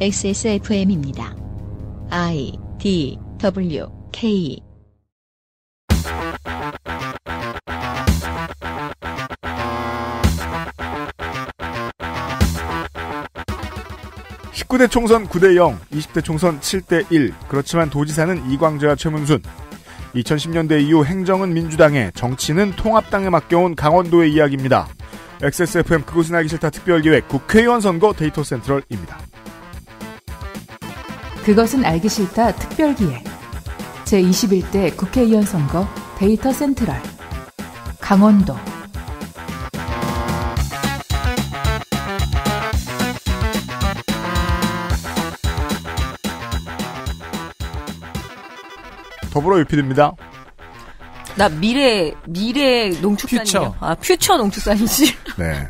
XSFM입니다. I D W K 1 9대 총선 9대 0, 2 0대 총선 7대 1. 그렇지만 도지사는 이광재와 최문순. 2010년대 이후 행정은 민주당에, 정치는 통합당에 맡겨온 강원도의 이야기입니다. XSFM 그곳은 알기 싫다 특별기획 국회의원 선거 데이터 센트럴입니다. 그것은 알기 싫다 특별기획 제21대 국회의원 선거 데이터 센트럴 강원도 더불어 유피드입니다. 나 미래 미래 농축산이요. 아 퓨처 농축산이지. 네.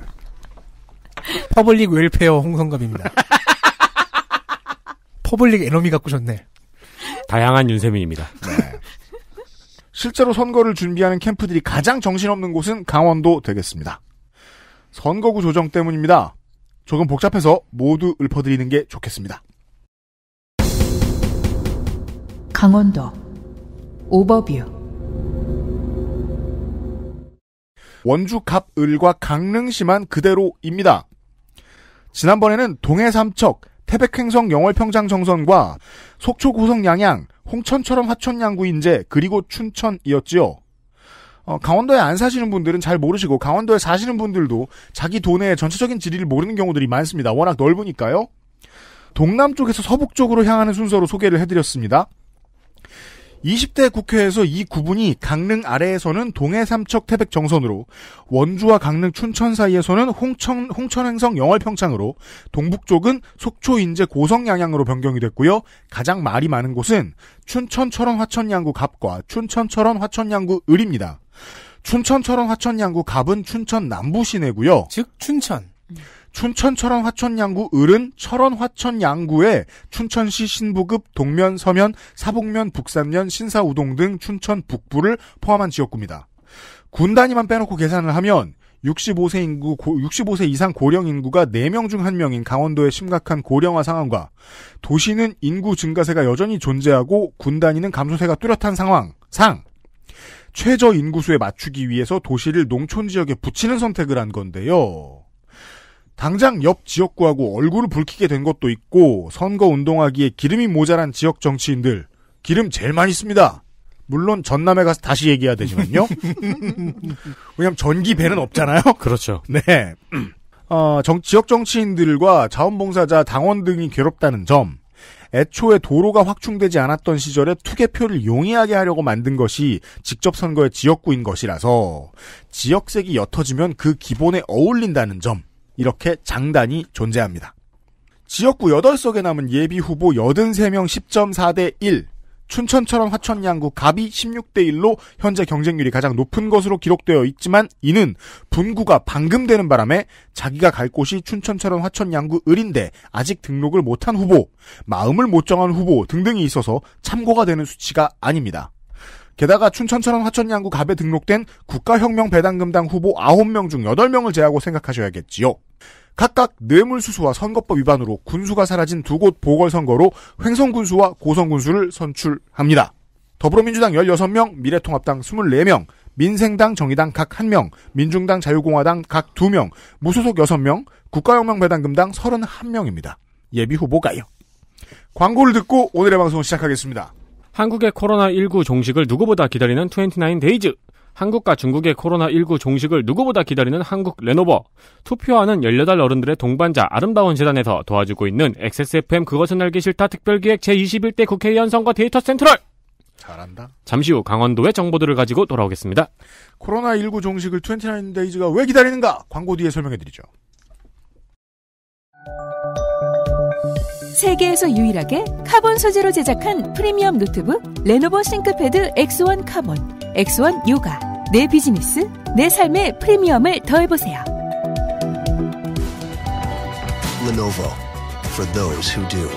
퍼블릭 웰페어 홍성갑입니다. 퍼블릭 에너미 갖고 셨네. 다양한 윤세민입니다. 네. 실제로 선거를 준비하는 캠프들이 가장 정신없는 곳은 강원도 되겠습니다. 선거구 조정 때문입니다. 조금 복잡해서 모두 읊어드리는 게 좋겠습니다. 강원도 오버뷰 원주 갑을과 강릉시만 그대로입니다. 지난번에는 동해 삼척, 태백행성 영월평장 정선과 속초 고성 양양, 홍천처럼 화천 양구 인제 그리고 춘천이었지요. 어, 강원도에 안 사시는 분들은 잘 모르시고 강원도에 사시는 분들도 자기 도내의 전체적인 지리를 모르는 경우들이 많습니다. 워낙 넓으니까요. 동남쪽에서 서북쪽으로 향하는 순서로 소개를 해드렸습니다. 20대 국회에서 이 구분이 강릉 아래에서는 동해 삼척 태백 정선으로 원주와 강릉 춘천 사이에서는 홍천 홍천 행성 영월 평창으로 동북쪽은 속초 인제 고성 양양으로 변경이 됐고요. 가장 말이 많은 곳은 춘천 철원 화천 양구 갑과 춘천 철원 화천 양구 을입니다. 춘천 철원 화천 양구 갑은 춘천 남부 시내고요. 즉 춘천. 음. 춘천 철원 화천 양구 을은 철원 화천 양구에 춘천시 신부급 동면 서면 사복면 북산면 신사우동 등 춘천 북부를 포함한 지역구입니다. 군 단위만 빼놓고 계산을 하면 65세 인구, 고, 65세 이상 고령 인구가 4명 중 1명인 강원도의 심각한 고령화 상황과 도시는 인구 증가세가 여전히 존재하고 군 단위는 감소세가 뚜렷한 상황, 상, 최저 인구수에 맞추기 위해서 도시를 농촌 지역에 붙이는 선택을 한 건데요. 당장 옆 지역구하고 얼굴을 붉히게 된 것도 있고 선거 운동하기에 기름이 모자란 지역 정치인들 기름 제일 많이 씁니다. 물론 전남에 가서 다시 얘기해야 되지만요. 왜냐하면 전기 배는 없잖아요. 그렇죠. 네. 어, 정, 지역 정치인들과 자원봉사자, 당원 등이 괴롭다는 점. 애초에 도로가 확충되지 않았던 시절에 투개표를 용이하게 하려고 만든 것이 직접 선거의 지역구인 것이라서 지역색이 옅어지면 그 기본에 어울린다는 점. 이렇게 장단이 존재합니다. 지역구 8석에 남은 예비 후보 83명 10.4대 1. 춘천처럼 화천 양구 갑이 16대 1로 현재 경쟁률이 가장 높은 것으로 기록되어 있지만 이는 분구가 방금 되는 바람에 자기가 갈 곳이 춘천처럼 화천 양구 을인데 아직 등록을 못한 후보, 마음을 못 정한 후보 등등이 있어서 참고가 되는 수치가 아닙니다. 게다가 춘천처럼 화천 양구 갑에 등록된 국가혁명 배당금당 후보 9명 중 8명을 제하고 생각하셔야겠지요. 각각 뇌물수수와 선거법 위반으로 군수가 사라진 두 곳 보궐선거로 횡성군수와 고성군수를 선출합니다. 더불어민주당 16명, 미래통합당 24명, 민생당 정의당 각 1명, 민중당 자유공화당 각 2명, 무소속 6명, 국가혁명배당금당 31명입니다. 예비 후보가요. 광고를 듣고 오늘의 방송 시작하겠습니다. 한국의 코로나19 종식을 누구보다 기다리는 29 데이즈. 한국과 중국의 코로나19 종식을 누구보다 기다리는 한국 레노버. 투표하는 18 어른들의 동반자 아름다운 재단에서 도와주고 있는 XSFM 그것은 알기 싫다 특별기획 제21대 국회의원 선거 데이터 센트럴! 잘한다. 잠시 후 강원도의 정보들을 가지고 돌아오겠습니다. 코로나19 종식을 29데이즈가 왜 기다리는가? 광고 뒤에 설명해드리죠. 세계에서 유일하게 카본 소재로 제작한 프리미엄 노트북 레노버 싱크패드 X1 카본, X1 요가. 내 비즈니스, 내 삶의 프리미엄을 더해보세요. Lenovo for those who do.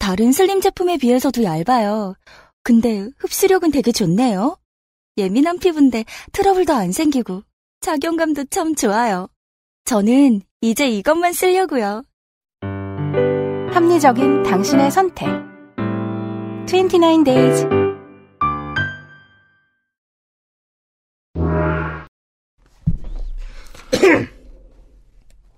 다른 슬림 제품에 비해서도 얇아요. 근데 흡수력은 되게 좋네요. 예민한 피부인데 트러블도 안 생기고 작용감도 참 좋아요. 저는 이제 이것만 쓰려고요. 합리적인 당신의 선택. 29 days.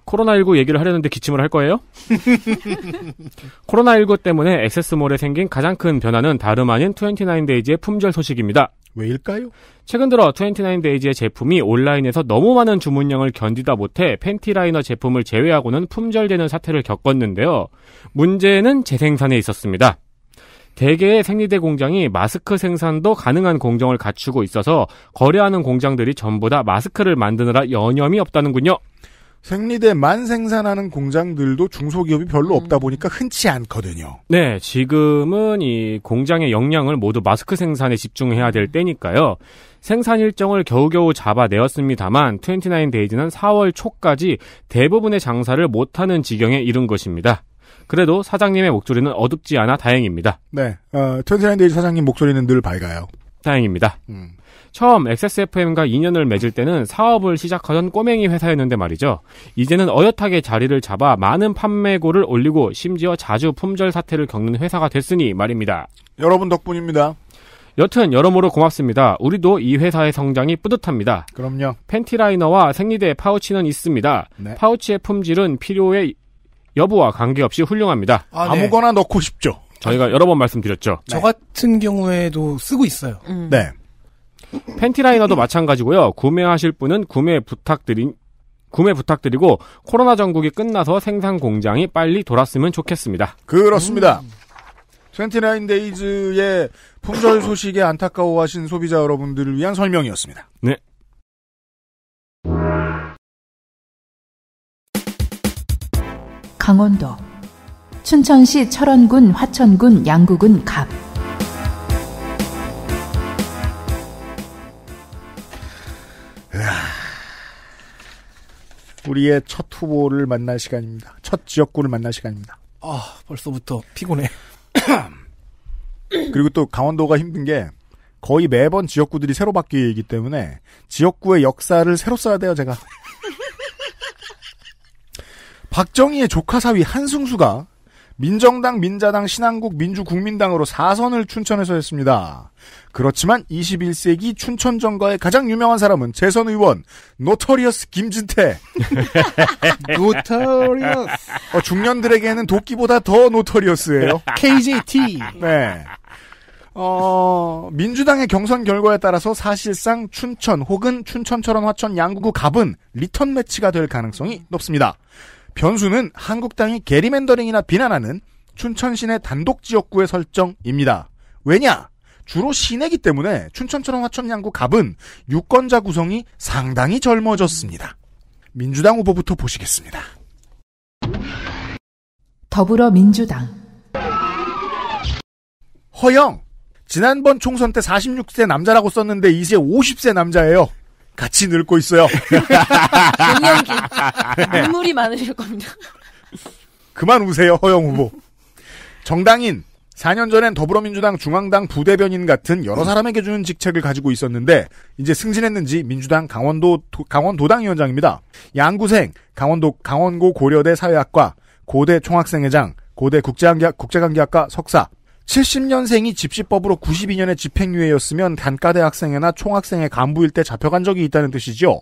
코로나19 얘기를 하려는데 기침을 할 거예요? 코로나19 때문에 액세스몰에 생긴 가장 큰 변화는 다름 아닌 29데이즈의 품절 소식입니다. 왜일까요? 최근 들어 29데이즈의 제품이 온라인에서 너무 많은 주문량을 견디다 못해 팬티라이너 제품을 제외하고는 품절되는 사태를 겪었는데요. 문제는 재생산에 있었습니다. 대개의 생리대 공장이 마스크 생산도 가능한 공정을 갖추고 있어서 거래하는 공장들이 전부 다 마스크를 만드느라 여념이 없다는군요. 생리대만 생산하는 공장들도 중소기업이 별로 음. 없다 보니까 흔치 않거든요. 네, 지금은 이 공장의 역량을 모두 마스크 생산에 집중해야 될 때니까요. 생산 일정을 겨우겨우 잡아내었습니다만 29데이즈는 4월 초까지 대부분의 장사를 못하는 지경에 이른 것입니다. 그래도 사장님의 목소리는 어둡지 않아 다행입니다. 네, 어, 29데이즈 사장님 목소리는 늘 밝아요. 다행입니다. 음. 처음 XSFM과 인연을 맺을 때는 사업을 시작하던 꼬맹이 회사였는데 말이죠. 이제는 어엿하게 자리를 잡아 많은 판매고를 올리고 심지어 자주 품절 사태를 겪는 회사가 됐으니 말입니다. 여러분 덕분입니다. 여튼 여러모로 고맙습니다. 우리도 이 회사의 성장이 뿌듯합니다. 그럼요. 팬티라이너와 생리대 파우치는 있습니다. 네. 파우치의 품질은 필요의 여부와 관계없이 훌륭합니다. 아, 네. 무거나 넣고 싶죠. 저희가 여러 번 말씀드렸죠. 네. 저 같은 경우에도 쓰고 있어요. 음. 네. 팬티 라이너도 마찬가지고요. 구매하실 분은 구매 부탁드린 구매 부탁드리고 코로나 전국이 끝나서 생산 공장이 빨리 돌았으면 좋겠습니다. 그렇습니다. 음. 데이즈의 품절 소식에 안타까워하신 소비자 여러분들을 위한 설명이었습니다. 네. 강원도 춘천시 철원군 화천군 양구군 갑 우리의 첫 후보를 만날 시간입니다. 첫 지역구를 만날 시간입니다. 아, 벌써부터 피곤해. 그리고 또 강원도가 힘든 게 거의 매번 지역구들이 새로 바뀌기 때문에 지역구의 역사를 새로 써야 돼요, 제가. 박정희의 조카 사위 한승수가 민정당, 민자당, 신한국, 민주국민당으로 4선을 춘천에서 했습니다. 그렇지만 21세기 춘천 정과의 가장 유명한 사람은 재선 의원 노터리어스 김진태. 노터리어스. 어, 중년들에게는 도끼보다 더 노터리어스예요. KJT. 네. 어, 민주당의 경선 결과에 따라서 사실상 춘천 혹은 춘천처럼 화천 양구구 갑은 리턴 매치가 될 가능성이 높습니다. 변수는 한국당이 게리맨더링이나 비난하는 춘천 시내 단독 지역구의 설정입니다. 왜냐? 주로 시내기 때문에 춘천처럼 화천 양구 갑은 유권자 구성이 상당히 젊어졌습니다. 민주당 후보부터 보시겠습니다. 더불어민주당 허영 지난번 총선 때 46세 남자라고 썼는데 이제 50세 남자예요. 같이 늙고 있어요. 영양기. 눈물이 많으실 겁니다. 그만 우세요, 허영 후보. 정당인. 4년 전엔 더불어민주당 중앙당 부대변인 같은 여러 사람에게 주는 직책을 가지고 있었는데 이제 승진했는지 민주당 강원도 강원도당위원장입니다. 양구생 강원도 강원고 고려대 사회학과 고대 총학생회장 고대 국제관계학과 석사 70년생이 집시법으로 92년에 집행유예였으면 단과대 학생이나 총학생의 간부일 때 잡혀간 적이 있다는 뜻이죠.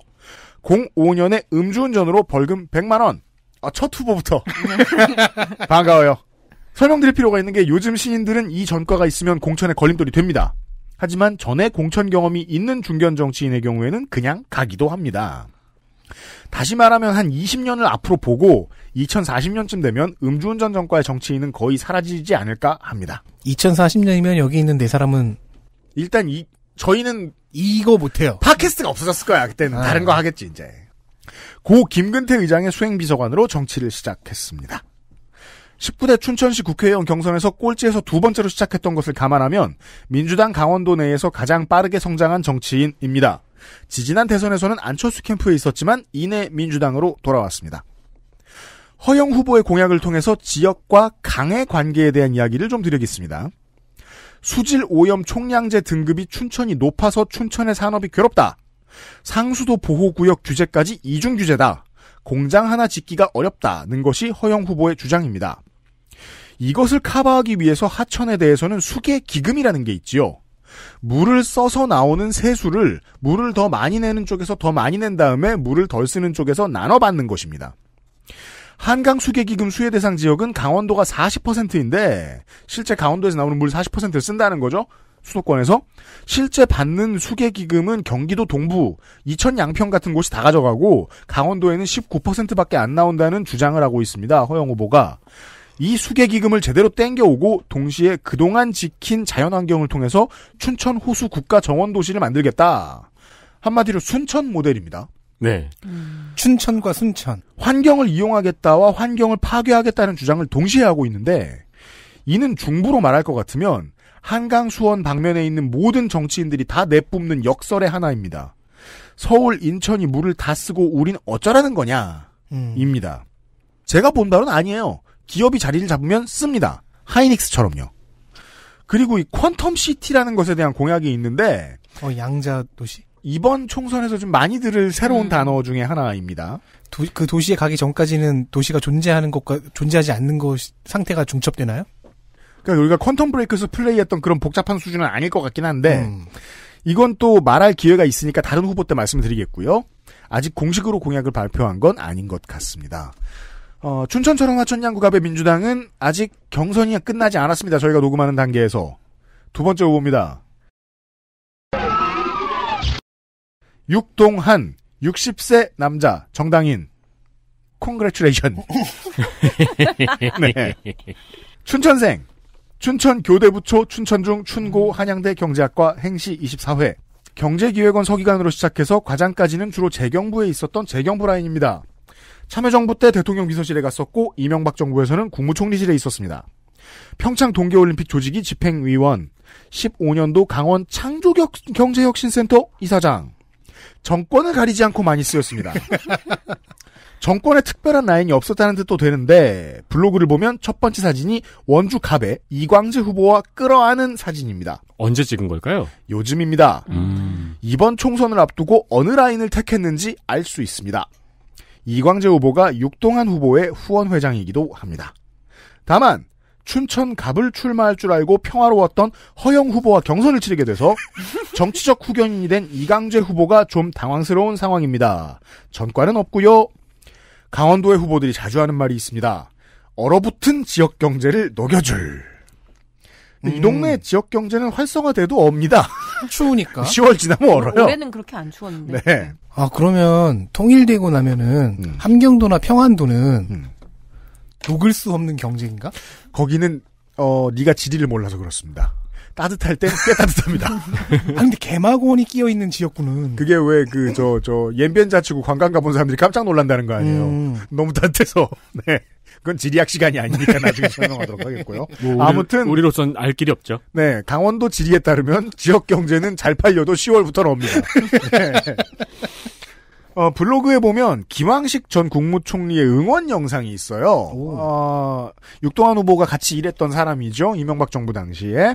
05년에 음주운전으로 벌금 100만원. 아, 첫 후보부터. 네. 반가워요. 설명드릴 필요가 있는 게 요즘 신인들은 이 전과가 있으면 공천에 걸림돌이 됩니다. 하지만 전에 공천 경험이 있는 중견 정치인의 경우에는 그냥 가기도 합니다. 다시 말하면 한 20년을 앞으로 보고 2040년쯤 되면 음주운전 전과의 정치인은 거의 사라지지 않을까 합니다. 2040년이면 여기 있는 네 사람은 일단 이 저희는 이거 못해요. 팟캐스트가 없어졌을 거야 그때는 아. 다른 거 하겠지 이제. 고 김근태 의장의 수행비서관으로 정치를 시작했습니다. 19대 춘천시 국회의원 경선에서 꼴찌에서 두 번째로 시작했던 것을 감안하면 민주당 강원도 내에서 가장 빠르게 성장한 정치인입니다. 지지난 대선에서는 안철수 캠프에 있었지만 이내 민주당으로 돌아왔습니다. 허영 후보의 공약을 통해서 지역과 강의 관계에 대한 이야기를 좀 드리겠습니다. 수질 오염 총량제 등급이 춘천이 높아서 춘천의 산업이 괴롭다. 상수도 보호구역 규제까지 이중 규제다. 공장 하나 짓기가 어렵다는 것이 허영 후보의 주장입니다. 이것을 커버하기 위해서 하천에 대해서는 수계 기금이라는 게 있지요. 물을 써서 나오는 세수를 물을 더 많이 내는 쪽에서 더 많이 낸 다음에 물을 덜 쓰는 쪽에서 나눠 받는 것입니다. 한강 수계기금 수혜 대상 지역은 강원도가 40%인데 실제 강원도에서 나오는 물 40%를 쓴다는 거죠. 수도권에서 실제 받는 수계기금은 경기도 동부, 이천 양평 같은 곳이 다 가져가고 강원도에는 19%밖에 안 나온다는 주장을 하고 있습니다. 허영 후보가 이 수계기금을 제대로 땡겨오고 동시에 그동안 지킨 자연환경을 통해서 춘천 호수 국가 정원 도시를 만들겠다. 한마디로 순천 모델입니다. 네. 음. 춘천과 순천. 환경을 이용하겠다와 환경을 파괴하겠다는 주장을 동시에 하고 있는데 이는 중부로 말할 것 같으면 한강 수원 방면에 있는 모든 정치인들이 다 내뿜는 역설의 하나입니다. 서울, 인천이 물을 다 쓰고 우린 어쩌라는 거냐? 음. 입니다. 제가 본 바로는 아니에요. 기업이 자리를 잡으면 씁니다. 하이닉스처럼요. 그리고 이 퀀텀 시티라는 것에 대한 공약이 있는데 어 양자 도시? 이번 총선에서 좀 많이 들을 새로운 음. 단어 중의 하나입니다. 도, 그 도시에 가기 전까지는 도시가 존재하는 것과 존재하지 않는 것 상태가 중첩되나요? 그러니까 우리가 퀀텀 브레이크에서 플레이했던 그런 복잡한 수준은 아닐 것 같긴 한데 음. 이건 또 말할 기회가 있으니까 다른 후보 때 말씀드리겠고요. 아직 공식으로 공약을 발표한 건 아닌 것 같습니다. 어, 춘천처럼 화천양구갑의 민주당은 아직 경선이 끝나지 않았습니다. 저희가 녹음하는 단계에서 두 번째 후보입니다. 육동한 60세 남자 정당인 콩그레츄레이션 네. 춘천생 춘천교대부초 춘천중 춘고 한양대 경제학과 행시 24회 경제기획원 서기관으로 시작해서 과장까지는 주로 재경부에 있었던 재경부 라인입니다. 참여정부 때 대통령 비서실에 갔었고 이명박 정부에서는 국무총리실에 있었습니다. 평창 동계올림픽 조직위 집행위원 15년도 강원 창조경제혁신센터 이사장 정권을 가리지 않고 많이 쓰였습니다. 정권에 특별한 라인이 없었다는 뜻도 되는데 블로그를 보면 첫 번째 사진이 원주 갑의 이광재 후보와 끌어안은 사진입니다. 언제 찍은 걸까요? 요즘입니다. 음. 이번 총선을 앞두고 어느 라인을 택했는지 알 수 있습니다. 이광재 후보가 육동한 후보의 후원회장이기도 합니다. 다만 춘천 갑을 출마할 줄 알고 평화로웠던 허영 후보와 경선을 치르게 돼서 정치적 후견인이 된 이강재 후보가 좀 당황스러운 상황입니다. 전과는 없고요. 강원도의 후보들이 자주 하는 말이 있습니다. 얼어붙은 지역 경제를 녹여줄. 음. 이 동네 지역 경제는 활성화돼도 옵니다. 추우니까. 10월 지나면 얼어요. 올해는 그렇게 안 추웠는데. 네. 아 그러면 통일되고 나면은 음. 함경도나 평안도는 음. 녹을 수 없는 경쟁인가? 거기는 어 네가 지리를 몰라서 그렇습니다. 따뜻할 때꽤 따뜻합니다. 아 근데 개마고원이 끼어 있는 지역구는 그게 왜 그 저저 옌변 자치구 관광 가본 사람들이 깜짝 놀란다는 거 아니에요. 음. 너무 따뜻해서 네. 그건 지리학 시간이 아니니까 나중에 설명하도록 하겠고요. 뭐 아무튼 우리로선 알 길이 없죠. 네, 강원도 지리에 따르면 지역 경제는 잘 팔려도 10월부터 는옵니다 네. 어, 블로그에 보면 김황식 전 국무총리의 응원 영상이 있어요. 어, 육동환 후보가 같이 일했던 사람이죠. 이명박 정부 당시에.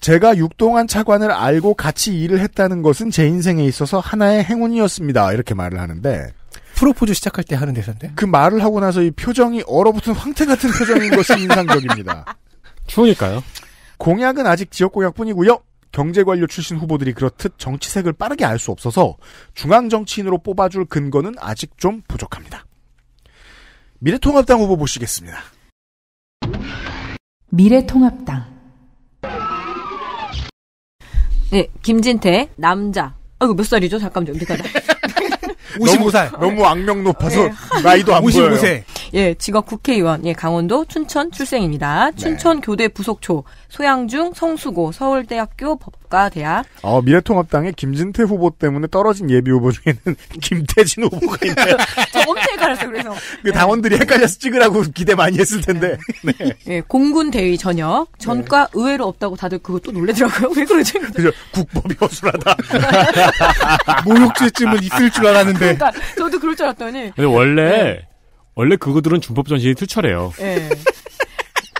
제가 육동환 차관을 알고 같이 일을 했다는 것은 제 인생에 있어서 하나의 행운이었습니다. 이렇게 말을 하는데 프로포즈 시작할 때 하는 대사인데 그 말을 하고 나서 이 표정이 얼어붙은 황태 같은 표정인 것은 인상적입니다. 추우니까요. 공약은 아직 지역 공약뿐이고요. 경제관료 출신 후보들이 그렇듯 정치색을 빠르게 알 수 없어서 중앙 정치인으로 뽑아줄 근거는 아직 좀 부족합니다. 미래통합당 후보 보시겠습니다. 미래통합당. 네, 김진태 남자. 아이고 몇 살이죠? 잠깐 좀 기다려. 55살. 너무, 악명 높아서 네. 나이도 안 55세. 보여요. 예, 직업 국회의원. 예, 강원도 춘천 출생입니다. 네. 춘천 교대 부속초, 소양중, 성수고, 서울대학교 법과대학. 어, 미래통합당의 김진태 후보 때문에 떨어진 예비 후보 중에는 김태진 후보가 있네요. 저 엄청 헷갈렸어요. 그래서 그 당원들이 헷갈려서 찍으라고 기대 많이 했을 텐데. 네. 네. 예, 공군 대위 전역. 전과 의외로 없다고 다들 그거 또 놀래더라고요. 왜그러지 그죠. 국법이 허술하다. 모욕죄쯤은 있을 줄 알았는데. 네. 그러니까 저도 그럴 줄 알았더니. 근데 원래 네. 원래 그거들은 준법 전신이 투철해요. 네.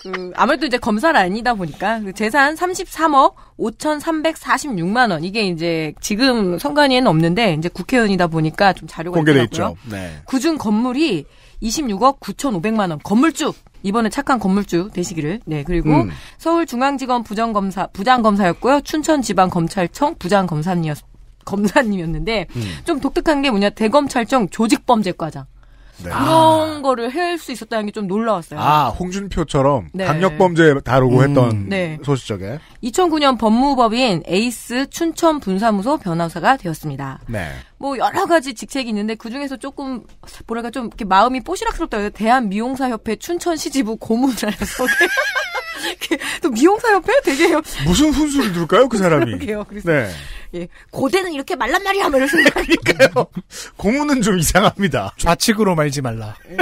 그 아무래도 이제 검사를인이다 보니까 그 재산 33억 5,346만 원 이게 이제 지금 선관위에는 없는데 이제 국회의원이다 보니까 좀 자료가 공개돼 있더라고요. 있죠. 네. 그중 건물이 26억 9,500만 원 건물주 이번에 착한 건물주 되시기를. 네, 그리고 음. 서울중앙지검 부정검사, 부장검사였고요. 춘천지방검찰청 부장검사님이었, 검사님이었는데 음. 좀 독특한 게 뭐냐 대검찰청 조직범죄과장. 네. 그런 아. 거를 할 수 있었다는 게 좀 놀라웠어요. 아, 홍준표처럼 네. 강력범죄 다루고 음. 했던 네. 소식적에. 2009년 법무법인 에이스 춘천 분사무소 변호사가 되었습니다. 네. 뭐 여러 가지 직책이 있는데 그 중에서 조금 뭐랄까 좀 이렇게 마음이 뽀시락스럽다. 대한 미용사 협회 춘천 시지부 고문을 하셨 소개. 또 미용사 옆에 되게 무슨 훈수를 둘까요 그 사람이? 그러게요. 그래서 네. 예, 고대는 이렇게 말란 말이야 말을 뭐 생각하니까요. 고문은 좀 이상합니다. 좌측으로 말지 말라. 예.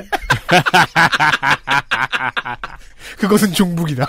그것은 종북이다.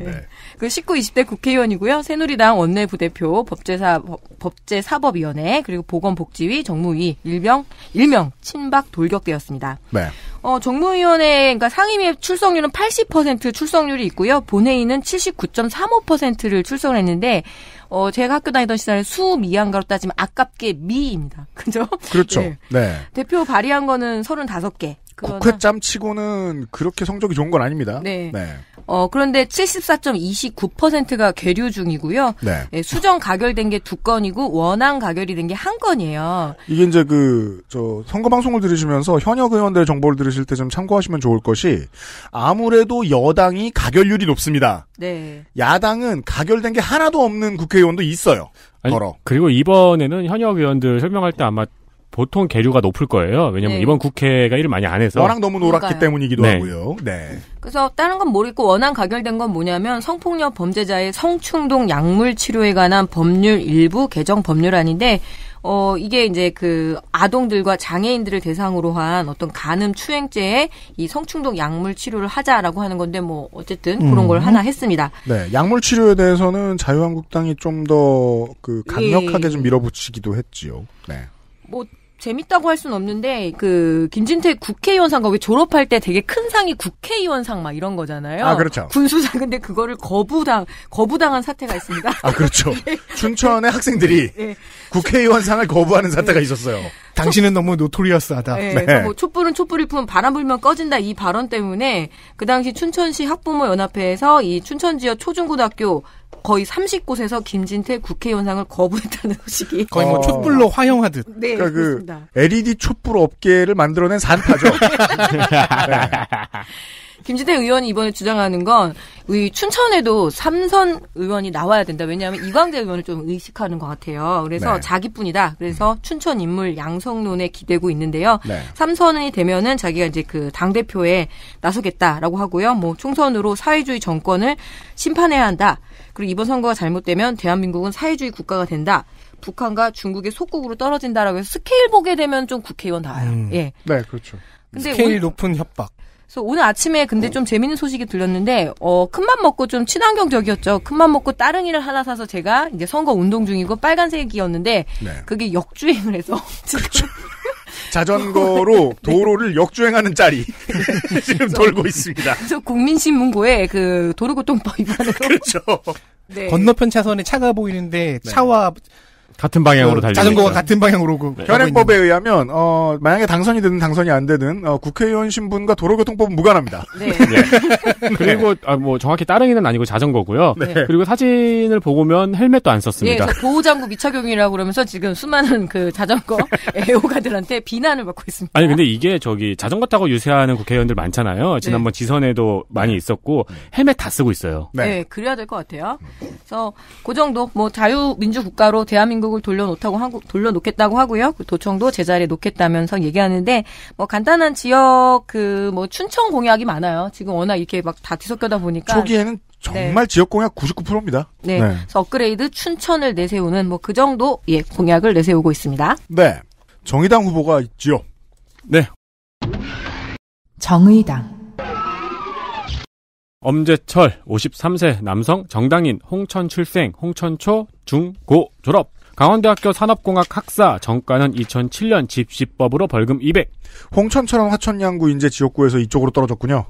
예. 네. 그 19, 20대 국회의원이고요. 새누리당 원내부대표, 법제사 법제사법위원회 그리고 보건복지위, 정무위 일명 일명 친박 돌격대였습니다. 네. 어, 정무위원회 그러니까 상임위 의 출석률은 80% 출석률이 있고요. 본회의는 79.35%를 출석을 했는데 어, 제가 학교 다니던 시절에 수미양가로 따지면 아깝게 미입니다. 그죠? 그렇죠. 네. 네. 대표 발의한 거는 35개. 그러나... 국회짬 치고는 그렇게 성적이 좋은 건 아닙니다. 네. 네. 어, 그런데 74.29%가 계류 중이고요. 네. 예, 수정 가결된 게 두 건이고 원안 가결이 된 게 한 건이에요. 이게 이제 그 저 선거 방송을 들으시면서 현역 의원들의 정보를 들으실 때 좀 참고하시면 좋을 것이 아무래도 여당이 가결률이 높습니다. 네. 야당은 가결된 게 하나도 없는 국회의원도 있어요. 아니, 그리고 이번에는 현역 의원들 설명할 때 아마 보통 계류가 높을 거예요. 왜냐면 네. 이번 국회가 일을 많이 안 해서 워낙 너무 놀았기 그러니까요. 때문이기도 네. 하고요. 네. 그래서 다른 건 모르겠고 원안 가결된 건 뭐냐면 성폭력 범죄자의 성충동 약물 치료에 관한 법률 일부 개정 법률안인데 어 이게 이제 그 아동들과 장애인들을 대상으로 한 어떤 간음 추행죄에 이 성충동 약물 치료를 하자라고 하는 건데 뭐 어쨌든 그런 걸 음. 하나 했습니다. 네, 약물 치료에 대해서는 자유한국당이 좀 더그 예. 강력하게 예. 좀 밀어붙이기도 했지요. 네. 뭐 재밌다고 할 수는 없는데 그 김진태 국회의원 상과 왜 졸업할 때 되게 큰 상이 국회의원 상 막 이런 거잖아요. 아 그렇죠. 군수상 근데 그거를 거부당 거부당한 사태가 있습니다. 아 그렇죠. 예. 춘천의 학생들이 네. 예. 국회의원 상을 거부하는 사태가 네. 있었어요. 당신은 너무 노토리어스하다. 네, 네. 뭐 촛불은 촛불이 품 바람 불면 꺼진다 이 발언 때문에 그 당시 춘천시 학부모 연합회에서 이 춘천 지역 초중고등학교 거의 30곳에서 김진태 국회의원상을 거부했다는 소식이 거의 뭐 어. 촛불로 화형하듯. 네, 그러니까 그 LED 촛불 업계를 만들어낸 산파죠. 네. 김진태 의원이 이번에 주장하는 건 우리 춘천에도 삼선 의원이 나와야 된다. 왜냐하면 이광재 의원을 좀 의식하는 것 같아요. 그래서 네. 자기뿐이다. 그래서 춘천 인물 양성론에 기대고 있는데요. 네. 삼선이 되면은 자기가 이제 그 당 대표에 나서겠다라고 하고요. 뭐 총선으로 사회주의 정권을 심판해야 한다. 그리고 이번 선거가 잘못되면 대한민국은 사회주의 국가가 된다. 북한과 중국의 속국으로 떨어진다라고 해서 스케일 보게 되면 좀 국회의원 다예요. 음. 예. 네, 그렇죠. 근데 스케일 온... 높은 협박. 그래서 오늘 아침에 근데 어. 좀 재밌는 소식이 들렸는데 어 큰맘 먹고 좀 친환경적이었죠. 큰맘 먹고 따릉이를 하나 사서 제가 이제 선거 운동 중이고 빨간색이었는데 네. 그게 역주행을 해서 그렇죠. 자전거로 네. 도로를 역주행하는 짤이 지금 돌고 있습니다. 그래서 국민신문고에 그 도로교통법 위반으로 그렇죠. 네. 건너편 차선에 차가 보이는데 네. 차와 같은 방향으로 어, 달리 고 자전거와 같은 방향으로 그 네. 현행법에 의하면 어 만약에 당선이 되든 당선이 안 되든 어, 국회의원 신분과 도로교통법은 무관합니다. 네. 네. 그리고 아, 뭐 정확히 따릉이는 아니고 자전거고요. 네. 그리고 사진을 보면 고 헬멧도 안 썼습니다. 네, 보호장구 미착용이라고 그러면서 지금 수많은 그 자전거 애호가들한테 비난을 받고 있습니다. 아니 근데 이게 저기 자전거 타고 유세하는 국회의원들 많잖아요. 네. 지난번 지선에도 많이 있었고 헬멧 다 쓰고 있어요. 네, 네 그래야 될 것 같아요. 그래서 그 정도 뭐 자유민주국가로 대한민국 대한국을 돌려놓다고 하고 돌려놓겠다고 하고요. 그 도청도 제자리에 놓겠다면서 얘기하는데 뭐 간단한 지역 그 뭐 춘천 공약이 많아요. 지금 워낙 이렇게 막 다 뒤섞여다 보니까 초기에는 정말 네. 지역 공약 99%입니다. 네. 네. 그래서 업그레이드 춘천을 내세우는 뭐 그 정도 예 공약을 내세우고 있습니다. 네. 정의당 후보가 있지요. 네. 정의당 엄재철 53세 남성 정당인 홍천 출생 홍천초 중고 졸업 강원대학교 산업공학 학사 정가는 2007년 집시법으로 벌금 200. 홍천처럼 화천양구 인제 지역구에서 이쪽으로 떨어졌군요.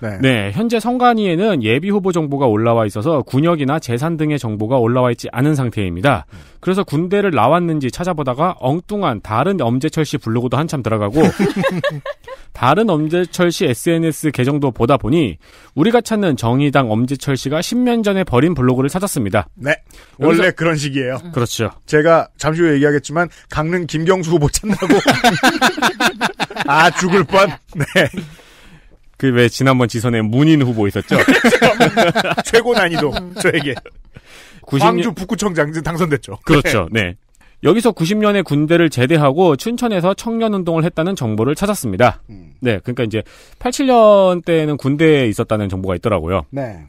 네. 네. 현재 성관위에는 예비 후보 정보가 올라와 있어서 군역이나 재산 등의 정보가 올라와 있지 않은 상태입니다. 음. 그래서 군대를 나왔는지 찾아보다가 엉뚱한 다른 엄재철 씨 블로그도 한참 들어가고 다른 엄재철 씨 SNS 계정도 보다 보니 우리가 찾는 정의당 엄재철 씨가 10년 전에 버린 블로그를 찾았습니다. 네. 원래 여기서... 그런 식이에요. 음. 그렇죠. 제가 잠시 후에 얘기하겠지만 강릉 김경수 후보 찾느고아 죽을 뻔. 네. 그왜 지난번 지선에 문인 후보 있었죠? 그렇죠. 최고 난이도 음. 저에게 90년... 광주 북구청 장 당선됐죠. 그렇죠. 네. 네. 여기서 90년에 군대를 제대하고 춘천에서 청년 운동을 했다는 정보를 찾았습니다. 음. 네, 그러니까 이제 87년 때는 군대에 있었다는 정보가 있더라고요. 네.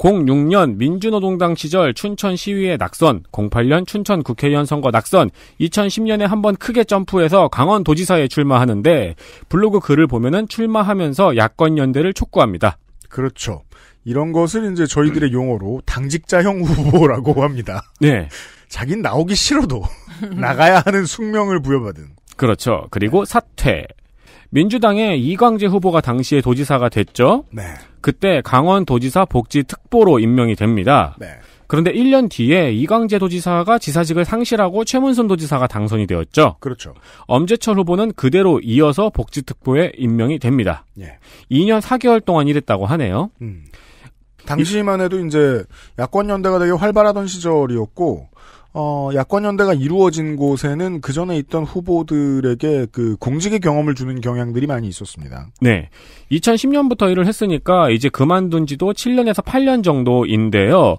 06년 민주노동당 시절 춘천 시위의 낙선, 08년 춘천 국회의원 선거 낙선, 2010년에 한번 크게 점프해서 강원도지사에 출마하는데 블로그 글을 보면은 출마하면서 야권 연대를 촉구합니다. 그렇죠. 이런 것을 이제 저희들의 용어로 당직자형 후보라고 합니다. 네. 자긴 나오기 싫어도 나가야 하는 숙명을 부여받은. 그렇죠. 그리고 사퇴, 민주당의 이광재 후보가 당시에 도지사가 됐죠. 네. 그때 강원 도지사 복지특보로 임명이 됩니다. 네. 그런데 1년 뒤에 이광재 도지사가 지사직을 상실하고 최문순 도지사가 당선이 되었죠. 그렇죠. 엄재철 후보는 그대로 이어서 복지특보에 임명이 됩니다. 예. 2년 4개월 동안 일했다고 하네요. 음. 당시만 해도 이제 야권 연대가 되게 활발하던 시절이었고 어, 야권연대가 이루어진 곳에는 그 전에 있던 후보들에게 그 공직의 경험을 주는 경향들이 많이 있었습니다. 네. 2010년부터 일을 했으니까 이제 그만둔 지도 7년에서 8년 정도인데요.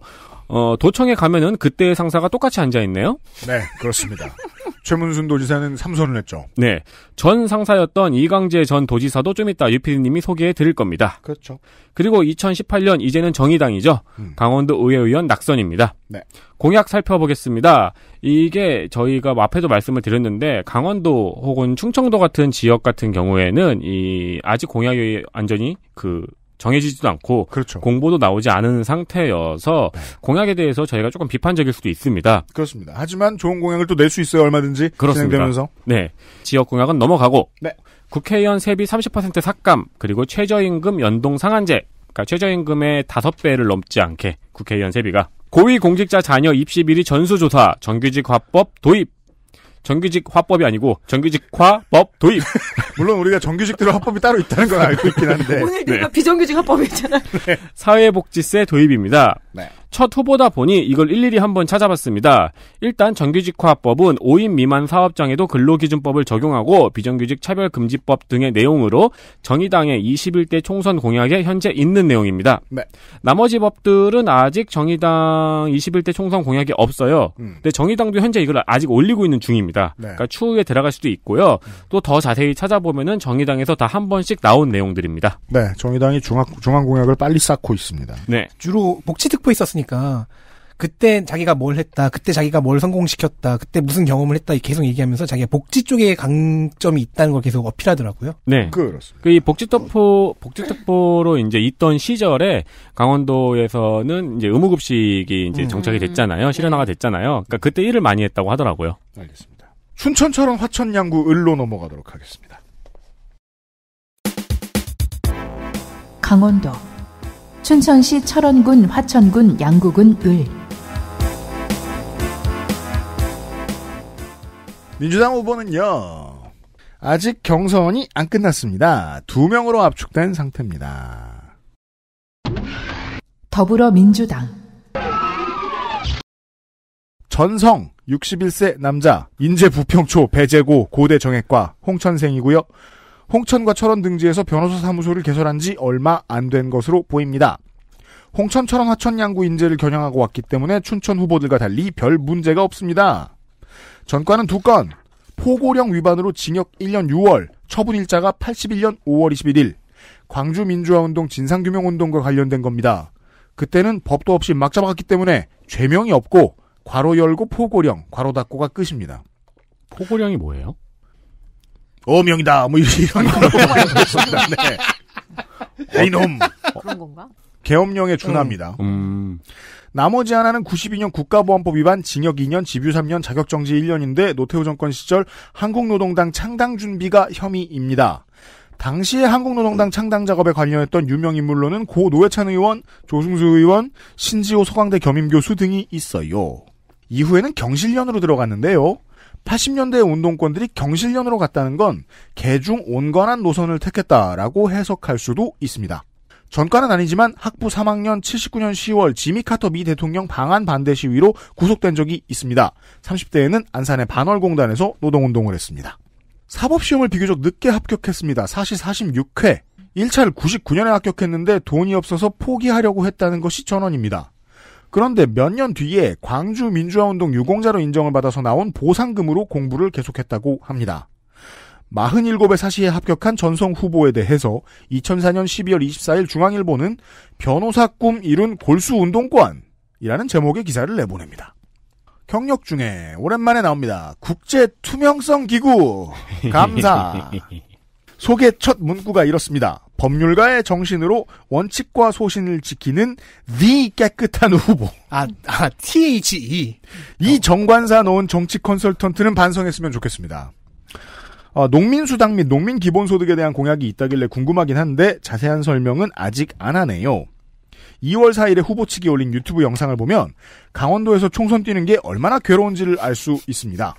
어, 도청에 가면은 그때의 상사가 똑같이 앉아있네요? 네, 그렇습니다. 최문순 도지사는 삼선을 했죠. 네. 전 상사였던 이강재 전 도지사도 좀 이따 유피디님이 소개해 드릴 겁니다. 그렇죠. 그리고 2018년 이제는 정의당이죠. 음. 강원도 의회의원 낙선입니다. 네. 공약 살펴보겠습니다. 이게 저희가 뭐 앞에도 말씀을 드렸는데 강원도 혹은 충청도 같은 지역 같은 경우에는 이 아직 공약이 완전히 그 정해지지도 않고 그렇죠. 공보도 나오지 않은 상태여서 네. 공약에 대해서 저희가 조금 비판적일 수도 있습니다. 그렇습니다. 하지만 좋은 공약을 또 낼 수 있어요. 얼마든지 그렇습니다. 진행되면서. 네. 지역 공약은 넘어가고 네. 국회의원 세비 30% 삭감 그리고 최저임금 연동 상한제 그러니까 최저임금의 5배를 넘지 않게 국회의원 세비가 고위공직자 자녀 입시 비리 전수조사 정규직 화법 도입 정규직 화법이 아니고 정규직 화법 도입. 물론 우리가 정규직대로 화법이 따로 있다는 건 알고 있긴 한데. 오늘 네. 비정규직 화법이 있잖아. 네. 사회복지세 도입입니다. 네. 첫 후보다 보니 이걸 일일이 한번 찾아봤습니다. 일단 정규직화법은 5인 미만 사업장에도 근로기준법을 적용하고 비정규직 차별금지법 등의 내용으로 정의당의 21대 총선 공약에 현재 있는 내용입니다. 네. 나머지 법들은 아직 정의당 21대 총선 공약이 없어요. 음. 근데 정의당도 현재 이걸 아직 올리고 있는 중입니다. 네. 그러니까 추후에 들어갈 수도 있고요. 음. 또더 자세히 찾아보면은 정의당에서 다 한 번씩 나온 내용들입니다. 네, 정의당이 중앙 중앙 공약을 빨리 쌓고 있습니다. 네, 주로 복지특보 있었으니. 했으니까 그때 자기가 뭘 했다, 그때 자기가 뭘 성공시켰다, 그때 무슨 경험을 했다 계속 얘기하면서 자기가 복지 쪽에 강점이 있다는 걸 계속 어필하더라고요. 네, 그렇습니다. 그이 복지특보 복지특보로 이제 있던 시절에 강원도에서는 이제 의무급식이 이제 음. 정착이 됐잖아요, 네. 실현화가 됐잖아요. 그러니까 그때 일을 많이 했다고 하더라고요. 알겠습니다. 춘천처럼 화천양구 을로 넘어가도록 하겠습니다. 강원도 춘천시 철원군, 화천군, 양구군, 을. 민주당 후보는요. 아직 경선이 안 끝났습니다. 두 명으로 압축된 상태입니다. 더불어민주당 전성 61세 남자 인제부평초 배재고 고대 정액과 홍천생이고요. 홍천과 철원 등지에서 변호사 사무소를 개설한 지 얼마 안 된 것으로 보입니다. 홍천, 철원, 하천 양구 인재를 겨냥하고 왔기 때문에 춘천 후보들과 달리 별 문제가 없습니다. 전과는 두 건, 포고령 위반으로 징역 1년 6월, 처분 일자가 81년 5월 21일, 광주 민주화운동 진상규명운동과 관련된 겁니다. 그때는 법도 없이 막 잡아갔기 때문에 죄명이 없고 괄호 열고 포고령, 괄호 닫고가 끝입니다. 포고령이 뭐예요? 어명이다. 뭐 이런 거. 네. 이놈. 어. 그런 건가? 계엄령의 준합니다. 음. 음. 나머지 하나는 92년 국가보안법 위반 징역 2년, 집유 3년, 자격정지 1년인데 노태우 정권 시절 한국노동당 창당 준비가 혐의입니다. 당시에 한국노동당 창당 작업에 관련했던 유명인물로는 고 노회찬 의원, 조승수 의원, 신지호 서강대 겸임교수 등이 있어요. 이후에는 경실련으로 들어갔는데요. 80년대 의 운동권들이 경실련으로 갔다는 건 개중 온건한 노선을 택했다라고 해석할 수도 있습니다. 전과는 아니지만 학부 3학년 79년 10월 지미 카터 미 대통령 방한 반대 시위로 구속된 적이 있습니다. 30대에는 안산의 반월공단에서 노동운동을 했습니다. 사법시험을 비교적 늦게 합격했습니다. 40, 46회. 1차를 99년에 합격했는데 돈이 없어서 포기하려고 했다는 것이 전원입니다. 그런데 몇 년 뒤에 광주 민주화운동 유공자로 인정을 받아서 나온 보상금으로 공부를 계속했다고 합니다. 47의 사시에 합격한 전성 후보에 대해서 2004년 12월 24일 중앙일보는 변호사 꿈 이룬 골수 운동권이라는 제목의 기사를 내보냅니다. 경력 중에 오랜만에 나옵니다. 국제 투명성 기구 감사. 소개 첫 문구가 이렇습니다. 법률가의 정신으로 원칙과 소신을 지키는 the 깨끗한 후보. 아, 아 THE. 이 어. 정관사 넣은 정치 컨설턴트는 반성했으면 좋겠습니다. 어, 농민수당 및 농민기본소득에 대한 공약이 있다길래 궁금하긴 한데 자세한 설명은 아직 안 하네요. 2월 4일에 후보측이 올린 유튜브 영상을 보면 강원도에서 총선 뛰는 게 얼마나 괴로운지를 알 수 있습니다.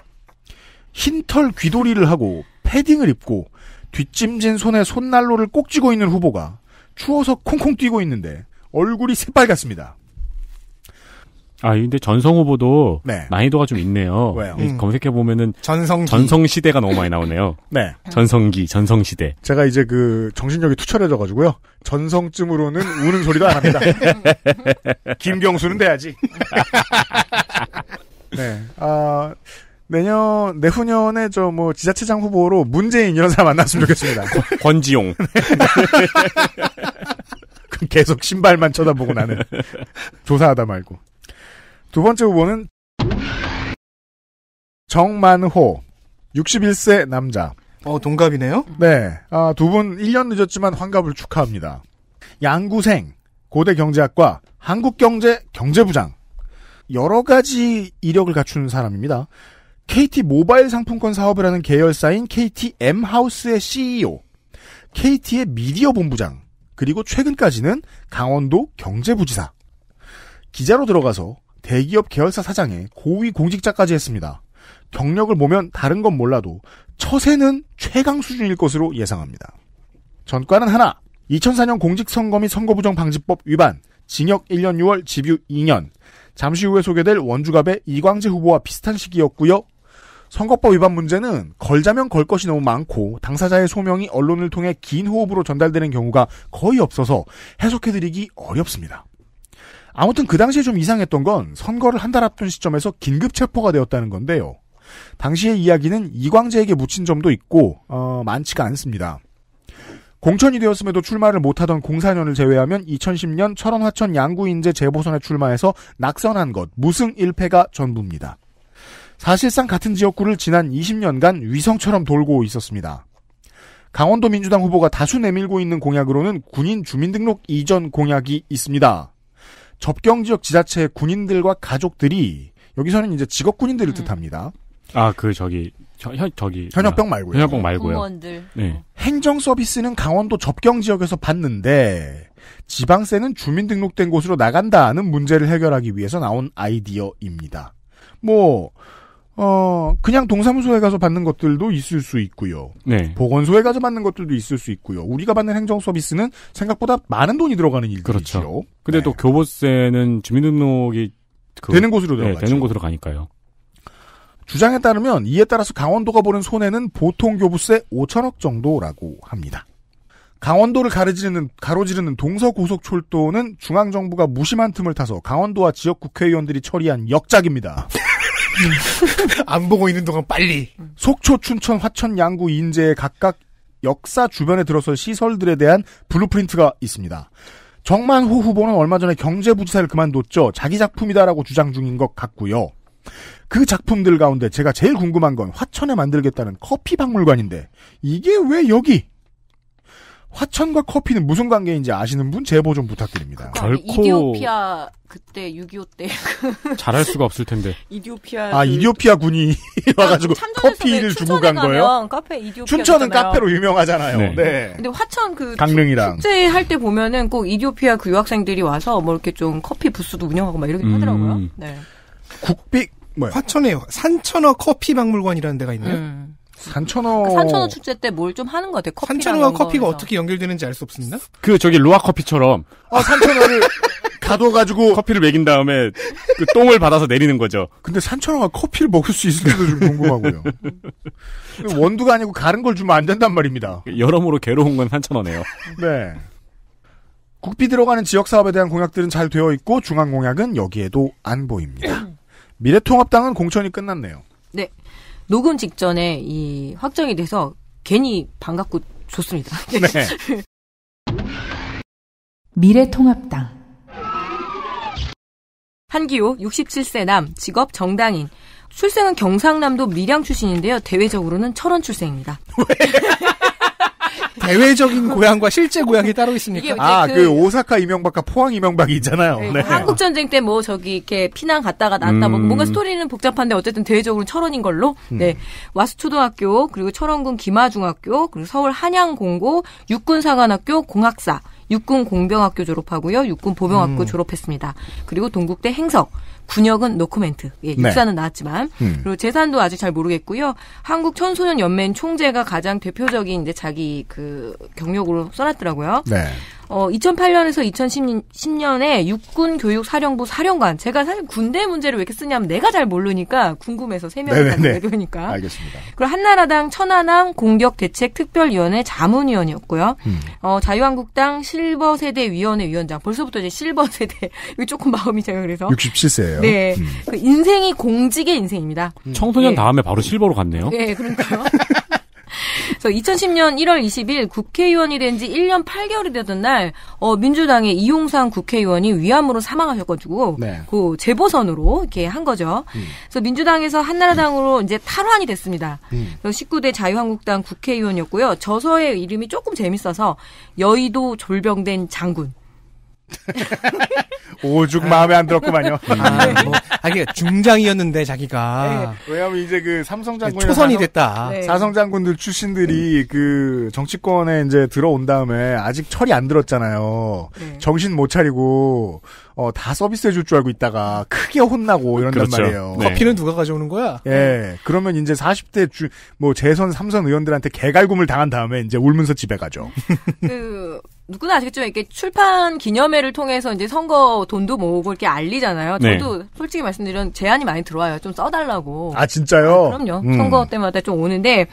흰털 귀도리를 하고 패딩을 입고 뒷짐진 손에 손난로를 꼭 쥐고 있는 후보가 추워서 콩콩 뛰고 있는데 얼굴이 새빨갛습니다. 아, 근데 전성 후보도 네. 난이도가 좀 있네요. 왜요? 예, 음. 검색해 보면은 전성 전성 시대가 너무 많이 나오네요. 네. 전성기, 전성 시대. 제가 이제 그 정신력이 투철해져 가지고요. 전성쯤으로는 우는 소리도 안 합니다. 김경수는 돼야지. 네. 아 내년 내후년에 저 뭐 지자체장 후보로 문재인 이런 사람 만났으면 좋겠습니다. 권지용. 그 계속 신발만 쳐다보고 나는 조사하다 말고 두 번째 후보는 정만호 61세 남자. 어 동갑이네요. 네, 아, 두 분 1년 늦었지만 환갑을 축하합니다. 양구생 고대 경제학과 한국경제 경제부장 여러 가지 이력을 갖춘 사람입니다. KT 모바일 상품권 사업을 하는 계열사인 KT M 하우스의 CEO, KT의 미디어 본부장, 그리고 최근까지는 강원도 경제부지사. 기자로 들어가서 대기업 계열사 사장의 고위 공직자까지 했습니다. 경력을 보면 다른 건 몰라도 처세는 최강 수준일 것으로 예상합니다. 전과는 하나. 2004년 공직선거 및 선거부정 방지법 위반, 징역 1년 6월, 집유 2년. 잠시 후에 소개될 원주갑의 이광재 후보와 비슷한 시기였고요. 선거법 위반 문제는 걸자면 걸 것이 너무 많고 당사자의 소명이 언론을 통해 긴 호흡으로 전달되는 경우가 거의 없어서 해석해드리기 어렵습니다. 아무튼 그 당시에 좀 이상했던 건 선거를 한 달 앞둔 시점에서 긴급 체포가 되었다는 건데요. 당시의 이야기는 이광재에게 묻힌 점도 있고 어, 많지가 않습니다. 공천이 되었음에도 출마를 못하던 04년을 제외하면 2010년 철원 화천 양구 인재 재보선에 출마해서 낙선한 것 무승 1패가 전부입니다. 사실상 같은 지역구를 지난 20년간 위성처럼 돌고 있었습니다. 강원도 민주당 후보가 다수 내밀고 있는 공약으로는 군인 주민등록 이전 공약이 있습니다. 접경 지역 지자체의 군인들과 가족들이 여기서는 이제 직업 군인들을 음. 뜻합니다. 아그 저기 현, 저기 현역병 말고요. 현역병 말고요. 공무원들. 네. 행정 서비스는 강원도 접경 지역에서 받는데 지방세는 주민등록된 곳으로 나간다는 문제를 해결하기 위해서 나온 아이디어입니다. 뭐 어, 그냥 동사무소에 가서 받는 것들도 있을 수 있고요. 네. 보건소에 가서 받는 것들도 있을 수 있고요. 우리가 받는 행정 서비스는 생각보다 많은 돈이 들어가는 일이죠. 그렇죠. 근데 네. 또 교보세는 주민등록이 그, 되는 곳으로 들어가죠. 네, 되는 곳으로 가니까요. 주장에 따르면 이에 따라서 강원도가 보는 손해는 보통 교부세 5천억 정도라고 합니다. 강원도를 가르지르는, 가로지르는 동서고속철도는 중앙정부가 무심한 틈을 타서 강원도와 지역국회의원들이 처리한 역작입니다. 안 보고 있는 동안 빨리. 속초, 춘천, 화천, 양구, 인제 각각 역사 주변에 들어설 시설들에 대한 블루프린트가 있습니다. 정만호 후보는 얼마 전에 경제부지사를 그만뒀죠. 자기 작품이다라고 주장 중인 것 같고요. 그 작품들 가운데 제가 제일 궁금한 건 화천에 만들겠다는 커피 박물관인데 이게 왜 여기? 화천과 커피는 무슨 관계인지 아시는 분 제보 좀 부탁드립니다. 그러니까 결코 이디오피아 그때 6.25때 그 잘할 수가 없을 텐데. 이디오피아 아 그 이디오피아 군이 그러니까 와가지고 커피를 주고 간 거예요. 카페 이디오피아 춘천은 있잖아요. 카페로 유명하잖아요. 네. 네. 근데 화천 그 강릉이랑 축제 할때 보면은 꼭 이디오피아 그 유학생들이 와서 뭐 이렇게 좀 커피 부스도 운영하고 막이렇게 음... 하더라고요. 네. 국비 뭐 화천에 산천어 커피 박물관이라는 데가 있네요. 음. 산천어. 그러니까 산천어 축제 때 뭘 좀 하는 것 같아요. 커피랑 산천어와 커피가 거에서. 어떻게 연결되는지 알 수 없습니다. 그 저기 로아 커피처럼 아, 산천어를 가둬가지고 커피를 먹인 다음에 그 똥을 받아서 내리는 거죠. 근데 산천어가 커피를 먹을 수 있을지도 좀 궁금하고요. 원두가 아니고 가른 걸 주면 안 된단 말입니다. 여러모로 괴로운 건 산천어네요. 네. 국비 들어가는 지역 사업에 대한 공약들은 잘 되어 있고 중앙 공약은 여기에도 안 보입니다. 미래통합당은 공천이 끝났네요. 네. 녹음 직전에 이 확정이 돼서 괜히 반갑고 좋습니다. 네. 미래통합당 한기호 67세 남 직업 정당인 출생은 경상남도 밀양 출신인데요. 대외적으로는 철원 출생입니다. 대외적인 고향과 실제 고향이 따로 있습니까? 아, 그, 그, 오사카 이명박과 포항 이명박이 있잖아요. 네. 네. 뭐 한국 전쟁 때 뭐 저기 이렇게 피난 갔다가 났다 뭐 음. 뭐 뭔가 스토리는 복잡한데 어쨌든 대외적으로 철원인 걸로. 음. 네. 와수초등학교 그리고 철원군 김하중학교 그리고 서울 한양공고 육군사관학교 공학사 육군 공병학교 졸업하고요. 육군 보병학교 음. 졸업했습니다. 그리고 동국대 행석. 군역은 노코멘트. 예, 네. 육사는 네. 나왔지만 음. 그리고 재산도 아직 잘 모르겠고요. 한국 청소년 연맹 총재가 가장 대표적인 이제 자기 그 경력으로 써놨더라고요. 네. 어, 2008년에서 2010년에 육군 교육 사령부 사령관. 제가 사실 군대 문제를 왜 이렇게 쓰냐면 내가 잘 모르니까 궁금해서 세명을다 대표니까. 알겠습니다. 그리고 한나라당 천안함 공격 대책 특별위원회 자문위원이었고요. 음. 어, 자유한국당 실버 세대 위원회 위원장. 벌써부터 이제 실버 세대 이거 조금 마음이 제가 그래서 67세예요. 네. 음. 그 인생이 공직의 인생입니다. 청소년 네. 다음에 바로 실버로 갔네요. 네, 그러니까요. 그래서 2010년 1월 20일 국회의원이 된 지 1년 8개월이 되던 날 어, 민주당의 이용상 국회의원이 위암으로 사망하셔가지고 네. 그 재보선으로 이렇게 한 거죠. 음. 그래서 민주당에서 한나라당으로 음. 이제 탈환이 됐습니다. 음. 그래서 19대 자유한국당 국회의원이었고요. 저서의 이름이 조금 재밌어서 여의도 졸병된 장군. 오죽 마음에 안 들었구만요. 음, 아, 네. 뭐, 아니, 중장이었는데, 자기가. 네. 왜냐면 이제 그 삼성 장군. 초선이 사성, 됐다. 네. 사성 장군들 출신들이 네. 그 정치권에 이제 들어온 다음에 아직 철이 안 들었잖아요. 네. 정신 못 차리고, 어, 다 서비스 해줄 줄 알고 있다가 크게 혼나고 이런단 그렇죠. 말이에요. 네. 커피는 누가 가져오는 거야? 예. 그러면 이제 40대 주, 뭐 재선 삼성 의원들한테 개갈굼을 당한 다음에 이제 울면서 집에 가죠. 그, 누구나 아시겠지만 이렇게 출판 기념회를 통해서 이제 선거 돈도 모으고 이렇게 알리잖아요. 네. 저도 네. 솔직히 말씀드리면 제안이 많이 들어와요. 좀 써달라고. 아 진짜요? 아, 그럼요. 음. 선거 때마다 좀 오는데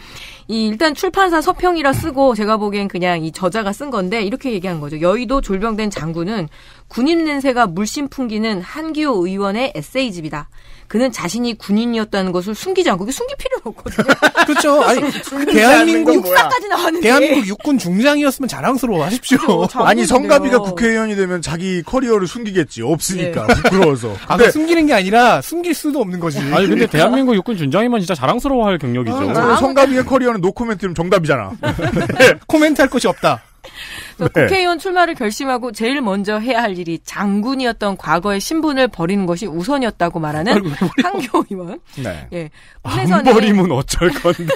이 일단 출판사 서평이라 쓰고 제가 보기엔 그냥 이 저자가 쓴 건데 이렇게 얘기한 거죠. 여의도 졸병된 장군은 군인 냄새가 물씬 풍기는 한기호 의원의 에세이집이다. 그는 자신이 군인이었다는 것을 숨기지 않고 숨길 필요는 없거든요. 그렇죠. 아니 대한민국 육까지 나왔는데 대한민국 육군 중장이었으면 자랑스러워하십시오. 그 그렇죠. 아니 성가비가 국회의원이 되면 자기 커리어를 숨기겠지 없으니까 네. 부끄러워서. 아, 근데 숨기는 게 아니라 숨길 수도 없는 거지. 아니 근데 대한민국 육군 중장이면 진짜 자랑스러워할 경력이죠. 아, 그렇죠. 성가비의 커리어는 하는 노코멘트는 정답이잖아. 코멘트 할 것이 없다. 네. 국회의원 출마를 결심하고 제일 먼저 해야 할 일이 장군이었던 과거의 신분을 버리는 것이 우선이었다고 말하는 한교 의원. 네. 예. 군에서는 버리면 어쩔 건데.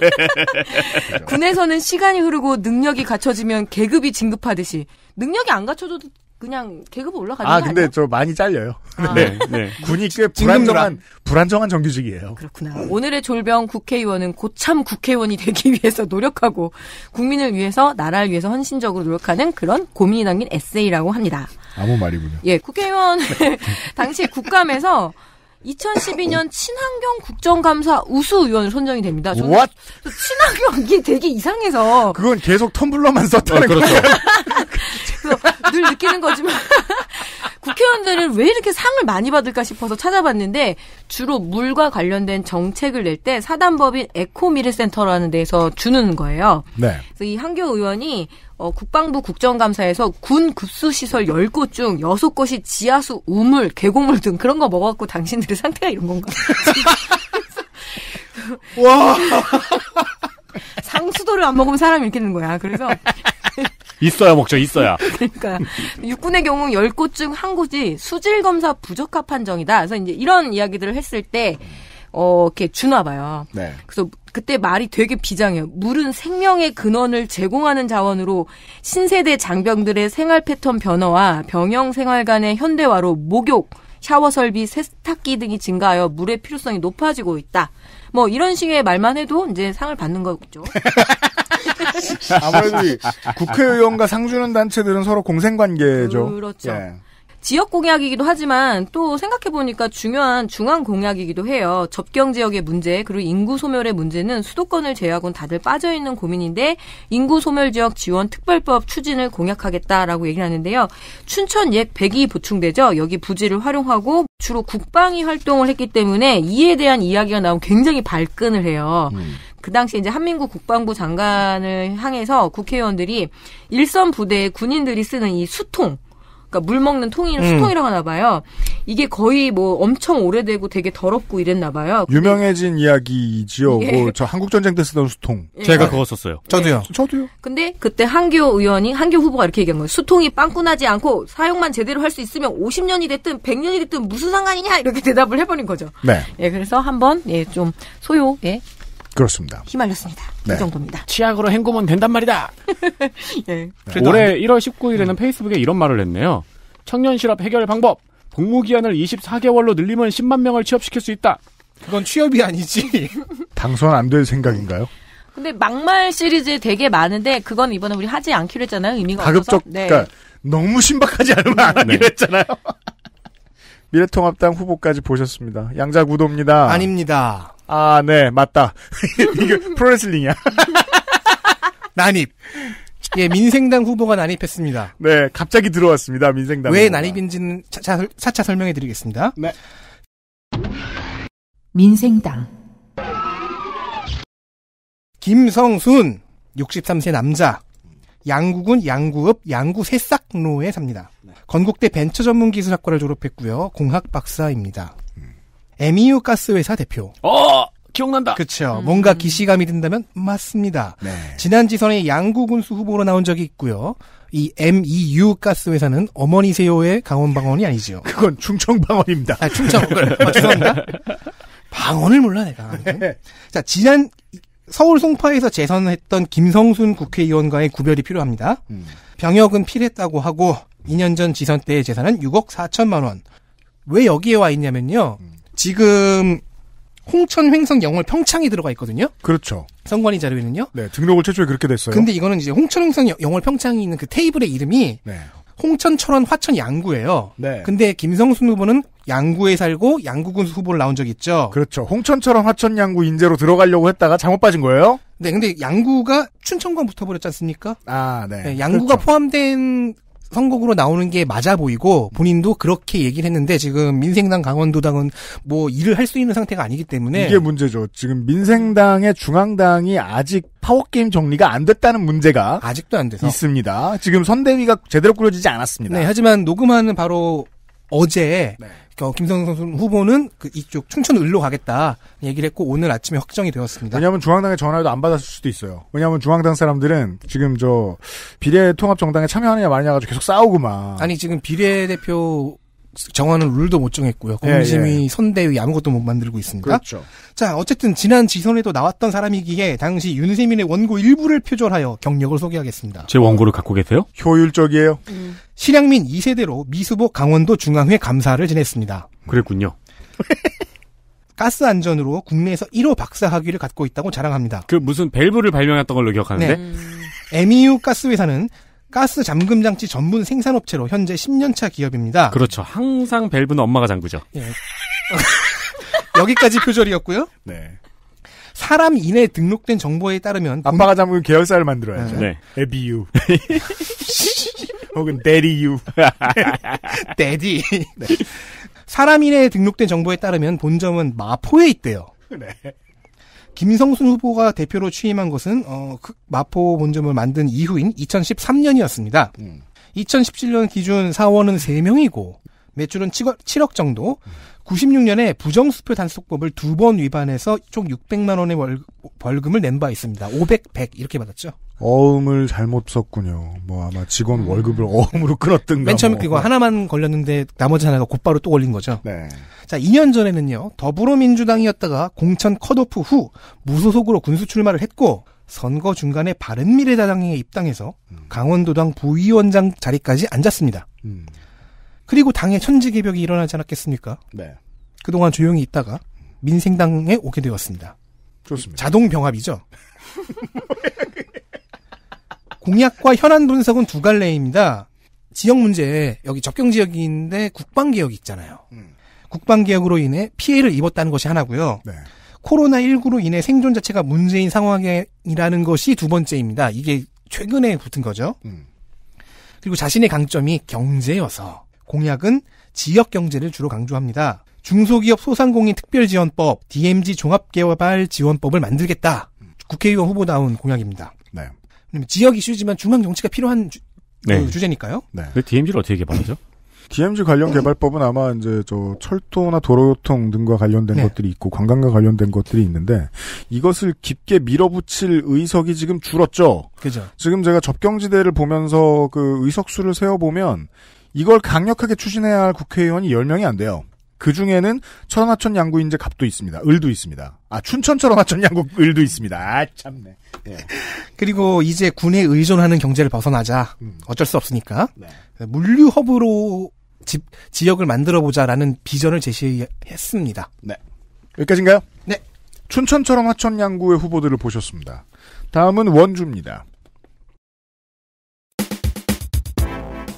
군에서는 시간이 흐르고 능력이 갖춰지면 계급이 진급하듯이 능력이 안갖춰져도 그냥 계급 올라가는 아, 거 근데 아니야? 저 많이 잘려요. 아. 네, 네. 군이 꽤 불안정한 불안정한 정규직이에요. 그렇구나. 오늘의 졸병 국회의원은 고참 국회의원이 되기 위해서 노력하고 국민을 위해서 나라를 위해서 헌신적으로 노력하는 그런 고민이 담긴 에세이라고 합니다. 아무 말이군요. 예, 국회의원 당시 국감에서 2012년 친환경 국정감사 우수 의원을 선정이 됩니다. 저는 w h 친환경이 되게 이상해서 그건 계속 텀블러만 썼다는 어, 그렇죠. 그래서 늘 느끼는 거지만 국회의원들은 왜 이렇게 상을 많이 받을까 싶어서 찾아봤는데 주로 물과 관련된 정책을 낼 때 사단법인 에코미래센터라는 데서 주는 거예요. 네. 그래서 이 한교 의원이 어, 국방부 국정감사에서 군 급수시설 10곳 중 6곳이 지하수, 우물, 계곡물 등 그런 거 먹어갖고 당신들의 상태가 이런 건가? 와! 상수도를 안 먹으면 사람이 이렇게 는 거야. 그래서 있어야 먹죠, 있어야. 그러니까 육군의 경우 10곳 중 한 곳이 수질 검사 부적합 판정이다. 그래서 이제 이런 이야기들을 했을 때 어, 이렇게 주나 봐요. 네. 그래서 그때 말이 되게 비장해요. 물은 생명의 근원을 제공하는 자원으로 신세대 장병들의 생활 패턴 변화와 병영 생활 간의 현대화로 목욕, 샤워 설비, 세탁기 등이 증가하여 물의 필요성이 높아지고 있다. 뭐 이런 식의 말만 해도 이제 상을 받는 거겠죠. 아무래도 국회의원과 상 주는 단체들은 서로 공생 관계죠. 그렇죠. 예. 지역 공약이기도 하지만 또 생각해보니까 중요한 중앙 공약이기도 해요. 접경 지역의 문제, 그리고 인구 소멸의 문제는 수도권을 제외하고는 다들 빠져있는 고민인데, 인구 소멸 지역 지원 특별법 추진을 공약하겠다라고 얘기를 하는데요. 춘천 옛 백이 보충되죠 여기 부지를 활용하고 주로 국방위 활동을 했기 때문에 이에 대한 이야기가 나오면 굉장히 발끈을 해요. 음. 그 당시 에 이제 한민국 국방부 장관을 향해서 국회의원들이 일선 부대에 군인들이 쓰는 이 수통, 그러니까 물 먹는 통이 음. 수통이라고 하나 봐요. 이게 거의 뭐 엄청 오래되고 되게 더럽고 이랬나 봐요. 유명해진 이야기지요. 예. 뭐저 한국 전쟁 때 쓰던 수통. 예. 제가 그거 썼어요. 예. 저도요. 예. 저도요. 근데 그때 한교 의원이 한교 후보가 이렇게 얘기한 거예요. 수통이 빵꾸나지 않고 사용만 제대로 할 수 있으면 50년이 됐든 100년이 됐든 무슨 상관이냐 이렇게 대답을 해버린 거죠. 네. 예, 그래서 한번 예좀 소요 예 그렇습니다. 휘말렸습니다. 네. 그 정도입니다. 치약으로 헹구면 된단 말이다. 예. 올해 1월 19일에는 음. 페이스북에 이런 말을 했네요. 청년 실업 해결 방법. 복무 기한을 24개월로 늘리면 10만 명을 취업시킬 수 있다. 그건 취업이 아니지. 당선 안 될 생각인가요? 근데 막말 시리즈 되게 많은데 그건 이번에 우리 하지 않기로 했잖아요. 의미가 가급적, 없어서. 네. 그러니까 너무 신박하지 않으면 안 하기로 네. 했잖아요. 미래통합당 후보까지 보셨습니다. 양자구도입니다. 아닙니다. 아, 네, 맞다. 이거 프로레슬링이야. 난입. 예, 민생당 후보가 난입했습니다. 네, 갑자기 들어왔습니다. 민생당. 왜 후보가. 난입인지는 차차, 차차 설명해 드리겠습니다. 네. 민생당. 김성순, 63세 남자. 양구군 양구읍 양구 새싹로에 삽니다. 건국대 벤처전문기술학과를 졸업했고요. 공학 박사입니다. MU e 가스 회사 대표. 어! 기억난다. 그렇죠. 음. 뭔가 기시감이 든다면 맞습니다. 네. 지난 지선에 양구군수 후보로 나온 적이 있고요. 이 MEU 가스 회사는 어머니세요의 강원 방언이 아니죠 그건 충청 방언입니다. 아, 충청. 아, 죄송합니다. 방언을 몰라 내가. 네. 자 지난 서울 송파에서 재선했던 김성순 국회의원과의 구별이 필요합니다. 음. 병역은 필했다고 하고 2년 전 지선 때의 재산은 6억 4천만 원. 왜 여기에 와 있냐면요. 음. 지금 홍천 횡성 영월 평창이 들어가 있거든요. 그렇죠. 선관위 자료에는요. 네, 등록을 최초에 그렇게 됐어요. 근데 이거는 이제 홍천 횡성 영월 평창이 있는 그 테이블의 이름이 네. 홍천 철원 화천 양구예요. 네. 근데 김성순 후보는 양구에 살고 양구군 후보를 나온 적 있죠. 그렇죠. 홍천 철원 화천 양구 인재로 들어가려고 했다가 잘못 빠진 거예요. 네, 근데 양구가 춘천과 붙어버렸지 않습니까? 아, 네. 네 양구가 그렇죠. 포함된 선곡으로 나오는 게 맞아 보이고 본인도 그렇게 얘기를 했는데 지금 민생당 강원도당은 뭐 일을 할 수 있는 상태가 아니기 때문에 이게 문제죠. 지금 민생당의 중앙당이 아직 파워게임 정리가 안 됐다는 문제가 아직도 안 돼서 있습니다. 지금 선대위가 제대로 꾸려지지 않았습니다. 네, 하지만 녹음하는 바로 어제 네. 어, 김성선 후보는 그 이쪽 충천 을로 가겠다 얘기를 했고 오늘 아침에 확정이 되었습니다. 왜냐하면 중앙당의 전화도 안 받았을 수도 있어요. 왜냐하면 중앙당 사람들은 지금 저 비례 통합 정당에 참여하느냐 마느냐 가지고 계속 싸우고 막. 아니 지금 비례 대표 정하는 룰도 못 정했고요. 공심이 예, 예. 선대위 아무것도 못 만들고 있습니다. 그렇죠. 자, 어쨌든 지난 지선에도 나왔던 사람이기에 당시 윤세민의 원고 일부를 표절하여 경력을 소개하겠습니다. 제 원고를 갖고 계세요? 효율적이에요. 음. 실향민 2세대로 미수복 강원도 중앙회 감사를 지냈습니다. 그랬군요. 가스 안전으로 국내에서 1호 박사 학위를 갖고 있다고 자랑합니다. 그 무슨 밸브를 발명했던 걸로 기억하는데. 네. MEU 가스 회사는 가스 잠금 장치 전문 생산업체로 현재 10년차 기업입니다. 그렇죠. 항상 밸브는 엄마가 잠그죠. 예. 여기까지 표절이었고요. 네. 사람 인에 등록된 정보에 따르면 본... 아빠가 잠은 계열사를 만들어야죠. 네. 에비유 네, 혹은 데리유 데디 네. 사람 인에 등록된 정보에 따르면 본점은 마포에 있대요. 네. 김성순 후보가 대표로 취임한 것은 어, 그 마포 본점을 만든 이후인 2013년이었습니다. 음. 2017년 기준 사원은 3명이고 매출은 7억, 정도, 96년에 부정수표 단속법을 두 번 위반해서 총 600만 원의 월, 벌금을 낸 바 있습니다. 500, 100 이렇게 받았죠. 어음을 잘못 썼군요. 뭐 아마 직원 음. 월급을 어음으로 끊었던가. 맨 처음에 뭐. 그거 하나만 걸렸는데 나머지 하나가 곧바로 또 걸린 거죠. 네. 자, 2년 전에는요. 더불어민주당이었다가 공천 컷오프 후 무소속으로 군수 출마를 했고 선거 중간에 바른미래당에 입당해서 음. 강원도당 부위원장 자리까지 앉았습니다. 음. 그리고 당의 천지개벽이 일어나지 않았겠습니까? 네. 그동안 조용히 있다가 민생당에 오게 되었습니다. 좋습니다. 자동 병합이죠. 공약과 현안 분석은 두 갈래입니다. 지역 문제 여기 접경 지역인데 국방 개혁 있잖아요. 음. 국방 개혁으로 인해 피해를 입었다는 것이 하나고요. 네. 코로나 19로 인해 생존 자체가 문제인 상황이라는 것이 두 번째입니다. 이게 최근에 붙은 거죠. 음. 그리고 자신의 강점이 경제여서 공약은 지역 경제를 주로 강조합니다. 중소기업 소상공인 특별지원법, DMZ 종합개발 지원법을 만들겠다. 국회의원 후보 나온 공약입니다. 네. 지역 이슈지만 중앙 정치가 필요한 주, 네. 그 제니까요 네. 근데 그 DMZ를 어떻게 개발하죠? DMZ 관련 개발법은 아마 이제 저 철도나 도로교통 등과 관련된 네. 것들이 있고 관광과 관련된 것들이 있는데 이것을 깊게 밀어붙일 의석이 지금 줄었죠. 그죠. 지금 제가 접경지대를 보면서 그 의석수를 세어 보면 이걸 강력하게 추진해야 할 국회의원이 10명이 안 돼요. 그 중에는 천하천 양구인제 갑도 있습니다. 을도 있습니다. 아 춘천 천하천 양구 을도 있습니다. 아 참네. 예. 그리고 이제 군에 의존하는 경제를 벗어나자 음. 어쩔 수 없으니까 네. 물류 허브로 집, 지역을 만들어 보자라는 비전을 제시했습니다. 네. 여기까지인가요? 네. 춘천처럼 하천 양구의 후보들을 보셨습니다. 다음은 원주입니다.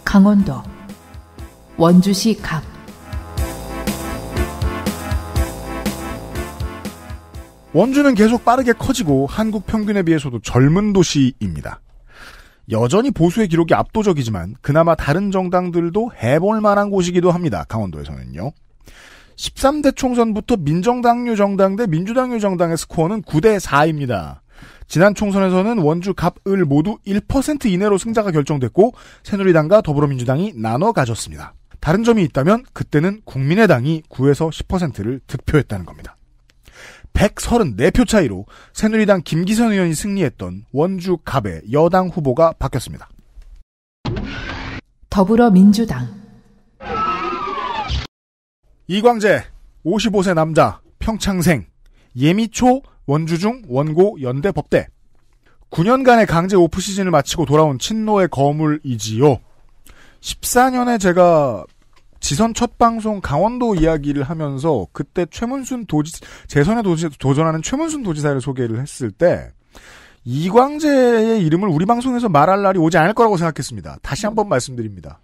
강원도 원주시 갑 원주는 계속 빠르게 커지고 한국 평균에 비해서도 젊은 도시입니다. 여전히 보수의 기록이 압도적이지만 그나마 다른 정당들도 해볼 만한 곳이기도 합니다. 강원도에서는요. 13대 총선부터 민정당류 정당 대 민주당류 정당의 스코어는 9대 4입니다. 지난 총선에서는 원주 갑을 모두 1% 이내로 승자가 결정됐고 새누리당과 더불어민주당이 나눠 가졌습니다. 다른 점이 있다면 그때는 국민의당이 9에서 10%를 득표했다는 겁니다. 134표 차이로 새누리당 김기선 의원이 승리했던 원주 갑의 여당 후보가 바뀌었습니다. 더불어민주당 이광재 55세 남자 평창생 예미초 원주중 원고 연대 법대 9년간의 강제 오프 시즌을 마치고 돌아온 친노의 거물이지요. 14년에 제가 지선 첫 방송 강원도 이야기를 하면서 그때 최문순 도지 재선에 도지, 도전하는 최문순 도지사를 소개를 했을 때 이광재의 이름을 우리 방송에서 말할 날이 오지 않을 거라고 생각했습니다. 다시 한번 말씀드립니다.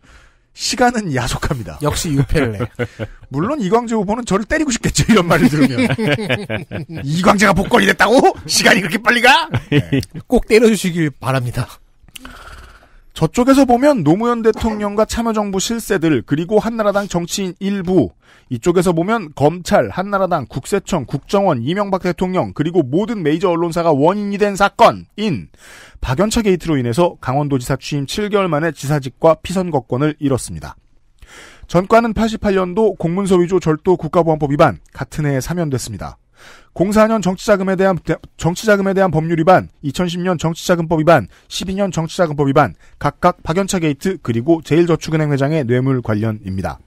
시간은 야속합니다. 역시 유펠레. 물론 이광재 후보는 저를 때리고 싶겠죠. 이런 말을 들으면. 이광재가 복권이 됐다고? 시간이 그렇게 빨리 가? 네. 꼭 때려주시길 바랍니다. 저쪽에서 보면 노무현 대통령과 참여정부 실세들 그리고 한나라당 정치인 일부 이쪽에서 보면 검찰, 한나라당, 국세청, 국정원, 이명박 대통령 그리고 모든 메이저 언론사가 원인이 된 사건인 박연차 게이트로 인해서 강원도지사 취임 7개월 만에 지사직과 피선거권을 잃었습니다. 전과는 88년도 공문서 위조 절도 국가보안법 위반 같은 해에 사면됐습니다. 04년 정치자금에 대한 정치자금에 대한 법률 위반, 2010년 정치자금법 위반, 12년 정치자금법 위반, 각각 박연차 게이트 그리고 제일저축은행 회장의 뇌물 관련입니다.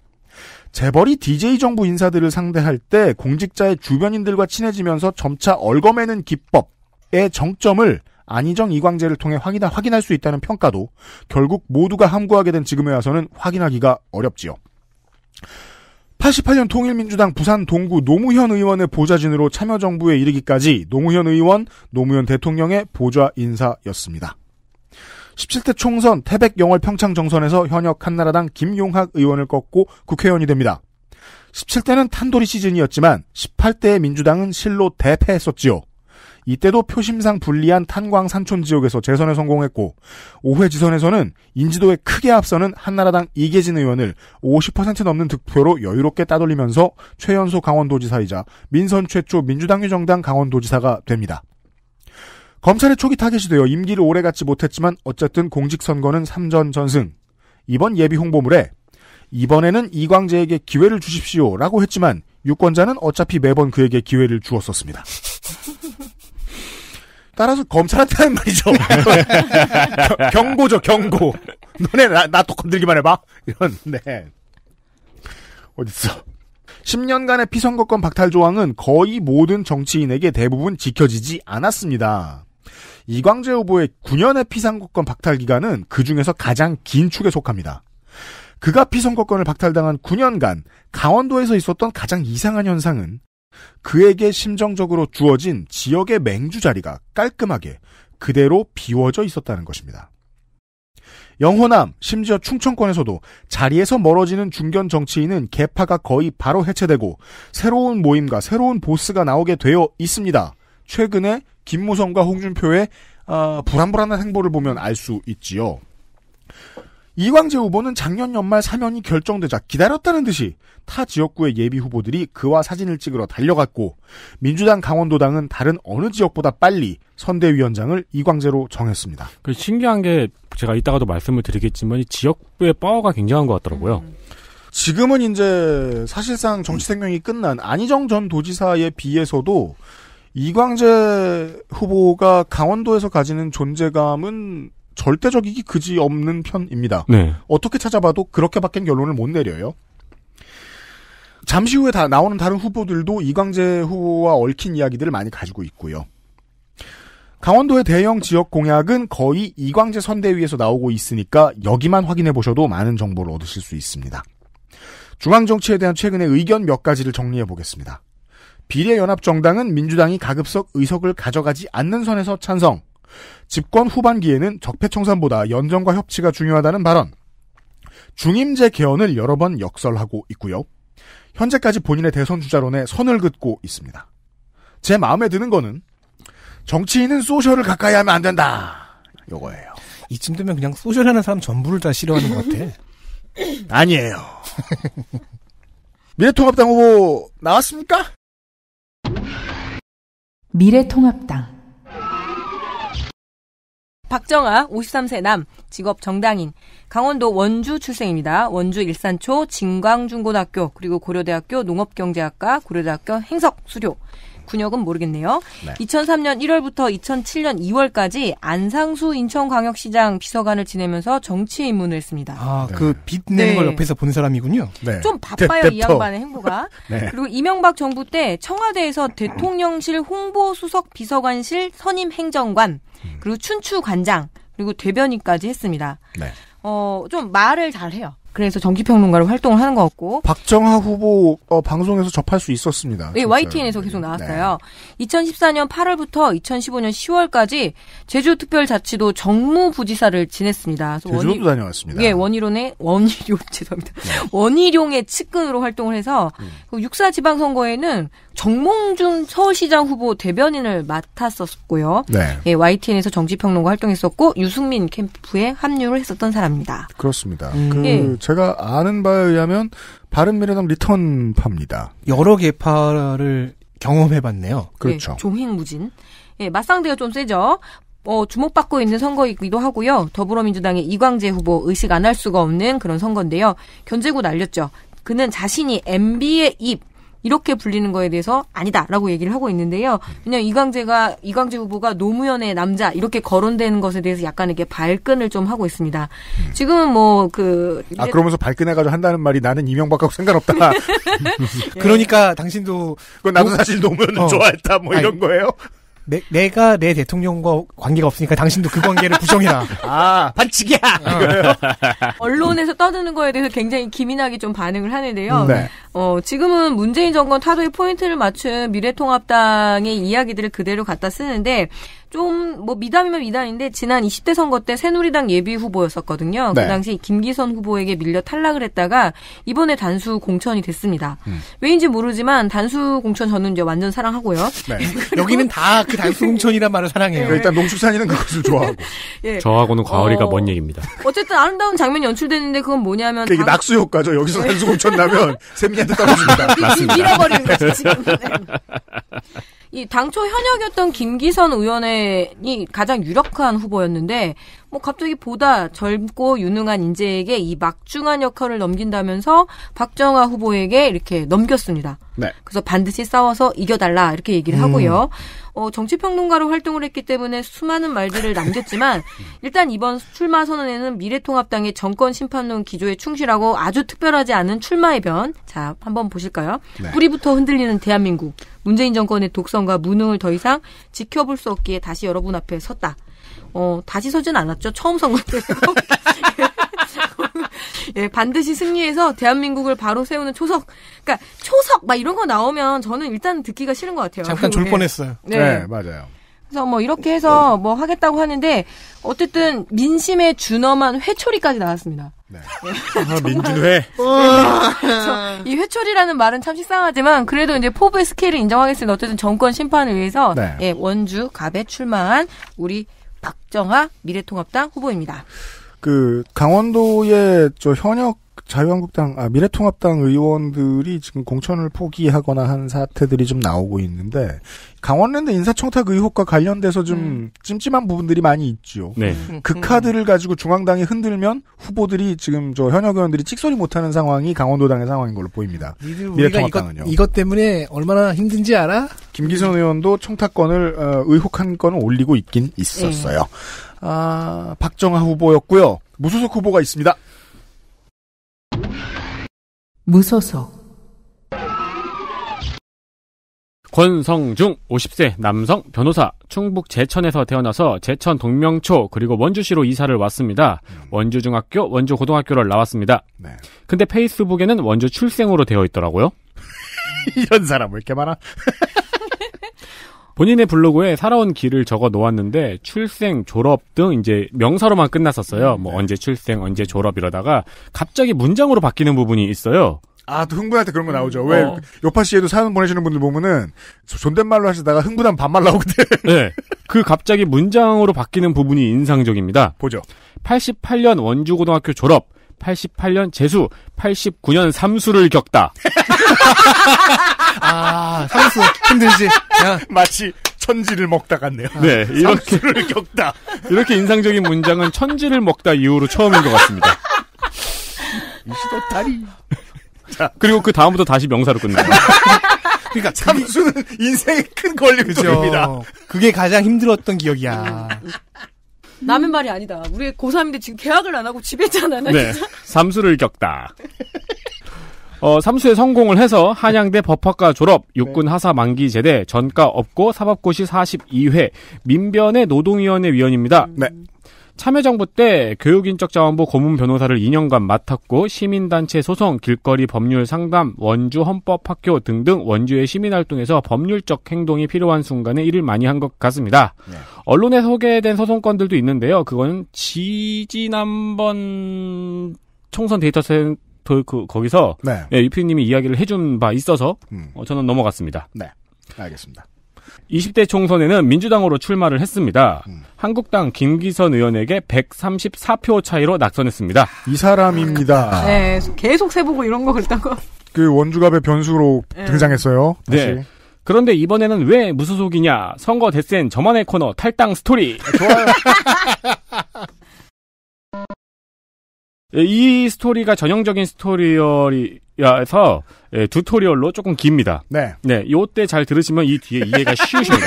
재벌이 DJ 정부 인사들을 상대할 때 공직자의 주변인들과 친해지면서 점차 얼검매는 기법의 정점을 안희정 이광재를 통해 확인, 확인할 수 있다는 평가도 결국 모두가 함구하게 된 지금에 와서는 확인하기가 어렵지요. 88년 통일민주당 부산 동구 노무현 의원의 보좌진으로 참여정부에 이르기까지 노무현 의원, 노무현 대통령의 보좌 인사였습니다. 17대 총선 태백 영월 평창 정선에서 현역 한나라당 김용학 의원을 꺾고 국회의원이 됩니다. 17대는 탄도리 시즌이었지만 18대의 민주당은 실로 대패했었지요. 이때도 표심상 불리한 탄광 산촌 지역에서 재선에 성공했고 5회 지선에서는 인지도에 크게 앞서는 한나라당 이계진 의원을 50% 넘는 득표로 여유롭게 따돌리면서 최연소 강원도지사이자 민선 최초 민주당 유정당 강원도지사가 됩니다. 검찰의 초기 타겟이 되어 임기를 오래 갖지 못했지만 어쨌든 공직선거는 3전 전승. 이번 예비 홍보물에 이번에는 이광재에게 기회를 주십시오라고 했지만 유권자는 어차피 매번 그에게 기회를 주었었습니다. 따라서 검찰한테 하는 말이죠. 경고죠, 경고. 너네 나, 나 건들기만 해봐. 이런, 네. 어딨어. 10년간의 피선거권 박탈 조항은 거의 모든 정치인에게 대부분 지켜지지 않았습니다. 이광재 후보의 9년의 피선거권 박탈 기간은 그 중에서 가장 긴 축에 속합니다. 그가 피선거권을 박탈당한 9년간 강원도에서 있었던 가장 이상한 현상은 그에게 심정적으로 주어진 지역의 맹주 자리가 깔끔하게 그대로 비워져 있었다는 것입니다. 영호남, 심지어 충청권에서도 자리에서 멀어지는 중견 정치인은 개파가 거의 바로 해체되고 새로운 모임과 새로운 보스가 나오게 되어 있습니다. 최근에 김무성과 홍준표의 어, 불안불안한 행보를 보면 알 수 있지요. 이광재 후보는 작년 연말 사면이 결정되자 기다렸다는 듯이 타 지역구의 예비 후보들이 그와 사진을 찍으러 달려갔고 민주당 강원도당은 다른 어느 지역보다 빨리 선대위원장을 이광재로 정했습니다. 신기한 게 제가 이따가도 말씀을 드리겠지만 지역구의 파워가 굉장한 것 같더라고요. 음. 지금은 이제 사실상 정치 생명이 끝난 안희정 전 도지사에 비해서도 이광재 후보가 강원도에서 가지는 존재감은 절대적이기 그지 없는 편입니다. 네. 어떻게 찾아봐도 그렇게밖에 결론을 못 내려요. 잠시 후에 다 나오는 다른 후보들도 이광재 후보와 얽힌 이야기들을 많이 가지고 있고요. 강원도의 대형 지역 공약은 거의 이광재 선대위에서 나오고 있으니까 여기만 확인해 보셔도 많은 정보를 얻으실 수 있습니다. 중앙정치에 대한 최근의 의견 몇 가지를 정리해 보겠습니다. 비례연합정당은 민주당이 가급적 의석을 가져가지 않는 선에서 찬성. 집권 후반기에는 적폐청산보다 연정과 협치가 중요하다는 발언. 중임제 개헌을 여러 번 역설하고 있고요. 현재까지 본인의 대선 주자론에 선을 긋고 있습니다. 제 마음에 드는 거는 정치인은 소셜을 가까이 하면 안 된다. 요거예요. 이쯤 되면 그냥 소셜하는 사람 전부를 다 싫어하는 것 같아. 아니에요. 미래통합당 후보 나왔습니까? 미래통합당 박정아 53세 남 직업 정당인 강원도 원주 출생입니다. 원주 일산초 진광중고등학교 그리고 고려대학교 농업경제학과 고려대학교 행석 수료 군역은 모르겠네요. 네. 2003년 1월부터 2007년 2월까지 안상수 인천광역시장 비서관을 지내면서 정치에 입문을 했습니다. 아, 네. 그빚 내는 네. 걸 옆에서 본 사람이군요. 네. 좀 바빠요, 대, 이 양반의 행보가. 네. 그리고 이명박 정부 때 청와대에서 대통령실 홍보수석 비서관실 선임 행정관, 음. 그리고 춘추 관장 그리고 대변인까지 했습니다. 네. 어, 좀 말을 잘해요. 그래서 정치평론가로 활동을 하는 것 같고 박정하 후보 어, 방송에서 접할 수 있었습니다. 예, 네, YTN에서 계속 나왔어요. 네. 2014년 8월부터 2015년 10월까지 제주특별자치도 정무부지사를 지냈습니다. 제주도 원이, 다녀왔습니다. 예, 원희룡의 원희룡 죄송합니다. 네. 원희룡의 측근으로 활동을 해서 음. 그 육사 지방선거에는 정몽준 서울시장 후보 대변인을 맡았었고요. 네. 예, YTN에서 정치평론가 활동했었고 유승민 캠프에 합류를 했었던 사람입니다. 그렇습니다. 음. 그 예. 제가 아는 바에 의하면 바른미래당 리턴파입니다. 여러 개파를 경험해봤네요. 네, 그렇죠. 네, 종횡무진. 예, 네, 맞상대가 좀 세죠. 어, 주목받고 있는 선거이기도 하고요. 더불어민주당의 이광재 후보 의식 안 할 수가 없는 그런 선거인데요. 견제구 날렸죠. 그는 자신이 MB의 입 이렇게 불리는 거에 대해서 아니다라고 얘기를 하고 있는데요. 그냥 이광재가 이광재 후보가 노무현의 남자 이렇게 거론되는 것에 대해서 약간 이게 발끈을 좀 하고 있습니다. 지금은 뭐그 아, 그러면서 발끈해가지고 한다는 말이 나는 이명박하고 상관없다. 예. 그러니까 당신도 나도 사실 노무현을 어. 좋아했다 뭐 이런 아니, 거예요. 내, 내가 내 대통령과 관계가 없으니까 당신도 그 관계를 부정해라. 아, 반칙이야! 어. 언론에서 떠드는 거에 대해서 굉장히 기민하게 좀 반응을 하는데요. 네. 어, 지금은 문재인 정권 타도의 포인트를 맞춘 미래통합당의 이야기들을 그대로 갖다 쓰는데, 좀뭐 미담이면 미담인데 지난 20대 선거 때 새누리당 예비 후보였었거든요. 그 네. 그 당시 김기선 후보에게 밀려 탈락을 했다가 이번에 단수 공천이 됐습니다. 음. 왜인지 모르지만 단수 공천 저는 이제 완전 사랑하고요. 네. 여기는 다 그 단수 공천이란 말을 사랑해요. 네. 그러니까 일단 농축산이은 그것을 좋아하고. 예. 저하고는 과거리가 어... 먼 얘기입니다. 어쨌든 아름다운 장면이 연출됐는데 그건 뭐냐면 그게 당... 낙수 효과죠. 여기서 네. 단수 공천 나면 세미한테 떨어집니다. 밀어버리는 거죠 지금. 네. 이 당초 현역이었던 김기선 의원이 가장 유력한 후보였는데 뭐 갑자기 보다 젊고 유능한 인재에게 이 막중한 역할을 넘긴다면서 박정아 후보에게 이렇게 넘겼습니다. 네. 그래서 반드시 싸워서 이겨달라 이렇게 얘기를 음. 하고요. 어, 정치평론가로 활동을 했기 때문에 수많은 말들을 남겼지만 음. 일단 이번 출마 선언에는 미래통합당의 정권 심판론 기조에 충실하고 아주 특별하지 않은 출마의 변. 자, 한번 보실까요? 네. 뿌리부터 흔들리는 대한민국. 문재인 정권의 독성과 무능을 더 이상 지켜볼 수 없기에 다시 여러분 앞에 섰다. 어, 다시 서진 않았죠. 처음 선거 때요. 예, 반드시 승리해서 대한민국을 바로 세우는 초석. 그러니까 초석 막 이런 거 나오면 저는 일단 듣기가 싫은 것 같아요. 잠깐 졸 예. 뻔했어요. 네. 네, 맞아요. 그래서 뭐 이렇게 해서 어. 뭐 하겠다고 하는데 어쨌든 민심에 준엄한 회초리까지 나왔습니다. 네. 아, 민주회. 네. 이 회초리라는 말은 참 식상하지만 그래도 이제 포부의 스케일을 인정하겠으니 어쨌든 정권 심판을 위해서 네. 예, 원주 갑에 출마한 우리 박정하 미래통합당 후보입니다. 그 강원도의 저 현역 자유한국당 아 미래통합당 의원들이 지금 공천을 포기하거나 한 사태들이 좀 나오고 있는데 강원랜드 인사청탁 의혹과 관련돼서 좀 음. 찜찜한 부분들이 많이 있죠. 네. 음. 그 카드를 가지고 중앙당이 흔들면 후보들이 지금 저 현역 의원들이 찍소리 못하는 상황이 강원도당의 상황인 걸로 보입니다. 미래통합당은요. 이것, 이것, 때문에 얼마나 힘든지 알아? 김기선 의원도 청탁권을 어, 의혹한 건 올리고 있긴 있었어요. 음. 아, 박정하 후보였고요. 무소속 후보가 있습니다. 무소속 권성중 50세 남성 변호사 충북 제천에서 태어나서 제천 동명초 그리고 원주시로 이사를 왔습니다. 원주중학교 원주고등학교를 나왔습니다. 네. 근데 페이스북에는 원주 출생으로 되어 있더라고요. 이런 사람을 이렇게 많아. 본인의 블로그에 살아온 길을 적어 놓았는데 출생, 졸업 등 이제 명사로만 끝났었어요. 뭐 네. 언제 출생, 언제 졸업 이러다가 갑자기 문장으로 바뀌는 부분이 있어요. 아, 또 흥분할 때 그런 거 나오죠. 왜, 어. 요파 씨에도 사연 보내시는 분들 보면은, 존댓말로 하시다가 흥분하 반말 나오거든. 네. 그 갑자기 문장으로 바뀌는 부분이 인상적입니다. 보죠. 88년 원주고등학교 졸업, 88년 재수, 89년 삼수를 겪다. 아, 삼수 힘들지. 야. 아. 마치 천지를 먹다 같네요. 네, 이렇게 삼수를 겪다. 이렇게 인상적인 문장은 천지를 먹다 이후로 처음인 것 같습니다. 이시도 다리. 자, 그리고 그 다음부터 다시 명사로 끝나요. 그러니까 삼수는 인생의 큰권리돌입니다 그게 가장 힘들었던 기억이야. 남의 말이 아니다. 우리 고3인데 지금 계약을 안 하고 집에 있잖아. 네. 삼수를 겪다. 어, 삼수에 성공을 해서 한양대 법학과 졸업, 네. 육군 하사 만기 제대, 전과 없고 사법고시 42회, 민변의 노동위원회 위원입니다. 네. 참여정부 때 교육인적자원부 고문 변호사를 2년간 맡았고 시민단체 소송, 길거리 법률 상담, 원주 헌법학교 등등 원주의 시민활동에서 법률적 행동이 필요한 순간에 일을 많이 한 것 같습니다. 네. 언론에 소개된 소송권들도 있는데요. 그거는 지난번 총선 데이터센터 그 거기서 네. 예, 유피님이 이야기를 해준 바 있어서 음. 어, 저는 넘어갔습니다. 네, 알겠습니다. 20대 총선에는 민주당으로 출마를 했습니다. 음. 한국당 김기선 의원에게 134표 차이로 낙선했습니다. 이 사람입니다. 아. 네, 계속 세보고 이런 거 그랬던 거. 그 원주갑의 변수로 네. 등장했어요. 네. 다시. 네. 그런데 이번에는 왜 무소속이냐? 선거 데센 저만의 코너 탈당 스토리. 아, 좋아요. 이 스토리가 전형적인 스토리얼이 야 에서 예, 튜토리얼로 조금 깁니다. 네. 네, 요 때 잘 들으시면 이 뒤에 이해가 쉬우십니다.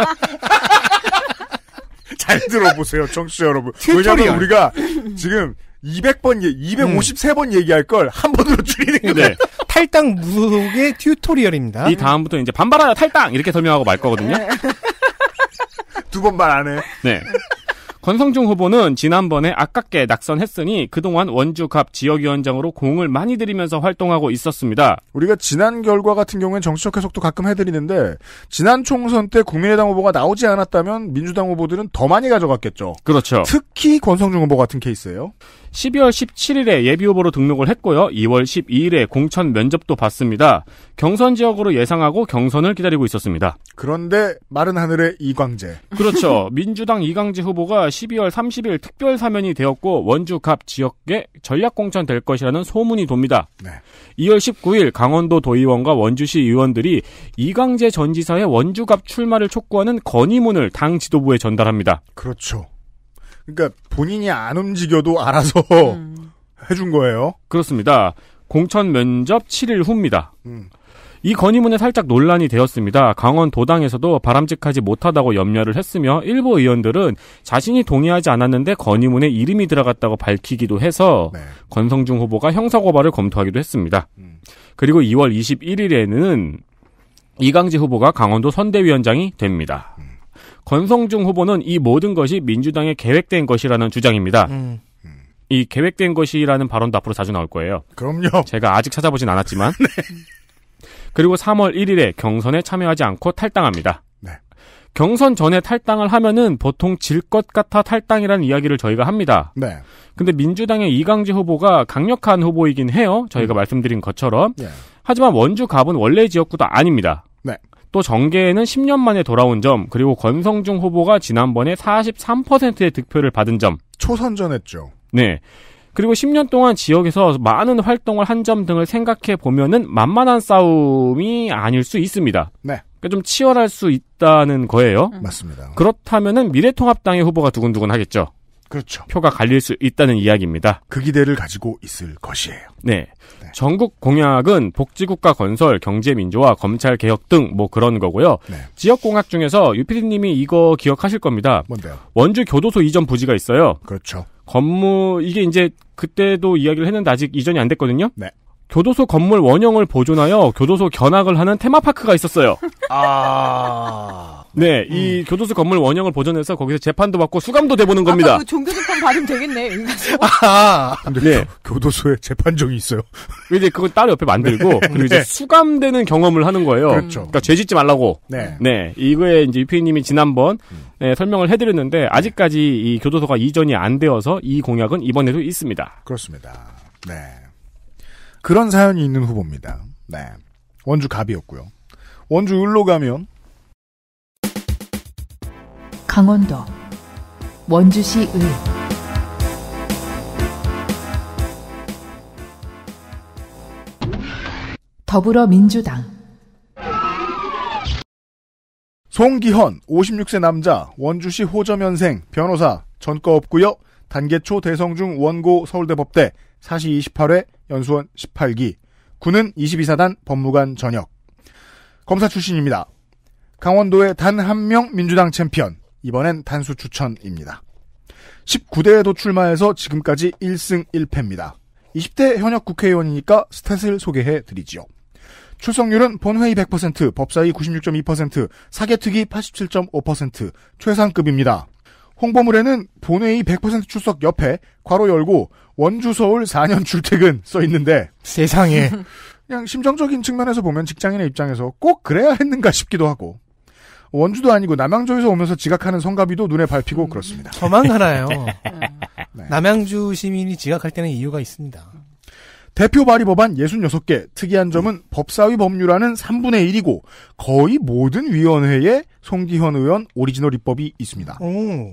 잘 들어보세요, 청취자 여러분. 왜냐면 우리가 지금 200번, 253번 음. 얘기할 걸 한 번으로 줄이는 네. 거예요. 네. 탈당 무속의 튜토리얼입니다. 이 다음부터 이제 반발하라 탈당! 이렇게 설명하고 말 거거든요. 두 번 말 안 해. 네. 권성중 후보는 지난번에 아깝게 낙선했으니 그동안 원주갑 지역위원장으로 공을 많이 들이면서 활동하고 있었습니다. 우리가 지난 결과 같은 경우엔 정치적 해석도 가끔 해드리는데 지난 총선 때 국민의당 후보가 나오지 않았다면 민주당 후보들은 더 많이 가져갔겠죠. 그렇죠. 특히 권성중 후보 같은 케이스예요. 12월 17일에 예비후보로 등록을 했고요. 2월 12일에 공천 면접도 봤습니다. 경선 지역으로 예상하고 경선을 기다리고 있었습니다. 그런데 마른 하늘의 이광재. 그렇죠. 민주당 이광재 후보가 12월 30일 특별 사면이 되었고 원주갑 지역에 전략공천 될 것이라는 소문이 돕니다. 네. 2월 19일 강원도 도의원과 원주시 의원들이 이광재 전지사의 원주갑 출마를 촉구하는 건의문을 당 지도부에 전달합니다. 그렇죠. 그러니까 본인이 안 움직여도 알아서 음. 해준 거예요. 그렇습니다. 공천 면접 7일 후입니다. 음. 이 건의문에 살짝 논란이 되었습니다. 강원 도당에서도 바람직하지 못하다고 염려를 했으며 일부 의원들은 자신이 동의하지 않았는데 건의문에 이름이 들어갔다고 밝히기도 해서 네. 권성중 후보가 형사고발을 검토하기도 했습니다. 음. 그리고 2월 21일에는 이강지 후보가 강원도 선대위원장이 됩니다. 음. 권성중 후보는 이 모든 것이 민주당의 계획된 것이라는 주장입니다. 음. 이 계획된 것이라는 발언도 앞으로 자주 나올 거예요. 그럼요. 제가 아직 찾아보진 않았지만. 네. 그리고 3월 1일에 경선에 참여하지 않고 탈당합니다. 네. 경선 전에 탈당을 하면은 보통 질 것 같아 탈당이라는 이야기를 저희가 합니다. 네. 근데 민주당의 이강지 후보가 강력한 후보이긴 해요. 저희가 음. 말씀드린 것처럼. 네. 하지만 원주 갑은 원래 지역구도 아닙니다. 네. 또 정계에는 10년 만에 돌아온 점, 그리고 권성중 후보가 지난번에 43%의 득표를 받은 점. 초선전했죠. 네. 그리고 10년 동안 지역에서 많은 활동을 한 점 등을 생각해 보면은 만만한 싸움이 아닐 수 있습니다. 네. 그러니까 좀 치열할 수 있다는 거예요. 맞습니다. 그렇다면은 미래통합당의 후보가 두근두근 하겠죠. 그렇죠. 표가 갈릴 수 있다는 이야기입니다. 그 기대를 가지고 있을 것이에요. 네. 네. 전국 공약은 복지국가 건설, 경제민주화, 검찰개혁 등 뭐 그런 거고요. 네. 지역공약 중에서 유피디님이 이거 기억하실 겁니다. 뭔데요? 원주 교도소 이전 부지가 있어요. 그렇죠. 건물, 이게 이제 그때도 이야기를 했는데 아직 이전이 안 됐거든요. 네. 교도소 건물 원형을 보존하여 교도소 견학을 하는 테마파크가 있었어요. 아. 네, 음. 이 교도소 건물 원형을 보존해서 거기서 재판도 받고 수감도 돼보는 겁니다. 그 종교재판 받으면 되겠네, 아, 하 네. 교도소에 재판정이 있어요. 이제 그걸 따로 옆에 만들고, 네. 그리고 이제 네. 수감되는 경험을 하는 거예요. 그렇죠. 그러니까 죄 짓지 말라고. 네. 네, 이거에 이제 유피님이 지난번 음. 설명을 해드렸는데, 네. 아직까지 이 교도소가 이전이 안 되어서 이 공약은 이번에도 있습니다. 그렇습니다. 네. 그런 사연이 있는 후보입니다. 네. 원주 갑이었고요. 원주 을로 가면 강원도 원주시 을 더불어민주당 송기헌 56세 남자 원주시 호점연생 변호사 전과 없고요. 단계초 대성중 원고 서울대 법대 사시 28회 연수원 18기, 군은 22사단 법무관 전역. 검사 출신입니다. 강원도의 단 한 명 민주당 챔피언. 이번엔 단수 추천입니다. 19대 에도출마해서 지금까지 1승 1패입니다. 20대 현역 국회의원이니까 스탯을 소개해 드리지요. 출석률은 본회의 100%, 법사위 96.2%, 사개특위 87.5%, 최상급입니다. 홍보물에는 본회의 100% 출석 옆에 괄호 열고 원주 서울 4년 출퇴근 써 있는데 세상에 그냥 심정적인 측면에서 보면 직장인의 입장에서 꼭 그래야 했는가 싶기도 하고 원주도 아니고 남양주에서 오면서 지각하는 성가비도 눈에 밟히고 음, 그렇습니다. 저만 하나요. 네. 네. 남양주 시민이 지각할 때는 이유가 있습니다. 대표 발의 법안 66개, 특이한 점은 법사위 법률안은 3분의 1이고 거의 모든 위원회에 송기현 의원 오리지널 입법이 있습니다. 오.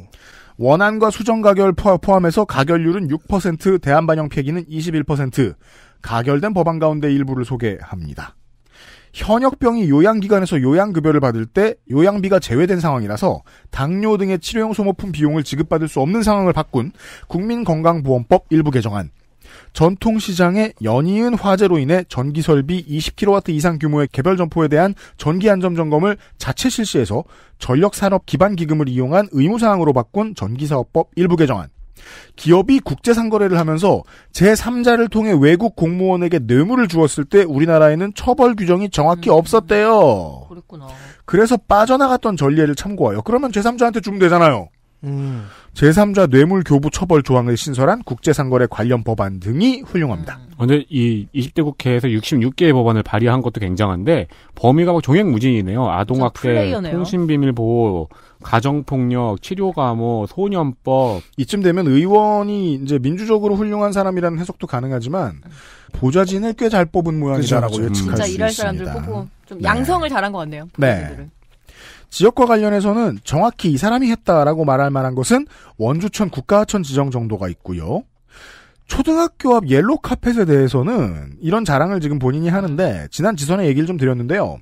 원안과 수정 가결 포함해서 가결률은 6%, 대안 반영 폐기는 21%, 가결된 법안 가운데 일부를 소개합니다. 현역병이 요양기관에서 요양급여를 받을 때 요양비가 제외된 상황이라서 당뇨 등의 치료용 소모품 비용을 지급받을 수 없는 상황을 바꾼 국민건강보험법 일부 개정안 전통시장의 연이은 화재로 인해 전기설비 20kW 이상 규모의 개별 점포에 대한 전기안전 점검을 자체 실시해서 전력산업 기반기금을 이용한 의무사항으로 바꾼 전기사업법 일부 개정안. 기업이 국제상거래를 하면서 제3자를 통해 외국 공무원에게 뇌물을 주었을 때 우리나라에는 처벌 규정이 정확히 음, 없었대요. 그랬구나. 그래서 빠져나갔던 전례를 참고하여. 그러면 제3자한테 주면 되잖아요. 음. 제3자 뇌물 교부 처벌 조항을 신설한 국제상거래 관련 법안 등이 훌륭합니다. 먼저 음. 이 20대 국회에서 66개의 법안을 발의한 것도 굉장한데 범위가 막 뭐 종횡무진이네요. 아동학대, 통신비밀보호, 가정폭력, 치료감호, 소년법. 이쯤 되면 의원이 이제 민주적으로 훌륭한 사람이라는 해석도 가능하지만 보좌진을 꽤 잘 뽑은 모양이다라고 그렇 예측할 수 있습니다. 진짜 일할 사람들 뽑고 좀 네. 양성을 잘한 것 같네요. 네. 지역과 관련해서는 정확히 이 사람이 했다라고 말할 만한 것은 원주천 국가하천 지정 정도가 있고요. 초등학교 앞 옐로 카펫에 대해서는 이런 자랑을 지금 본인이 하는데 지난 지선에 얘기를 좀 드렸는데요.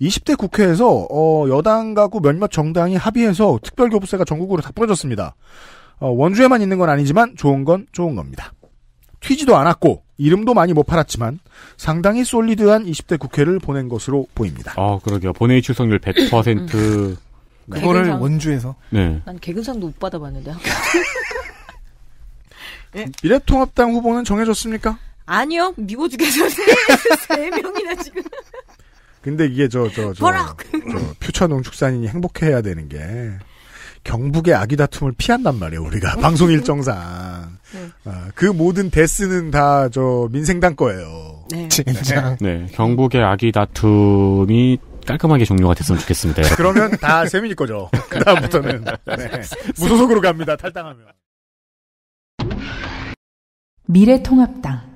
20대 국회에서 어, 여당 가구 몇몇 정당이 합의해서 특별교부세가 전국으로 다 뿌려졌습니다. 어, 원주에만 있는 건 아니지만 좋은 건 좋은 겁니다. 튀지도 않았고 이름도 많이 못 팔았지만 상당히 솔리드한 20대 국회를 보낸 것으로 보입니다. 아, 그러게요. 본회의 출석률 100%. 음. 그거를 원주에서. 네. 난 개근상도 못 받아봤는데. 네? 미래통합당 후보는 정해졌습니까? 아니요. 미보주어요세 명이나 지금. 근데 이게 저 저저 저, 저, 저, 퓨처 농축산인이 행복해야 되는 게 경북의 아기 다툼을 피한단 말이에요. 우리가 방송 일정상. 네. 아, 그 모든 데스는 다 저 민생당 거예요. 네. 진짜. 네. 네. 경북의 아기 다툼이 깔끔하게 종료가 됐으면 좋겠습니다. 그러면 다 세민이 거죠. 그다음부터는 네. 무소속으로 갑니다. 탈당하면. 미래통합당.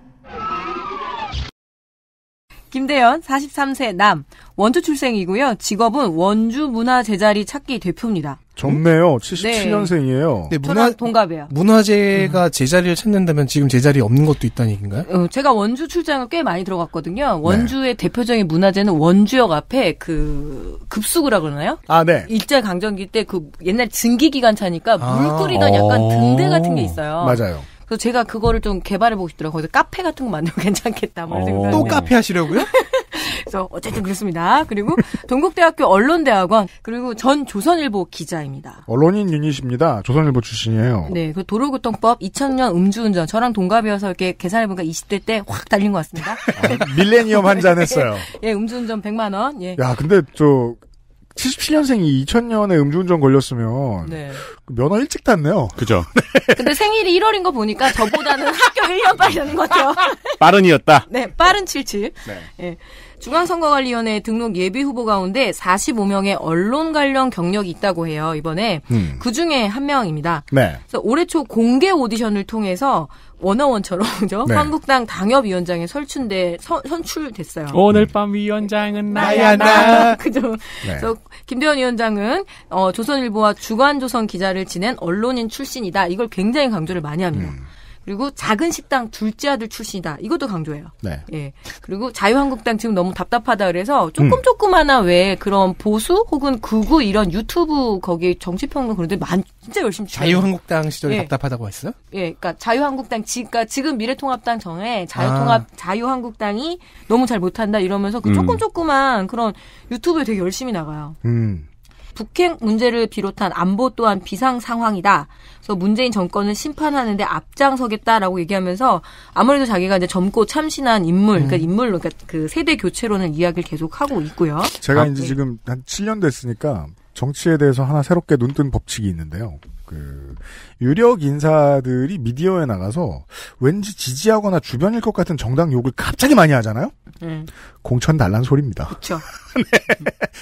김대현 43세 남 원주 출생이고요. 직업은 원주 문화 제자리 찾기 대표입니다. 젊네요. 77년생이에요. 음? 네, 문화, 동갑이에요. 문화재가 제자리를 찾는다면 지금 제자리 없는 것도 있다는 얘기인가요? 어, 제가 원주 출장을 꽤 많이 들어갔거든요. 원주의 네. 대표적인 문화재는 원주역 앞에 그 급수구라 그러나요? 아, 네. 일제 강점기 때 그 옛날 증기 기관 차니까 아. 물 끓이던 약간 어. 등대 같은 게 있어요. 맞아요. 그래서 제가 그거를 좀 개발해보고 싶더라고요. 거기서 카페 같은 거 만들면 괜찮겠다. 뭐 어. 또 카페 하시려고요? 그래서 어쨌든 그렇습니다. 그리고 동국대학교 언론대학원 그리고 전 조선일보 기자입니다. 언론인 유닛입니다. 조선일보 출신이에요. 네, 그 도로교통법 2000년 음주운전 저랑 동갑이어서 이렇게 계산해보니까 20대 때 확 달린 것 같습니다. 아, 밀레니엄 한 잔 했어요. 예, 음주운전 100만 원. 예. 야, 근데 저 77년생이 2000년에 음주운전 걸렸으면 네. 그 면허 일찍 땄네요. 그죠. 네. 근데 생일이 1월인 거 보니까 저보다는 학교 1년 빠른 거죠. 빠른이었다. 네, 빠른 77. 네. 네. 중앙선거관리위원회 등록 예비 후보 가운데 45명의 언론 관련 경력이 있다고 해요. 이번에 음. 그 중에 한 명입니다. 네. 그래서 올해 초 공개 오디션을 통해서 원어원처럼 그죠? 네. 한국당 당협위원장에 설춘돼 선출됐어요. 어, 오늘 밤 위원장은 음. 나야 나. 그죠? 네. 그래서 김대현 위원장은 어, 조선일보와 주간조선 기자를 지낸 언론인 출신이다. 이걸 굉장히 강조를 많이 합니다. 음. 그리고 작은 식당 둘째 아들 출신이다. 이것도 강조해요. 네. 예. 그리고 자유한국당 지금 너무 답답하다 그래서 조금 음. 조금 하나 왜 그런 보수 혹은 극우 이런 유튜브 거기 정치평론 그런데 만 진짜 열심히 자유한국당 시절이 예. 답답하다고 했어요? 예. 그러니까 자유한국당 지, 그러니까 지금 미래통합당 전에 자유통합 아. 자유한국당이 너무 잘 못한다 이러면서 그 음. 조금 음. 조한만 그런 유튜브에 되게 열심히 나가요. 음. 북핵 문제를 비롯한 안보 또한 비상 상황이다. 그래서 문재인 정권을 심판하는데 앞장서겠다라고 얘기하면서 아무래도 자기가 이제 젊고 참신한 인물, 그러니까 음. 그러니까 인물로 그러니까 그 세대 교체로는 이야기를 계속 하고 있고요. 제가 아, 이제 네. 지금 한 7년 됐으니까 정치에 대해서 하나 새롭게 눈뜬 법칙이 있는데요. 그 유력 인사들이 미디어에 나가서 왠지 지지하거나 주변일 것 같은 정당 욕을 갑자기 많이 하잖아요. 음. 공천 달란 소리입니다. 그렇죠. 네.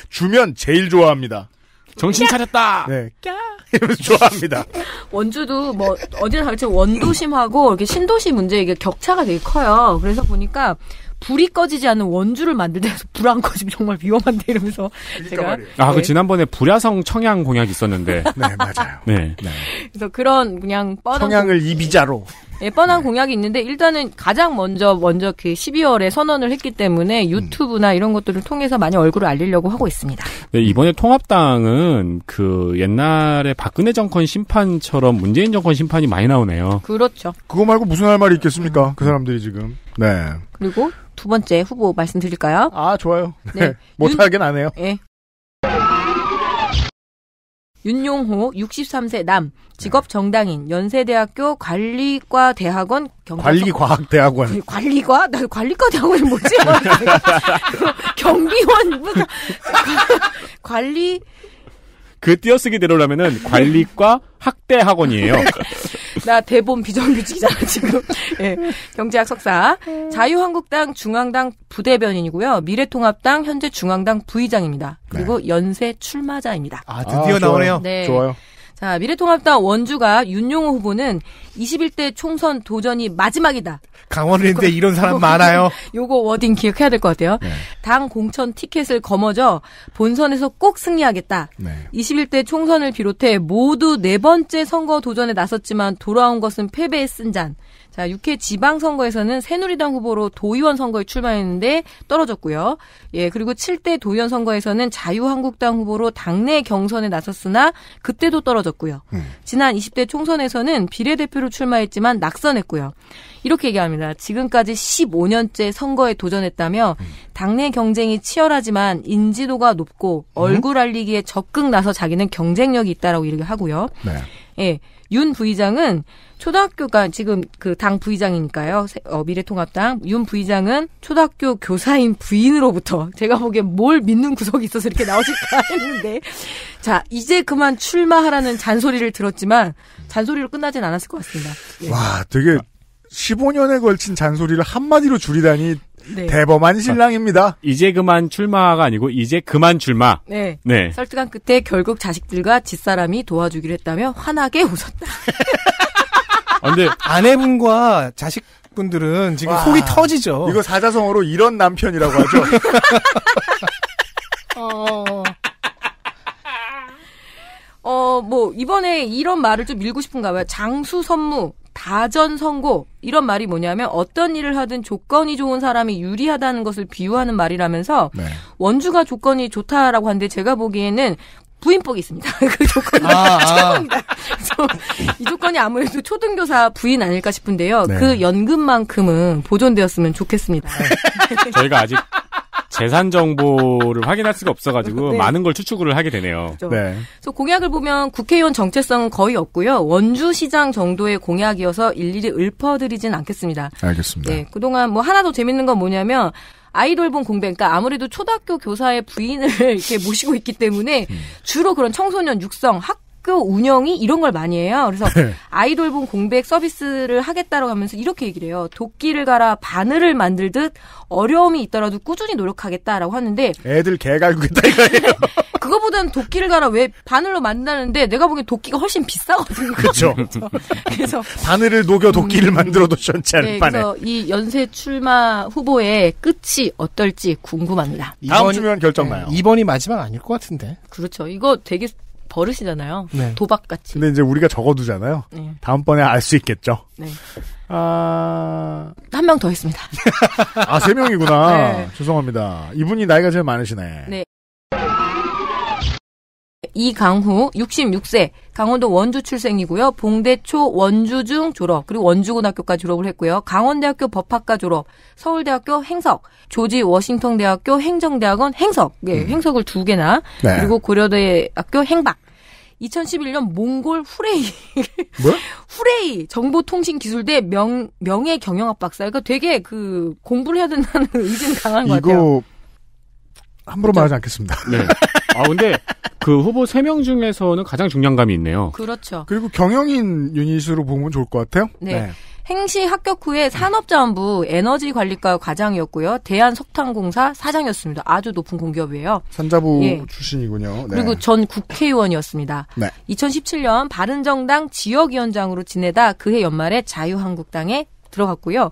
주면 제일 좋아합니다. 정신 차렸다. 네. 좋아합니다. 원주도 뭐 어디를 가겠지 원도심하고 이렇게 신도시 문제 이게 격차가 되게 커요. 그래서 보니까 불이 꺼지지 않는 원주를 만들 때서 불안 꺼지면 정말 위험한데 이러면서 그러니까 제가 아그 네. 지난번에 불야성 청양 공약 있었는데 네 맞아요. 네. 네. 그래서 그런 그냥 뻔한 청양을 이비자로 예, 뻔한 네. 공약이 있는데 일단은 가장 먼저 먼저 그 12월에 선언을 했기 때문에 음. 유튜브나 음. 이런 것들을 통해서 많이 얼굴을 알리려고 하고 있습니다. 네, 이번에 통합당은 그 옛날에 박근혜 정권 심판처럼 문재인 정권 심판이 많이 나오네요. 그렇죠. 그거 말고 무슨 할 말이 있겠습니까? 그 사람들이 지금. 네. 그리고 두 번째 후보 말씀드릴까요? 아 좋아요. 네. 못하긴 안 해요. 예. 윤용호 63세 남 직업 네. 정당인 연세대학교 관리과 대학원 경찰 관리과학대학원 그 관리과 나 관리과 대학원이 뭐지 경비원 뭐, 관리 그 띄어쓰기 대로라면은 관리과 학대학원이에요. 나 대본 비정규직이잖아 지금. 예. 경제학 석사. 자유한국당 중앙당 부대변인이고요. 미래통합당 현재 중앙당 부의장입니다. 그리고 네. 연쇄 출마자입니다. 아, 아 드디어 아, 나오네요. 네. 좋아요. 자, 미래통합당 원주가 윤용호 후보는 21대 총선 도전이 마지막이다. 강원랜드에 이런 사람 많아요. 요거 워딩 기억해야 될 것 같아요. 네. 당 공천 티켓을 거머져 본선에서 꼭 승리하겠다. 네. 21대 총선을 비롯해 모두 네 번째 선거 도전에 나섰지만 돌아온 것은 패배의 쓴잔. 자, 6회 지방선거에서는 새누리당 후보로 도의원 선거에 출마했는데 떨어졌고요. 예, 그리고 7대 도의원 선거에서는 자유한국당 후보로 당내 경선에 나섰으나 그때도 떨어졌고요. 음. 지난 20대 총선에서는 비례대표로 출마했지만 낙선했고요. 이렇게 얘기합니다. 지금까지 15년째 선거에 도전했다며 음. 당내 경쟁이 치열하지만 인지도가 높고 음? 얼굴 알리기에 적극 나서 자기는 경쟁력이 있다라고 얘기게 하고요. 네. 예. 윤 부의장은 초등학교가 지금 그 당 부의장이니까요. 어, 미래통합당 윤 부의장은 초등학교 교사인 부인으로부터 제가 보기엔 뭘 믿는 구석이 있어서 이렇게 나오실까 했는데 자 이제 그만 출마하라는 잔소리를 들었지만 잔소리로 끝나진 않았을 것 같습니다. 예. 와 되게 15년에 걸친 잔소리를 한마디로 줄이다니 네. 대범한 신랑입니다. 이제 그만 출마가 아니고 이제 그만 출마. 네. 네. 설득한 끝에 결국 자식들과 집사람이 도와주기로 했다며 환하게 웃었다. 아, 근데 아내분과 자식 분들은 지금 와, 속이 터지죠. 이거 사자성어로 이런 남편이라고 하죠. 어... 어, 뭐, 이번에 이런 말을 좀 읽고 싶은가 봐요. 장수 선무, 다전선고 이런 말이 뭐냐면 어떤 일을 하든 조건이 좋은 사람이 유리하다는 것을 비유하는 말이라면서 네. 원주가 조건이 좋다라고 하는데 제가 보기에는 부인복이 있습니다. 그 조건이 아, 아. 최고입니다. 아. 이 조건이 아무래도 초등교사 부인 아닐까 싶은데요. 네. 그 연금만큼은 보존되었으면 좋겠습니다. 저희가 아직 재산 정보를 확인할 수가 없어가지고 네. 많은 걸 추측을 하게 되네요. 그렇죠. 네. 그래서 공약을 보면 국회의원 정체성은 거의 없고요. 원주시장 정도의 공약이어서 일일이 읊어드리진 않겠습니다. 알겠습니다. 네, 그동안 뭐 하나 더 재밌는 건 뭐냐면 아이돌본 공백, 그러니까 아무래도 초등학교 교사의 부인을 이렇게 모시고 있기 때문에 음. 주로 그런 청소년 육성, 학교 학교 운영이 이런 걸 많이 해요. 그래서 네. 아이돌본 공백 서비스를 하겠다라고 하면서 이렇게 얘기를 해요. 도끼를 갈아 바늘을 만들듯 어려움이 있더라도 꾸준히 노력하겠다라고 하는데 애들 개 갈구겠다 이거예요. 그거보다는 도끼를 갈아 왜 바늘로 만드는데 내가 보기엔 도끼가 훨씬 비싸거든요. 그렇죠. 그래서 바늘을 녹여 도끼를 음, 만들어도 시원치 않을 네, 그래서 이 연쇄 출마 후보의 끝이 어떨지 궁금합니다. 다음 주면 결정나요. 네, 이번이 마지막 아닐 것 같은데. 그렇죠. 이거 되게 버릇이잖아요. 네. 도박같이. 근데 이제 우리가 적어두잖아요. 네. 다음번에 알 수 있겠죠. 네. 아... 한명더 있습니다. 아, 세 명이구나. 네. 죄송합니다. 이분이 나이가 제일 많으시네. 네. 이강후 66세 강원도 원주 출생이고요. 봉대초 원주중 졸업 그리고 원주고등학교까지 졸업을 했고요. 강원대학교 법학과 졸업, 서울대학교 행석, 조지 워싱턴 대학교 행정대학원 행석, 예, 음. 행석을 두 개나 네. 그리고 고려대학교 행박. 2011년 몽골 후레이 뭐? 후레이 정보통신기술대 명 명예 경영학 박사. 그러니까 되게 그 공부를 해야 된다는 의지는 강한 것 같아요. 함부로 말하지 않겠습니다. 네. 아 근데 그 후보 3명 중에서는 가장 중량감이 있네요. 그렇죠. 그리고 경영인 유닛으로 보면 좋을 것 같아요. 네. 네. 행시 합격 후에 산업자원부 에너지관리과 과장이었고요. 대한석탄공사 사장이었습니다. 아주 높은 공기업이에요. 산자부 예. 출신이군요. 네. 그리고 전 국회의원이었습니다. 네. 2017년 바른정당 지역위원장으로 지내다 그해 연말에 자유한국당에 들어갔고요.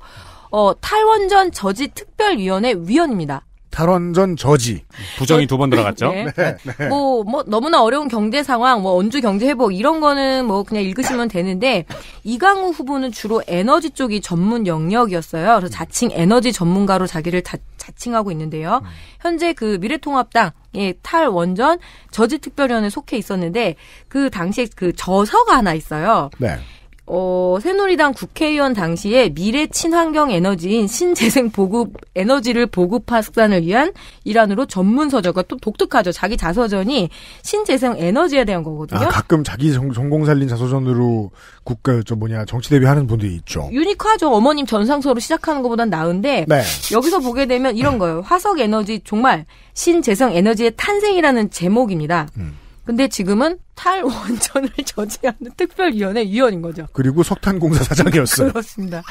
어, 탈원전 저지 특별위원회 위원입니다. 탈원전 저지. 부정이 두 번 들어갔죠. 네. 네, 네. 네. 뭐, 뭐, 너무나 어려운 경제 상황, 뭐, 언주 경제 회복, 이런 거는 뭐, 그냥 읽으시면 되는데, 이강우 후보는 주로 에너지 쪽이 전문 영역이었어요. 그래서 자칭 에너지 전문가로 자기를 다, 자칭하고 있는데요. 현재 그 미래통합당, 예, 탈원전 저지특별위원회 속해 있었는데, 그 당시에 그 저서가 하나 있어요. 네. 어, 새누리당 국회의원 당시에 미래 친환경 에너지인 신재생 보급 에너지를 보급 확산을 위한 일환으로 전문 서적과 또 독특하죠. 자기 자서전이 신재생 에너지에 대한 거거든요. 아, 가끔 자기 전공 살린 자서전으로 국가 저 뭐냐 정치 대비하는 분들이 있죠. 유니크하죠. 어머님 전상서로 시작하는 것보단 나은데 네. 여기서 보게 되면 이런 거예요. 화석 에너지 정말 신재생 에너지의 탄생이라는 제목입니다. 음. 근데 지금은 탈원전을 저지하는 특별위원회 위원인 거죠. 그리고 석탄공사 사장이었어요. 그렇습니다.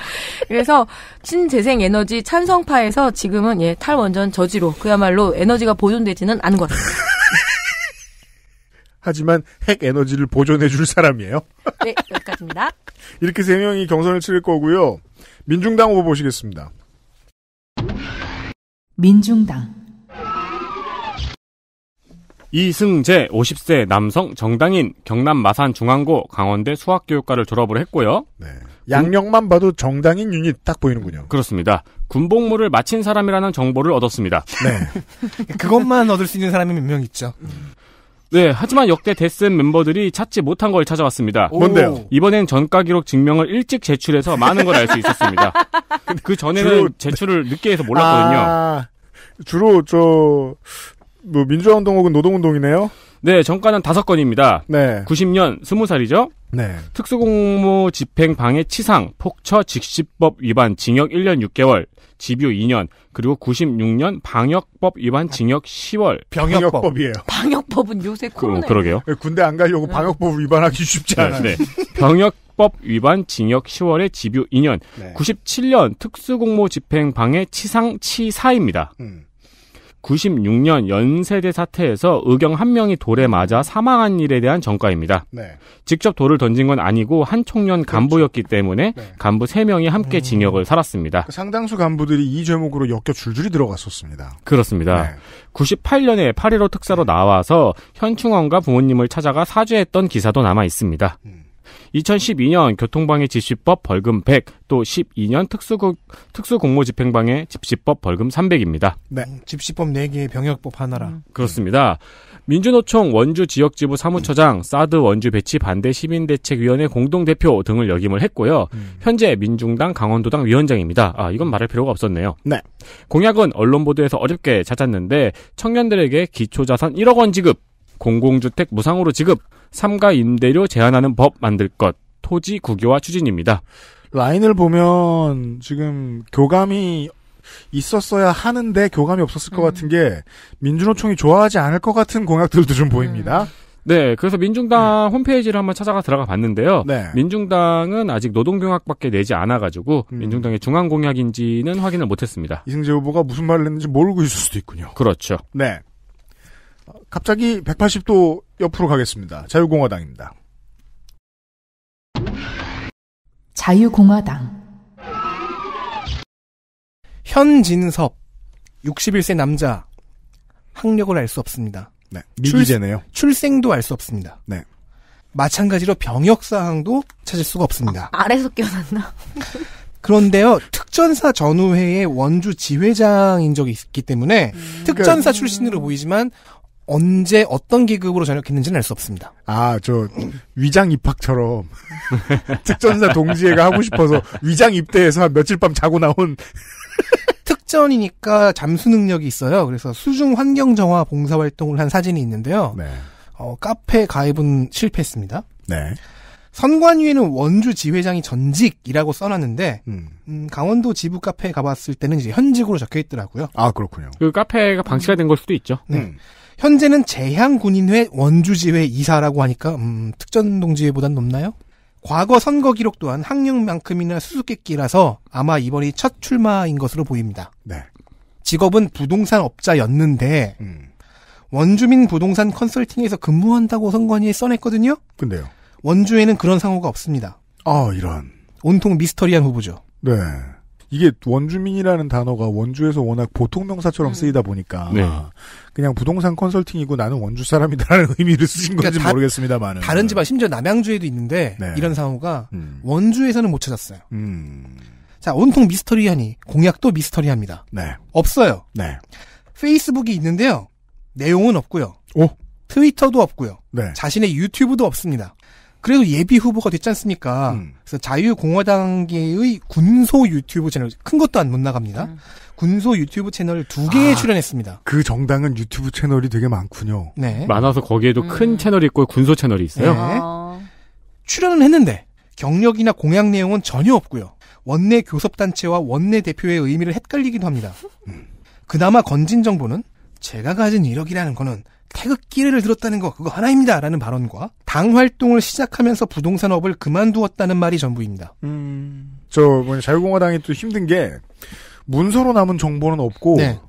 그래서 신재생 에너지 찬성파에서 지금은 예, 탈원전 저지로 그야말로 에너지가 보존되지는 않은 것 같습니다. 하지만 핵 에너지를 보존해 줄 사람이에요. 네, 여기까지입니다. 이렇게 세 명이 경선을 치를 거고요. 민중당 후보 보시겠습니다. 민중당 이승재 50세 남성 정당인 경남 마산 중앙고 강원대 수학교육과를 졸업을 했고요. 네. 양력만 봐도 정당인 유닛 딱 보이는군요. 그렇습니다. 군복무를 마친 사람이라는 정보를 얻었습니다. 네. 그것만 얻을 수 있는 사람이 몇 명 있죠. 네, 하지만 역대 데슨 멤버들이 찾지 못한 걸 찾아왔습니다. 뭔데요? 이번엔 전과 기록 증명을 일찍 제출해서 많은 걸 알 수 있었습니다. 그 전에는 제출을 늦게 해서 몰랐거든요. 아, 주로 저뭐 민주화 운동 혹은 노동 운동이네요. 네, 정가는 다섯 건입니다. 네. 90년 2 0 살이죠. 네. 특수공무 집행 방해 치상, 폭처 직시법 위반 징역 1년 6개월, 집유 2년, 그리고 96년 방역법 위반 징역 10월. 병역법. 이에요 방역법은 요새 그, 그러게요. 예, 군대 안 가려고 네. 방역법 위반하기 쉽지 네, 않아요. 네, 네. 병역법 위반 징역 10월에 집유 2년, 네. 97년 특수공모 집행 방해 치상 치사입니다. 음. 96년 연세대 사태에서 의경 한 명이 돌에 맞아 사망한 일에 대한 전과입니다. 네. 직접 돌을 던진 건 아니고 한총년 그렇죠. 간부였기 때문에 네. 간부 3명이 함께 음. 징역을 살았습니다. 그 상당수 간부들이 이 죄목으로 엮여 줄줄이 들어갔었습니다. 그렇습니다. 네. 98년에 8.15 특사로 네. 나와서 현충원과 부모님을 찾아가 사죄했던 기사도 남아 있습니다. 음. 2012년 교통방해 지시법 벌금 100, 또 12년 특수 특수공무집행방해 집시법 벌금 300입니다. 네. 음, 집시법 4개, 병역법 하나라. 음. 그렇습니다. 민주노총 원주 지역지부 사무처장, 사드 원주 배치 반대 시민대책위원회 공동대표 등을 역임을 했고요. 음. 현재 민중당 강원도당 위원장입니다. 아, 이건 말할 필요가 없었네요. 네. 공약은 언론 보도에서 어렵게 찾았는데 청년들에게 기초자산 1억 원 지급, 공공주택 무상으로 지급, 삼가 임대료 제한하는 법 만들 것, 토지 구교화 추진입니다. 라인을 보면 지금 교감이 있었어야 하는데 교감이 없었을 음. 것 같은 게 민주노총이 좋아하지 않을 것 같은 공약들도 좀 음. 보입니다. 네, 그래서 민중당 음. 홈페이지를 한번 찾아가 들어가 봤는데요. 네. 민중당은 아직 노동공학밖에 내지 않아가지고 음. 민중당의 중앙 공약인지는 확인을 못했습니다. 이승재 후보가 무슨 말을 했는지 모르고 있을 수도 있군요. 그렇죠. 네. 갑자기 180도 옆으로 가겠습니다. 자유공화당입니다. 자유공화당 현진섭 61세 남자 학력을 알 수 없습니다. 네, 미기제네요 출, 생도 알 수 없습니다. 네. 마찬가지로 병역 사항도 찾을 수가 없습니다. 아, 아래서 끼어났나? 그런데요, 특전사 전우회의 원주 지회장인 적이 있기 때문에 음, 특전사 그러니까, 출신으로 보이지만 언제 어떤 계급으로 전역했는지는 알 수 없습니다. 아, 저 위장 입학처럼 특전사 동지애가 하고 싶어서 위장 입대해서 며칠 밤 자고 나온 특전이니까 잠수 능력이 있어요. 그래서 수중 환경 정화 봉사 활동을 한 사진이 있는데요. 네. 어, 카페 가입은 실패했습니다. 네. 선관 위에는 원주 지회장이 전직이라고 써놨는데 음. 음, 강원도 지부 카페에 가봤을 때는 이제 현직으로 적혀 있더라고요. 아 그렇군요. 그 카페가 방치가 된 걸 수도 있죠. 네. 음. 현재는 재향군인회 원주지회 이사라고 하니까 음, 특전동지회보단 높나요? 과거 선거 기록 또한 학력만큼이나 수수께끼라서 아마 이번이 첫 출마인 것으로 보입니다. 네. 직업은 부동산 업자였는데 음. 원주민 부동산 컨설팅에서 근무한다고 선관위에 써냈거든요. 근데요. 원주에는 그런 상호가 없습니다. 아 이런. 온통 미스터리한 후보죠. 네. 이게 원주민이라는 단어가 원주에서 워낙 보통 명사처럼 음. 쓰이다 보니까 네. 그냥 부동산 컨설팅이고 나는 원주 사람이다라는 의미를 쓰신 그러니까 건지 모르겠습니다만 다른 집안 아, 심지어 남양주에도 있는데 네. 이런 상호가 음. 원주에서는 못 찾았어요. 음. 자 온통 미스터리하니 공약도 미스터리합니다. 네. 없어요. 네. 페이스북이 있는데요. 내용은 없고요. 오? 트위터도 없고요. 네. 자신의 유튜브도 없습니다. 그래도 예비 후보가 됐지 않습니까? 음. 그래서 자유공화당계의 군소 유튜브 채널 큰 것도 안 못 나갑니다. 음. 군소 유튜브 채널 두 아, 개에 아, 출연했습니다. 그 정당은 유튜브 채널이 되게 많군요. 네. 많아서 거기에도 음. 큰 채널이 있고 군소 채널이 있어요. 네. 아. 출연은 했는데 경력이나 공약 내용은 전혀 없고요. 원내 교섭단체와 원내 대표의 의미를 헷갈리기도 합니다. 음. 그나마 건진 정보는 제가 가진 이력이라는 거는 태극기를 들었다는 거 그거 하나입니다라는 발언과 당 활동을 시작하면서 부동산업을 그만두었다는 말이 전부입니다. 음, 저 뭐냐 자유공화당이 또 힘든 게 문서로 남은 정보는 없고 네.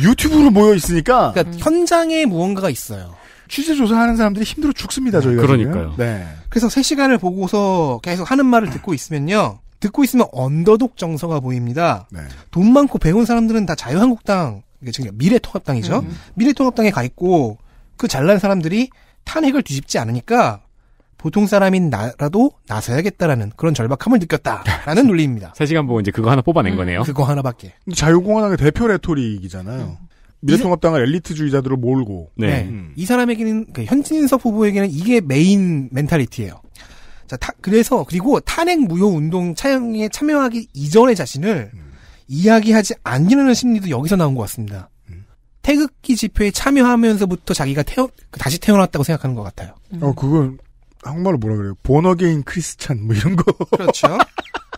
유튜브로 모여 있으니까 그러니까 음. 현장에 무언가가 있어요. 취재 조사하는 사람들이 힘들어 죽습니다, 저희가. 그러니까요. 지금. 네. 그래서 3시간을 보고서 계속 하는 말을 듣고 있으면요. 듣고 있으면 언더독 정서가 보입니다. 네. 돈 많고 배운 사람들은 다 자유한국당, 미래통합당이죠. 음. 미래통합당에 가 있고, 그 잘난 사람들이 탄핵을 뒤집지 않으니까 보통 사람인 나라도 나서야겠다라는 그런 절박함을 느꼈다라는 논리입니다. 3시간 보고 이제 그거 하나 뽑아낸 음, 거네요. 그거 하나밖에. 자유공화당의 대표 레토릭이잖아요. 음. 미래통합당을 엘리트주의자들을 몰고. 네. 네. 음. 이 사람에게는 그 현진석 후보에게는 이게 메인 멘탈리티예요. 자, 타, 그래서 그리고 탄핵 무효 운동 차영에 참여하기 이전의 자신을 음. 이야기하지 않으려는 심리도 여기서 나온 것 같습니다. 태극기 집회에 참여하면서부터 자기가 태어 다시 태어났다고 생각하는 것 같아요. 어, 음. 어 그건 한국말로 뭐라 그래요? 본어게인 크리스찬 뭐 이런 거. 그렇죠.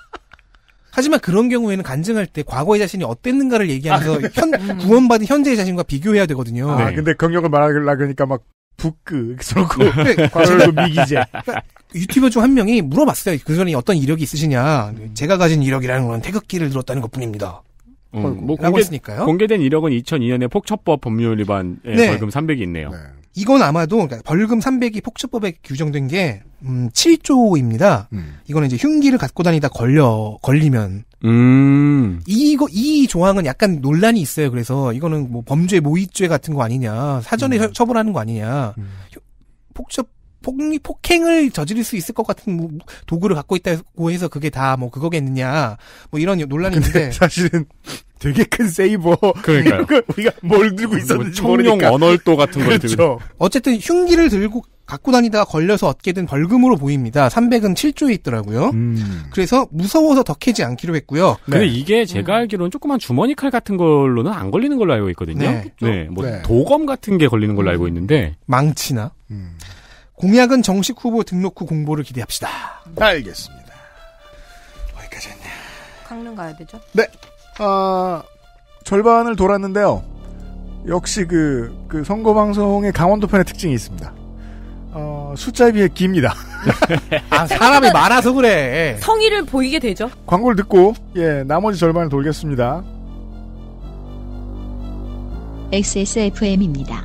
하지만 그런 경우에는 간증할 때 과거의 자신이 어땠는가를 얘기하면서 아, 그렇죠. 현, 음. 구원받은 현재의 자신과 비교해야 되거든요. 아, 네. 근데 경력을 말하려 그러니까 막 북극 쏘고 과열로 미기재. 그러니 유튜버 중 한 명이 물어봤어요. 그 전에 어떤 이력이 있으시냐. 제가 가진 이력이라는 건 태극기를 들었다는 것뿐입니다. 음, 뭐 공개, 했으니까요. 공개된 이력은 2002년에 폭처법 법률 위반 예, 네. 벌금 300이 있네요. 네. 이건 아마도 그러니까 벌금 300이 폭처법에 규정된 게 음, 7조입니다. 음. 이거는 이제 흉기를 갖고 다니다 걸려 걸리면 음. 이거 이 조항은 약간 논란이 있어요. 그래서 이거는 뭐 범죄 모의죄 같은 거 아니냐 사전에 음. 처벌하는 거 아니냐 음. 폭처 폭리, 폭행을 저지를 수 있을 것 같은 뭐 도구를 갖고 있다고 해서 그게 다 뭐 그거겠느냐 뭐 이런 논란이 있는데 사실은 되게 큰 세이버 그러니까 우리가 뭘 들고 뭐 있었는지 뭐 청룡 모르니까. 언얼도 같은 걸 그렇죠. 들고 어쨌든 흉기를 들고 갖고 다니다가 걸려서 얻게 된 벌금으로 보입니다. 300은 7조에 있더라고요. 음. 그래서 무서워서 더 캐지 않기로 했고요. 네. 근데 이게 제가 음. 알기로는 조그만 주머니 칼 같은 걸로는 안 걸리는 걸로 알고 있거든요. 네. 네. 네 뭐 네. 도검 같은 게 걸리는 걸로 음. 알고 있는데 망치나 음. 공약은 정식 후보 등록 후 공보를 기대합시다. 알겠습니다. 여기까지 했네 강릉 가야 되죠? 네. 아, 절반을 돌았는데요. 역시 그, 그 선거방송의 강원도 편의 특징이 있습니다. 어, 숫자에 비해 깁니다. 아, 사람이 많아서 그래. 성의를 보이게 되죠? 광고를 듣고, 예, 나머지 절반을 돌겠습니다. XSFM입니다.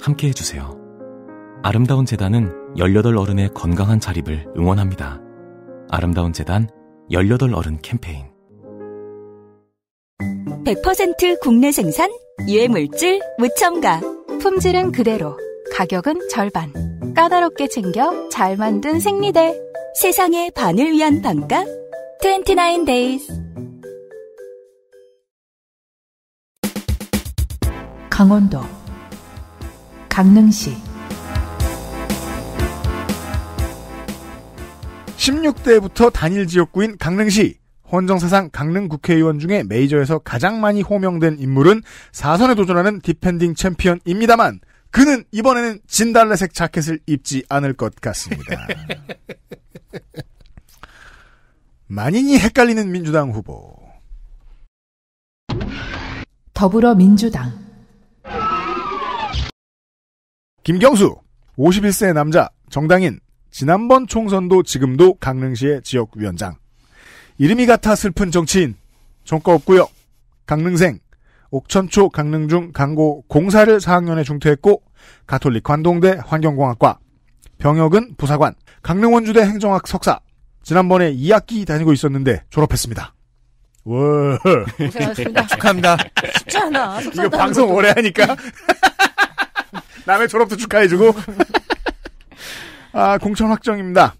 함께 해주세요. 아름다운 재단은 18 어른의 건강한 자립을 응원합니다. 아름다운 재단 18 어른 캠페인 100% 국내 생산, 유해물질, 무첨가. 품질은 그대로, 가격은 절반. 까다롭게 챙겨 잘 만든 생리대. 세상의 반을 위한 반값 29 days. 강원도 강릉시 16대부터 단일 지역구인 강릉시 헌정사상 강릉 국회의원 중에 메이저에서 가장 많이 호명된 인물은 사선에 도전하는 디펜딩 챔피언입니다만 그는 이번에는 진달래색 자켓을 입지 않을 것 같습니다. 만인이 헷갈리는 민주당 후보 더불어민주당 김경수 51세 남자 정당인 지난번 총선도 지금도 강릉시의 지역위원장 이름이 같아 슬픈 정치인 정과 없고요 강릉생 옥천초 강릉중 강고 공사를 4학년에 중퇴했고 가톨릭 관동대 환경공학과 병역은 부사관 강릉원주대 행정학 석사 지난번에 2학기 다니고 있었는데 졸업했습니다. 월. 고생하셨습니다. 축하합니다. 쉽지 않아. 이거 방송 오래 하니까 남의 졸업도 축하해주고. 아, 공천 확정입니다.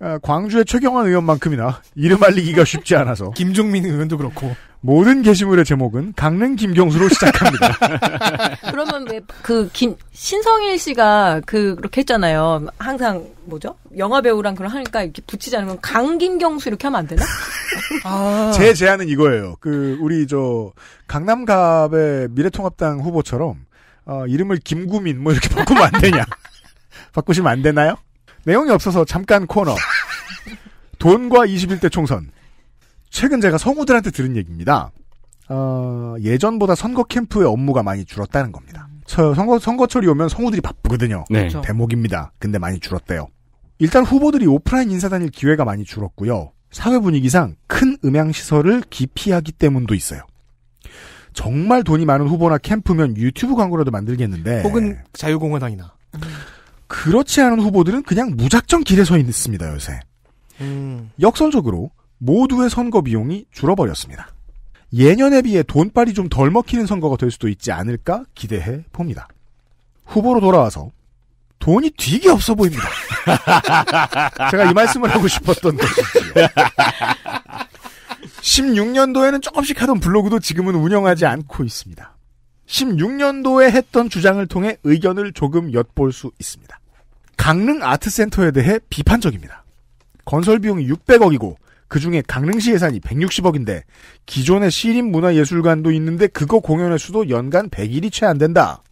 아, 광주의 최경환 의원만큼이나 이름 알리기가 쉽지 않아서. 김종민 의원도 그렇고. 모든 게시물의 제목은 강릉 김경수로 시작합니다. 그러면 왜그김 신성일 씨가 그 그렇게 했잖아요. 항상 뭐죠? 영화 배우랑 그런 하니까 이렇게 붙이지 않으면 강 김경수 이렇게 하면 안 되나? 아. 제 제안은 이거예요. 그 우리 저 강남갑의 미래통합당 후보처럼 어, 이름을 김구민 뭐 이렇게 바꾸면 안 되냐? 바꾸시면 안 되나요? 내용이 없어서 잠깐 코너. 돈과 21대 총선. 최근 제가 성우들한테 들은 얘기입니다. 어, 예전보다 선거 캠프의 업무가 많이 줄었다는 겁니다. 저 선거, 선거철이 오면 성우들이 바쁘거든요. 네. 그렇죠. 대목입니다. 근데 많이 줄었대요. 일단 후보들이 오프라인 인사 다닐 기회가 많이 줄었고요. 사회 분위기상 큰 음향시설을 기피하기 때문도 있어요. 정말 돈이 많은 후보나 캠프면 유튜브 광고라도 만들겠는데 혹은 자유공화당이나 그렇지 않은 후보들은 그냥 무작정 길에 서 있습니다 요새 음. 역설적으로 모두의 선거 비용이 줄어버렸습니다 예년에 비해 돈빨이 좀 덜 먹히는 선거가 될 수도 있지 않을까 기대해 봅니다 후보로 돌아와서 돈이 되게 없어 보입니다. 제가 이 말씀을 하고 싶었던 것이지요. 16년도에는 조금씩 하던 블로그도 지금은 운영하지 않고 있습니다. 16년도에 했던 주장을 통해 의견을 조금 엿볼 수 있습니다. 강릉 아트센터에 대해 비판적입니다. 건설 비용이 600억이고 그 중에 강릉시 예산이 160억인데 기존의 시립문화예술관도 있는데 그거 공연 횟수도 연간 100일이 채 안 된다.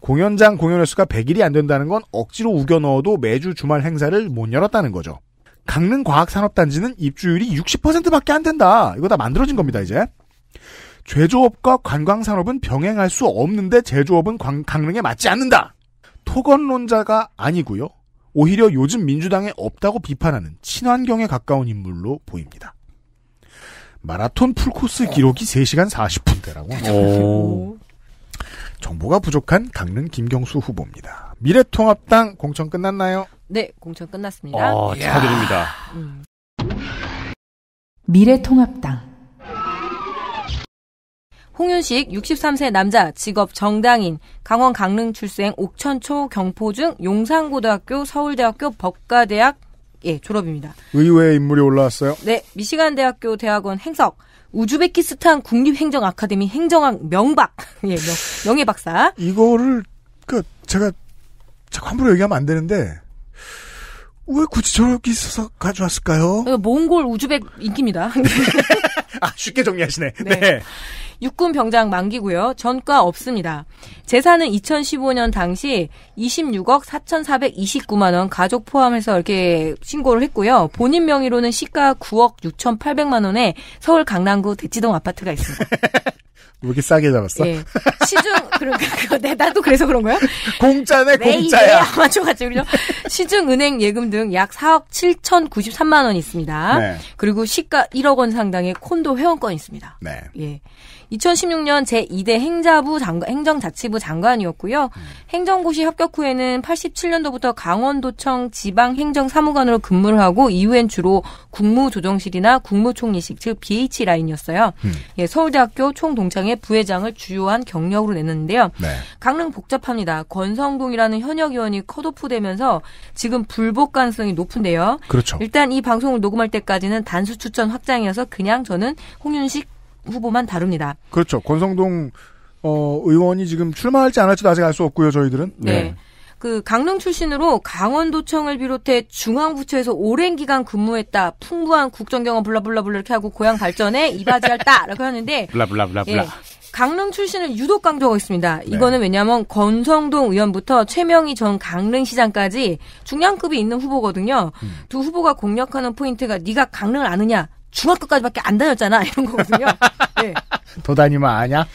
공연장 공연 횟수가 100일이 안 된다는 건 억지로 우겨 넣어도 매주 주말 행사를 못 열었다는 거죠. 강릉 과학산업단지는 입주율이 60%밖에 안 된다. 이거 다 만들어진 겁니다, 이제. 제조업과 관광산업은 병행할 수 없는데 제조업은 광, 강릉에 맞지 않는다. 토건론자가 아니고요. 오히려 요즘 민주당에 없다고 비판하는 친환경에 가까운 인물로 보입니다. 마라톤 풀코스 기록이 3시간 40분대라고 합니다. 정보가 부족한 강릉 김경수 후보입니다. 미래통합당 공천 끝났나요? 네, 공천 끝났습니다. 어, 축하드립니다. 음. 미래통합당 홍윤식 63세 남자 직업 정당인 강원 강릉 출생 옥천초 경포중 용산고등학교 서울대학교 법과대학 예 졸업입니다. 의외의 인물이 올라왔어요. 네 미시간 대학교 대학원 행석 우즈베키스탄 국립행정 아카데미 행정학 명박 예 명, 명예 박사 이거를 그 제가 자 함부로 얘기하면 안 되는데 왜 굳이 저렇게 있어서 가져왔을까요? 어, 몽골 우즈벡 인기입니다. 네. 아, 쉽게 정리하시네. 네. 네. 육군 병장 만기고요. 전과 없습니다. 재산은 2015년 당시 26억 4,429만 원 가족 포함해서 이렇게 신고를 했고요. 본인 명의로는 시가 9억 6,800만 원에 서울 강남구 대치동 아파트가 있습니다. 뭐 이렇게 싸게 잡았어? 예. 시중, 그러니까, 그거, 내, 네, 나도 그래서 그런 거야? 공짜네, 네, 공짜야. 아마추어같 예, 그죠? 시중 은행 예금 등 약 4억 7,093만 원 있습니다. 네. 그리고 시가 1억 원 상당의 콘도 회원권 있습니다. 네. 예. 2016년 제2대 행자부 장 행정자치부 장관이었고요. 음. 행정고시 합격 후에는 87년도부터 강원도청 지방행정사무관으로 근무를 하고 이후엔 주로 국무조정실이나 국무총리식 즉 BH 라인이었어요. 음. 예, 서울대학교 총동창회 부회장을 주요한 경력으로 냈는데요. 네. 강릉 복잡합니다. 권성동이라는 현역 의원이 컷오프되면서 지금 불복 가능성이 높은데요. 그렇죠. 일단 이 방송을 녹음할 때까지는 단수 추천 확장이어서 그냥 저는 홍윤식 후보만 다룹니다. 그렇죠. 권성동 어, 의원이 지금 출마할지 안 할지도 아직 알 수 없고요, 저희들은. 네. 네. 그 강릉 출신으로 강원도청을 비롯해 중앙부처에서 오랜 기간 근무했다. 풍부한 국정경험 블라블라블라 이렇게 하고 고향 발전에 이바지할다라고 하는데 블라블라블라 예, 강릉 출신을 유독 강조하고 있습니다. 네. 이거는 네. 왜냐하면 권성동 의원부터 최명희 전 강릉시장까지 중량급이 있는 후보거든요. 음. 두 후보가 공략하는 포인트가 네가 강릉을 아느냐 중학교까지밖에 안 다녔잖아 이런 거거든요. 네. 더다니면 아냐?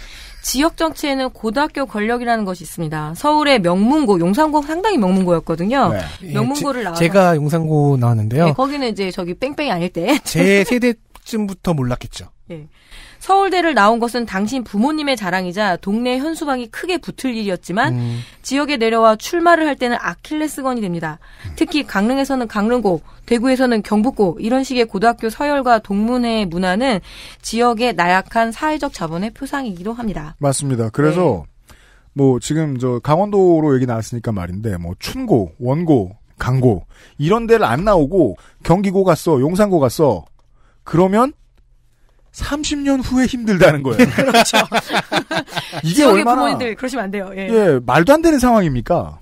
지역 정치에는 고등학교 권력이라는 것이 있습니다. 서울의 명문고, 용산고 상당히 명문고였거든요. 네. 예, 명문고를 나와 제가 용산고 나왔는데요. 네, 거기는 이제 저기 뺑뺑이 아닐 때. 제 세대쯤부터 몰랐겠죠. 네. 서울대를 나온 것은 당신 부모님의 자랑이자 동네 현수막이 크게 붙을 일이었지만 음. 지역에 내려와 출마를 할 때는 아킬레스건이 됩니다. 특히 강릉에서는 강릉고, 대구에서는 경북고 이런 식의 고등학교 서열과 동문회 문화는 지역의 나약한 사회적 자본의 표상이기도 합니다. 맞습니다. 그래서 네. 뭐 지금 저 강원도로 얘기 나왔으니까 말인데 뭐 춘고, 원고, 강고 이런 데를 안 나오고 경기고 갔어, 용산고 갔어. 그러면 30년 후에 힘들다는 거예요. 그렇죠. 이게 얼마나 부모님들 그러시면 안 돼요. 예. 예, 말도 안 되는 상황입니까?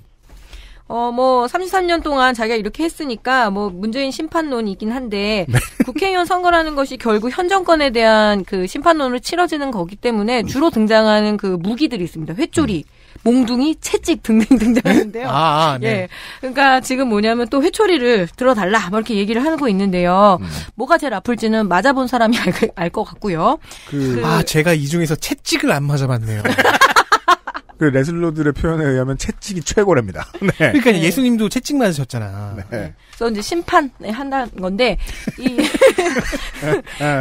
어, 뭐, 33년 동안 자기가 이렇게 했으니까, 뭐, 문재인 심판론이긴 한데, 네. 국회의원 선거라는 것이 결국 현 정권에 대한 그심판론을 치러지는 거기 때문에 주로 등장하는 그 무기들이 있습니다. 회초리, 음. 몽둥이, 채찍 등등 등장하는데요. 아, 아, 네. 예. 그러니까 지금 뭐냐면 또 회초리를 들어달라 뭐 이렇게 얘기를 하고 있는데요. 음. 뭐가 제일 아플지는 맞아본 사람이 알것 알 같고요. 그, 그, 아 제가 이 중에서 채찍을 안 맞아봤네요. 그 레슬러들의 표현에 의하면 채찍이 최고랍니다. 네. 그러니까 네. 예수님도 채찍 맞으셨잖아. 네. 네. 그래서 이제 심판을 한다는 건데 이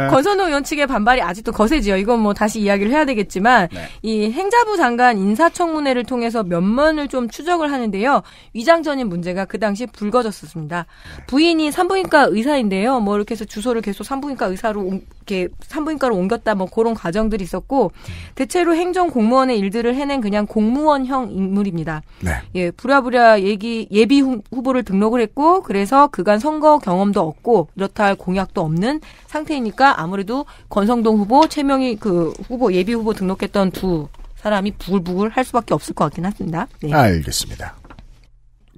권선호 의원 측의 반발이 아직도 거세지요. 이건 뭐 다시 이야기를 해야 되겠지만 네. 이 행자부 장관 인사청문회를 통해서 면면을 좀 추적을 하는데요. 위장 전인 문제가 그 당시 불거졌었습니다. 부인이 산부인과 의사인데요. 뭐 이렇게 해서 주소를 계속 산부인과 의사로 이렇게 산부인과로 옮겼다 뭐 그런 과정들이 있었고 대체로 행정 공무원의 일들을 해낸 그냥 공무원형 인물입니다. 네. 예, 부랴부랴 얘기 예비 후보를 등록을 했고 그래 그래서 그간 선거 경험도 없고 이렇다 할 공약도 없는 상태이니까 아무래도 권성동 후보, 최명희 그 후보 예비 후보 등록했던 두 사람이 부글부글 할 수밖에 없을 것 같긴 합니다. 네. 알겠습니다.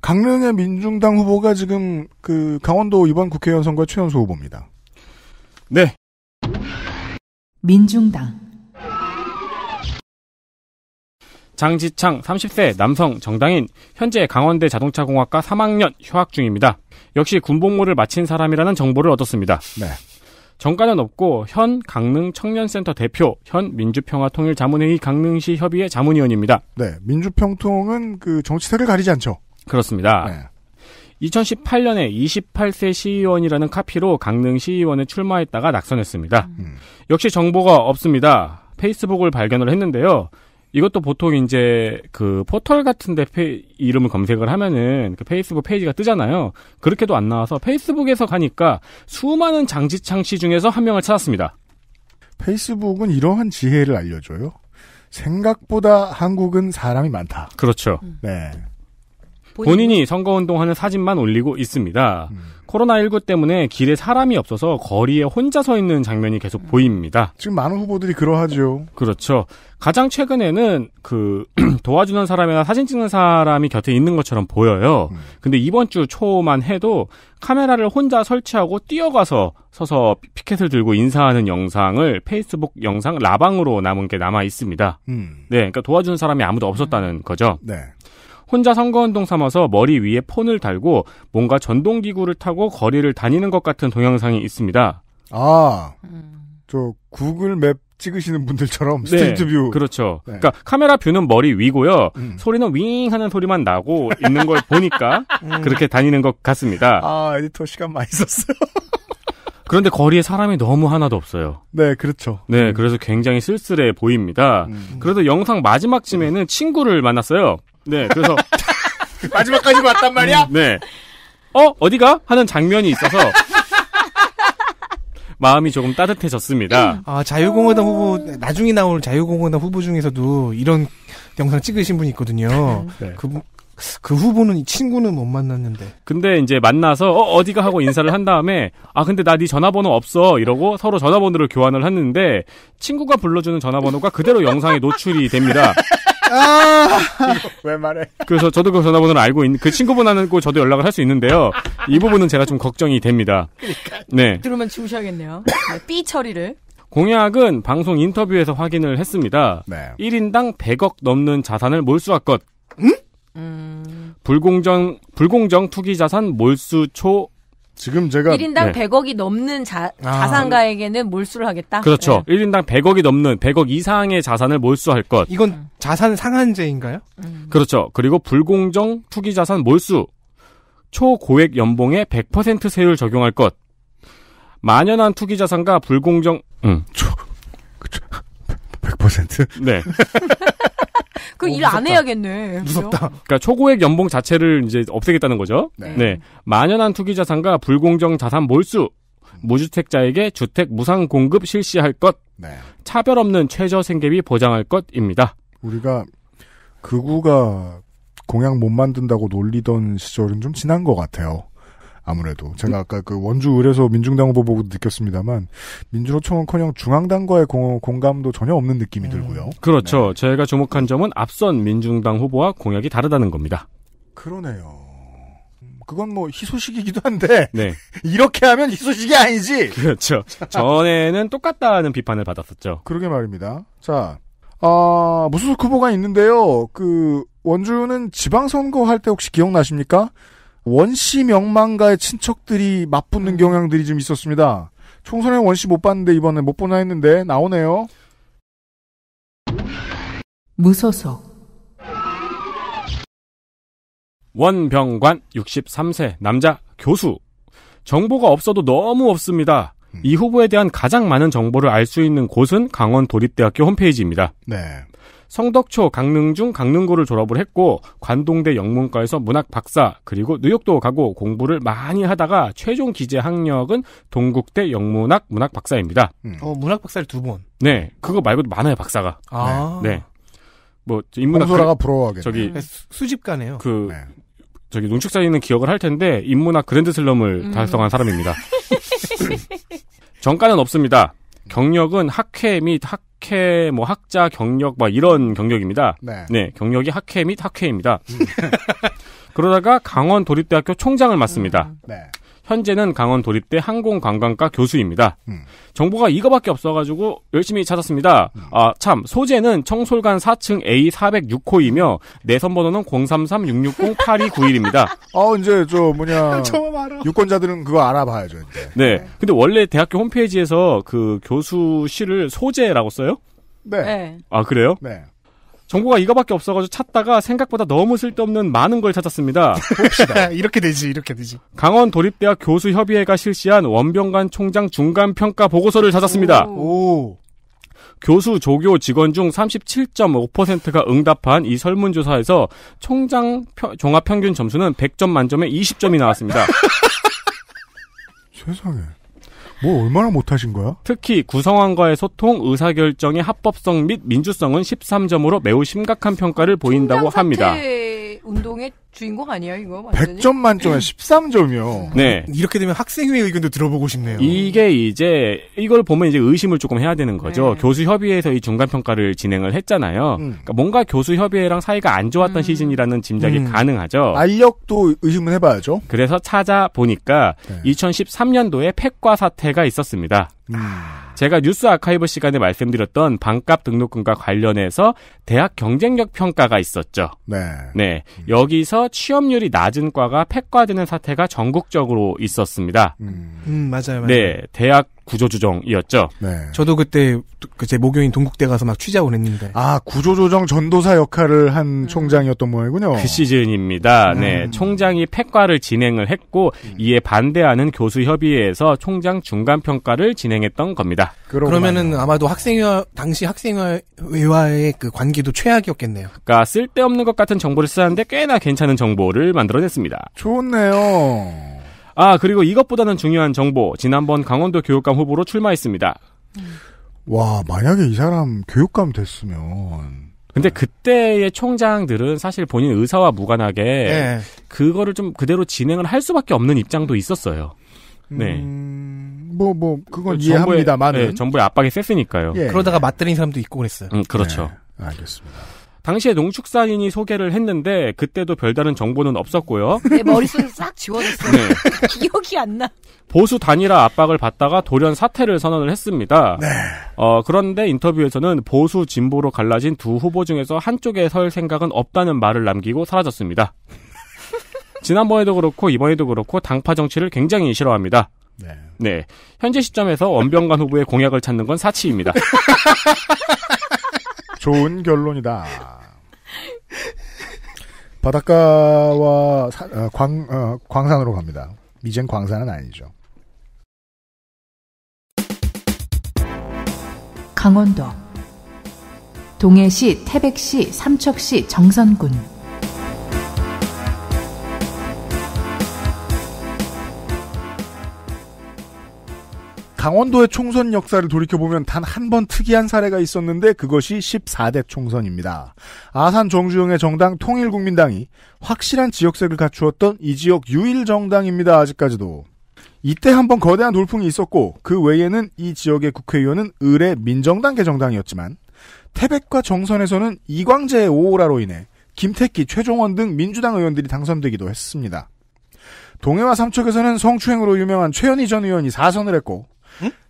강릉의 민중당 후보가 지금 그 강원도 이번 국회의원 선거 최연소 후보입니다. 네. 민중당 장지창 30세 남성 정당인 현재 강원대 자동차공학과 3학년 휴학 중입니다. 역시 군복무를 마친 사람이라는 정보를 얻었습니다. 네. 정가는 없고 현 강릉 청년센터 대표, 현 민주평화통일자문회의 강릉시 협의회 자문위원입니다. 네, 민주평통은 그 정치세를 가리지 않죠. 그렇습니다. 네. 2018년에 28세 시의원이라는 카피로 강릉 시의원에 출마했다가 낙선했습니다. 음. 역시 정보가 없습니다. 페이스북을 발견을 했는데요. 이것도 보통 이제 그 포털 같은데 이름을 검색을 하면은 그 페이스북 페이지가 뜨잖아요. 그렇게도 안 나와서 페이스북에서 가니까 수많은 장지창 씨 중에서 한 명을 찾았습니다. 페이스북은 이러한 지혜를 알려줘요. 생각보다 한국은 사람이 많다. 그렇죠. 음. 네. 본인이 선거운동하는 사진만 올리고 있습니다. 음. 코로나19 때문에 길에 사람이 없어서 거리에 혼자 서 있는 장면이 계속 보입니다. 지금 많은 후보들이 그러하죠. 그렇죠. 가장 최근에는 그 도와주는 사람이나 사진 찍는 사람이 곁에 있는 것처럼 보여요. 음. 근데 이번 주 초만 해도 카메라를 혼자 설치하고 뛰어가서 서서 피켓을 들고 인사하는 영상을 페이스북 영상 라방으로 남은 게 남아 있습니다. 음. 네, 그러니까 도와주는 사람이 아무도 없었다는 거죠. 네. 혼자 선거운동 삼아서 머리 위에 폰을 달고 뭔가 전동기구를 타고 거리를 다니는 것 같은 동영상이 있습니다. 아, 음. 저 구글 맵 찍으시는 분들처럼 네, 스트리트 뷰. 그렇죠. 네. 그러니까 카메라 뷰는 머리 위고요. 음. 소리는 윙 하는 소리만 나고 있는 걸 보니까 음. 그렇게 다니는 것 같습니다. 아, 에디터 시간 많이 썼어요. 그런데 거리에 사람이 너무 하나도 없어요. 네, 그렇죠. 네, 음. 그래서 굉장히 쓸쓸해 보입니다. 음. 그래도 영상 마지막쯤에는 친구를 만났어요. 네, 그래서 마지막까지 봤단 말이야. 음, 네. 어 어디가 하는 장면이 있어서 마음이 조금 따뜻해졌습니다. 아 자유공화당 후보 나중에 나올 자유공화당 후보 중에서도 이런 영상 찍으신 분이 있거든요. 네. 그그 그 후보는 친구는 못 만났는데. 근데 이제 만나서 어, 디가 하고 인사를 한 다음에 아 근데 나 네 전화번호 없어 이러고 서로 전화번호를 교환을 했는데 친구가 불러주는 전화번호가 그대로 영상에 노출이 됩니다. 아! 왜 말해? 그래서 저도 그 전화번호를 알고 있는 그 친구분하고 저도 연락을 할 수 있는데요. 이 부분은 제가 좀 걱정이 됩니다. 그러니까 네. 들으면 지우셔야겠네요. 네, B 처리를. 공약은 방송 인터뷰에서 확인을 했습니다. 네. 1인당 100억 넘는 자산을 몰수할 것. 음? 불공정 불공정 투기 자산 몰수초 지금 제가 1인당 네. 100억이 넘는 자, 아. 산가에게는 몰수를 하겠다. 그렇죠. 네. 1인당 100억이 넘는 100억 이상의 자산을 몰수할 것. 이건 자산 상한제인가요? 음. 그렇죠. 그리고 불공정 투기 자산 몰수. 초고액 연봉에 100% 세율 적용할 것. 만연한 투기 자산과 불공정 음. 초 100%? 네. 그일안 어, 해야겠네. 무섭다. 그러니까 초고액 연봉 자체를 이제 없애겠다는 거죠. 네. 네. 만연한 투기 자산과 불공정 자산 몰수, 무주택자에게 주택 무상 공급 실시할 것, 네. 차별 없는 최저 생계비 보장할 것입니다. 우리가 그구가 공약 못 만든다고 놀리던 시절은 좀 지난 것 같아요. 아무래도 제가 아까 그 원주 의뢰서 민중당 후보 보고 느꼈습니다만 민주노총은커녕 중앙당과의 공, 공 감도 전혀 없는 느낌이 음. 들고요. 그렇죠. 네. 제가 주목한 점은 앞선 민중당 후보와 공약이 다르다는 겁니다. 그러네요. 그건 뭐 희소식이기도 한데 네. 이렇게 하면 희소식이 아니지. 그렇죠. 전에는 똑같다는 비판을 받았었죠. 그러게 말입니다. 자, 아, 무소속 후보가 있는데요. 그 원주는 지방선거 할 때 혹시 기억나십니까? 원씨 명망가의 친척들이 맞붙는 음. 경향들이 좀 있었습니다. 총선에 원씨 못 봤는데 이번에 못 보나 했는데 나오네요. 무소속 원병관 63세 남자 교수 정보가 없어도 너무 없습니다. 음. 이 후보에 대한 가장 많은 정보를 알 수 있는 곳은 강원 도립대학교 홈페이지입니다. 네. 성덕초 강릉중 강릉고를 졸업을 했고 관동대 영문과에서 문학 박사 그리고 뉴욕도 가고 공부를 많이 하다가 최종 기재 학력은 동국대 영문학 문학 박사입니다. 음. 어 문학 박사를 두 번. 네 그거 말고도 많아요 박사가. 아. 네. 뭐 인문학 소라가 부러워하겠네. 저기 네, 수집가네요. 그 네. 저기 농축사리는 기억을 할 텐데 인문학 그랜드슬럼을 음. 달성한 사람입니다. 정가는 없습니다. 경력은 학회 및 학, 학회 뭐 학자 경력 막 이런 경력입니다. 네, 네 경력이 학회 및 학회입니다. 음. 그러다가 강원 도립대학교 총장을 맡습니다. 음, 네. 현재는 강원 도립대 항공관광과 교수입니다. 음. 정보가 이거밖에 없어가지고 열심히 찾았습니다. 음. 아, 참. 소재는 청솔관 4층 A406호이며 내선 번호는 0336608291입니다. 어, 이제 저 뭐냐. 유권자들은 그거 알아봐야죠. 이제. 네. 근데 원래 대학교 홈페이지에서 그 교수실을 소재라고 써요? 네. 네. 아, 그래요? 네. 정보가 이거밖에 없어가지고 찾다가 생각보다 너무 쓸데없는 많은 걸 찾았습니다. 봅시다. 이렇게 되지, 이렇게 되지. 강원 도립대학 교수협의회가 실시한 원병관 총장 중간 평가 보고서를 찾았습니다. 오. 오. 교수, 조교, 직원 중 37.5%가 응답한 이 설문조사에서 총장 펴, 종합평균 점수는 100점 만점에 20점이 나왔습니다. 세상에. 뭐 얼마나 못하신 거야? 특히 구성원과의 소통, 의사결정의 합법성 및 민주성은 13점으로 매우 심각한 평가를 보인다고 합니다. 운동의 주인공 아니에요 이거 완전히? 100점 만점에 13점이요. 네. 이렇게 되면 학생회 의견도 들어보고 싶네요. 이게 이제 이걸 보면 이제 의심을 조금 해야 되는 거죠. 네. 교수 협의회에서 이 중간 평가를 진행을 했잖아요. 음. 그러니까 뭔가 교수 협의회랑 사이가 안 좋았던 음. 시즌이라는 짐작이 음. 가능하죠. 알력도 의심을 해 봐야죠. 그래서 찾아보니까 네. 2013년도에 팩과 사태가 있었습니다. 아. 제가 뉴스 아카이브 시간에 말씀드렸던 반값 등록금과 관련해서 대학 경쟁력 평가가 있었죠. 네. 네. 음. 여기서 취업률이 낮은 과가 폐과되는 사태가 전국적으로 있었습니다. 음, 음 맞아요, 맞아요. 네. 대학 구조조정이었죠. 네. 저도 그때 그 제 모교인 동국대 가서 막 취재하고 그는데아 구조조정 전도사 역할을 한 음. 총장이었던 모양이군요. 그 시즌입니다. 음. 네, 총장이 폐과를 진행을 했고 음. 이에 반대하는 교수협의회에서 총장 중간 평가를 진행했던 겁니다. 그러면은 아마도 학생회 당시 학생회와의 그 관계도 최악이었겠네요. 그러니까 쓸데없는 것 같은 정보를 쓰는데 꽤나 괜찮은 정보를 만들어냈습니다. 좋네요. 아, 그리고 이것보다는 중요한 정보. 지난번 강원도 교육감 후보로 출마했습니다. 와, 만약에 이 사람 교육감 됐으면. 근데 아. 그때의 총장들은 사실 본인 의사와 무관하게 네. 그거를 좀 그대로 진행을 할 수밖에 없는 입장도 있었어요. 네. 음, 뭐, 뭐, 그건 정부의, 이해합니다만. 네, 정부의 압박이 셌으니까요. 예. 그러다가 맞들인 사람도 있고 그랬어요. 음, 그렇죠. 네, 알겠습니다. 당시에 농축산인이 소개를 했는데 그때도 별다른 정보는 없었고요. 내머릿속에서싹 지워졌어요. 네. 기억이 안 나. 보수 단일화 압박을 받다가 돌연 사퇴를 선언을 했습니다. 네. 어, 그런데 인터뷰에서는 보수 진보로 갈라진 두 후보 중에서 한쪽에 설 생각은 없다는 말을 남기고 사라졌습니다. 지난번에도 그렇고 이번에도 그렇고 당파 정치를 굉장히 싫어합니다. 네. 네. 현재 시점에서 원병관 후보의 공약을 찾는 건 사치입니다. 좋은 결론이다. 바닷가와 사, 어, 광, 어, 광산으로 갑니다. 이젠 광산은 아니죠. 강원도 동해시, 태백시, 삼척시, 정선군 강원도의 총선 역사를 돌이켜보면 단 한 번 특이한 사례가 있었는데 그것이 14대 총선입니다. 아산 정주영의 정당 통일국민당이 확실한 지역색을 갖추었던 이 지역 유일 정당입니다. 아직까지도. 이때 한 번 거대한 돌풍이 있었고 그 외에는 이 지역의 국회의원은 을의 민정당 계정당이었지만 태백과 정선에서는 이광재의 오호라로 인해 김태기, 최종원 등 민주당 의원들이 당선되기도 했습니다. 동해와 삼척에서는 성추행으로 유명한 최현희 전 의원이 사선을 했고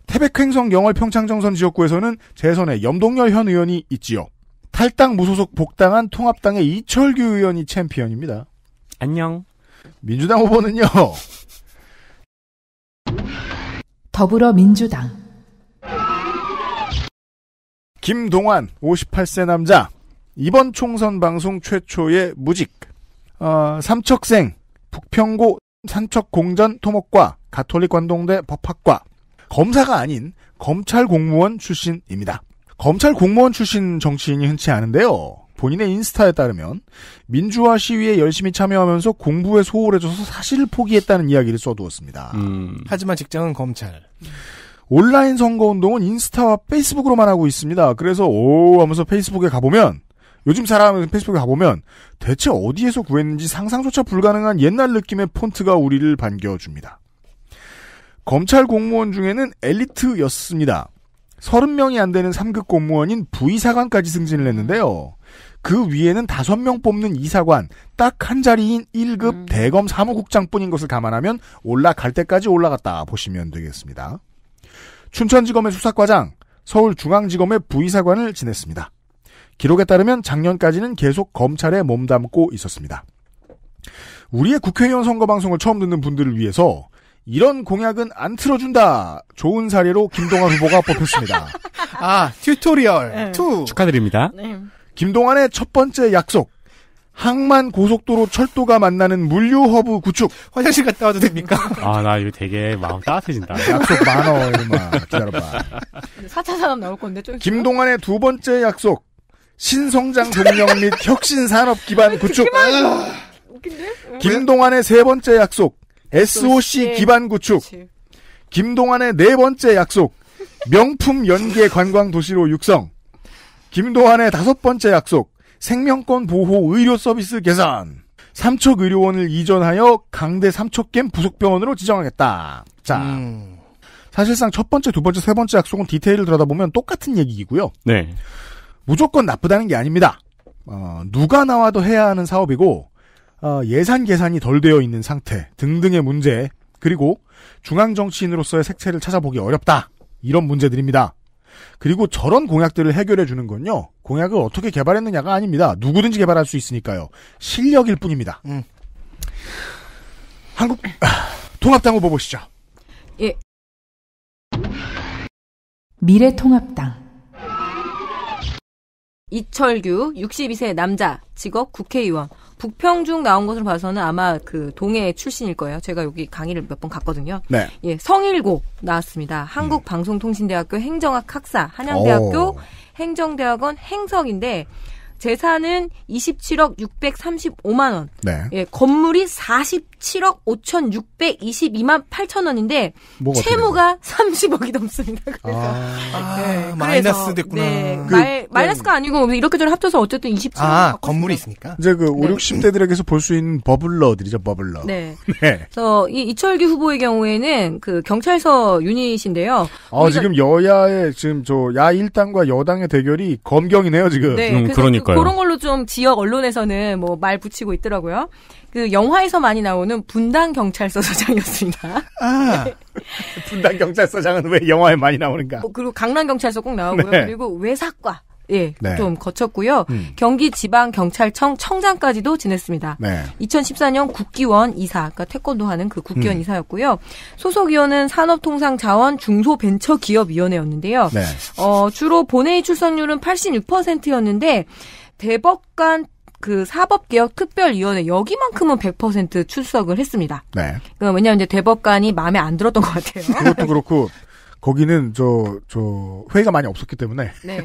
태백 횡성 영월 평창 정선 지역구에서는 재선의 염동열 현 의원이 있지요. 탈당 무소속 복당한 통합당의 이철규 의원이 챔피언입니다. 안녕. 민주당 후보는요. 더불어민주당 김동환 58세 남자 이번 총선 방송 최초의 무직 어, 삼척생 북평고 산척공전 토목과 가톨릭 관동대 법학과 검사가 아닌 검찰 공무원 출신입니다. 검찰 공무원 출신 정치인이 흔치 않은데요. 본인의 인스타에 따르면 민주화 시위에 열심히 참여하면서 공부에 소홀해져서 사실을 포기했다는 이야기를 써두었습니다. 음. 하지만 직장은 검찰. 온라인 선거운동은 인스타와 페이스북으로만 하고 있습니다. 그래서 오 하면서 페이스북에 가보면 요즘 사람은 페이스북에 가보면 대체 어디에서 구했는지 상상조차 불가능한 옛날 느낌의 폰트가 우리를 반겨줍니다. 검찰 공무원 중에는 엘리트였습니다. 30명이 안 되는 3급 공무원인 부의사관까지 승진을 했는데요. 그 위에는 5명 뽑는 이사관, 딱 한 자리인 1급 음. 대검 사무국장 뿐인 것을 감안하면 올라갈 때까지 올라갔다 보시면 되겠습니다. 춘천지검의 수사과장, 서울중앙지검의 부의사관을 지냈습니다. 기록에 따르면 작년까지는 계속 검찰에 몸담고 있었습니다. 우리의 국회의원 선거 방송을 처음 듣는 분들을 위해서 이런 공약은 안 틀어준다. 좋은 사례로 김동완 후보가 뽑혔습니다. 아 튜토리얼 2 축하드립니다. 네. 김동완의 첫 번째 약속. 항만 고속도로 철도가 만나는 물류 허브 구축. 화장실 갔다 와도 됩니까? 아, 나 이거 되게 마음 따뜻해진다. 약속 많어, 이놈아. 기다려봐. 4차 산업 나올 건데, 좀. 김동완의 두 번째 약속. 신성장 동력 및 혁신 산업 기반 구축. 웃긴데? 김동완의 세 번째 약속. SOC 기반 구축. 김동완의 네 번째 약속. 명품 연계 관광 도시로 육성. 김동완의 다섯 번째 약속. 생명권 보호 의료 서비스 개선. 삼척의료원을 이전하여 강대 삼척겜 부속병원으로 지정하겠다. 자. 음. 사실상 첫 번째, 두 번째, 세 번째 약속은 디테일을 들여다보면 똑같은 얘기이고요. 네. 무조건 나쁘다는 게 아닙니다. 어, 누가 나와도 해야 하는 사업이고 어, 예산 계산이 덜 되어 있는 상태 등등의 문제 그리고 중앙 정치인으로서의 색채를 찾아보기 어렵다 이런 문제들입니다. 그리고 저런 공약들을 해결해 주는 건요 공약을 어떻게 개발했느냐가 아닙니다. 누구든지 개발할 수 있으니까요 실력일 뿐입니다. 음. 한국 통합당 후보 보시죠. 예. 미래통합당 이철규 62세 남자 직업 국회의원 북평중 나온 것으로 봐서는 아마 그 동해 출신일 거예요. 제가 여기 강의를 몇 번 갔거든요. 네. 예, 성일고 나왔습니다. 한국방송통신대학교 음. 행정학 학사, 한양대학교 오. 행정대학원 행석인데 재산은 27억 635만 원. 네. 예, 건물이 47억 5,622만 8천 원인데 채무가 30억이 넘습니다. 아, 네, 아, 마이너스 됐구나. 네, 그, 마이, 네. 마이너스가 아니고 뭐 이렇게저 합쳐서 어쨌든 27억. 아, 건물이 있으니까. 이제 그 5, 60대들에게서 볼 수 있는 버블러들이죠, 버블러. 네. 네. 그래서 이 이철기 후보의 경우에는 그 경찰서 유닛인데요. 아, 지금 여야의 지금 저 야일당과 여당의 대결이 검경이네요, 지금. 네, 음, 그러니까 그러니까요. 그런 걸로 좀 지역 언론에서는 뭐 말 붙이고 있더라고요. 그 영화에서 많이 나오는 분당 경찰서 소장이었습니다. 아, 분당 경찰서장은 왜 영화에 많이 나오는가? 뭐 그리고 강남 경찰서 꼭 나오고요. 네. 그리고 외사과 예, 네. 좀 거쳤고요. 음. 경기 지방 경찰청 청장까지도 지냈습니다. 네. 2014년 국기원 이사, 그러니까 태권도 하는 그 국기원 음. 이사였고요. 소속 위원은 산업통상자원 중소벤처기업위원회였는데요. 네. 어, 주로 본회의 출석률은 86%였는데 대법관 그 사법개혁특별위원회 여기만큼은 100% 출석을 했습니다. 네. 그 왜냐하면 이제 대법관이 마음에 안 들었던 것 같아요. 그것도 그렇고 거기는 저 저 회의가 많이 없었기 때문에. 네. 네.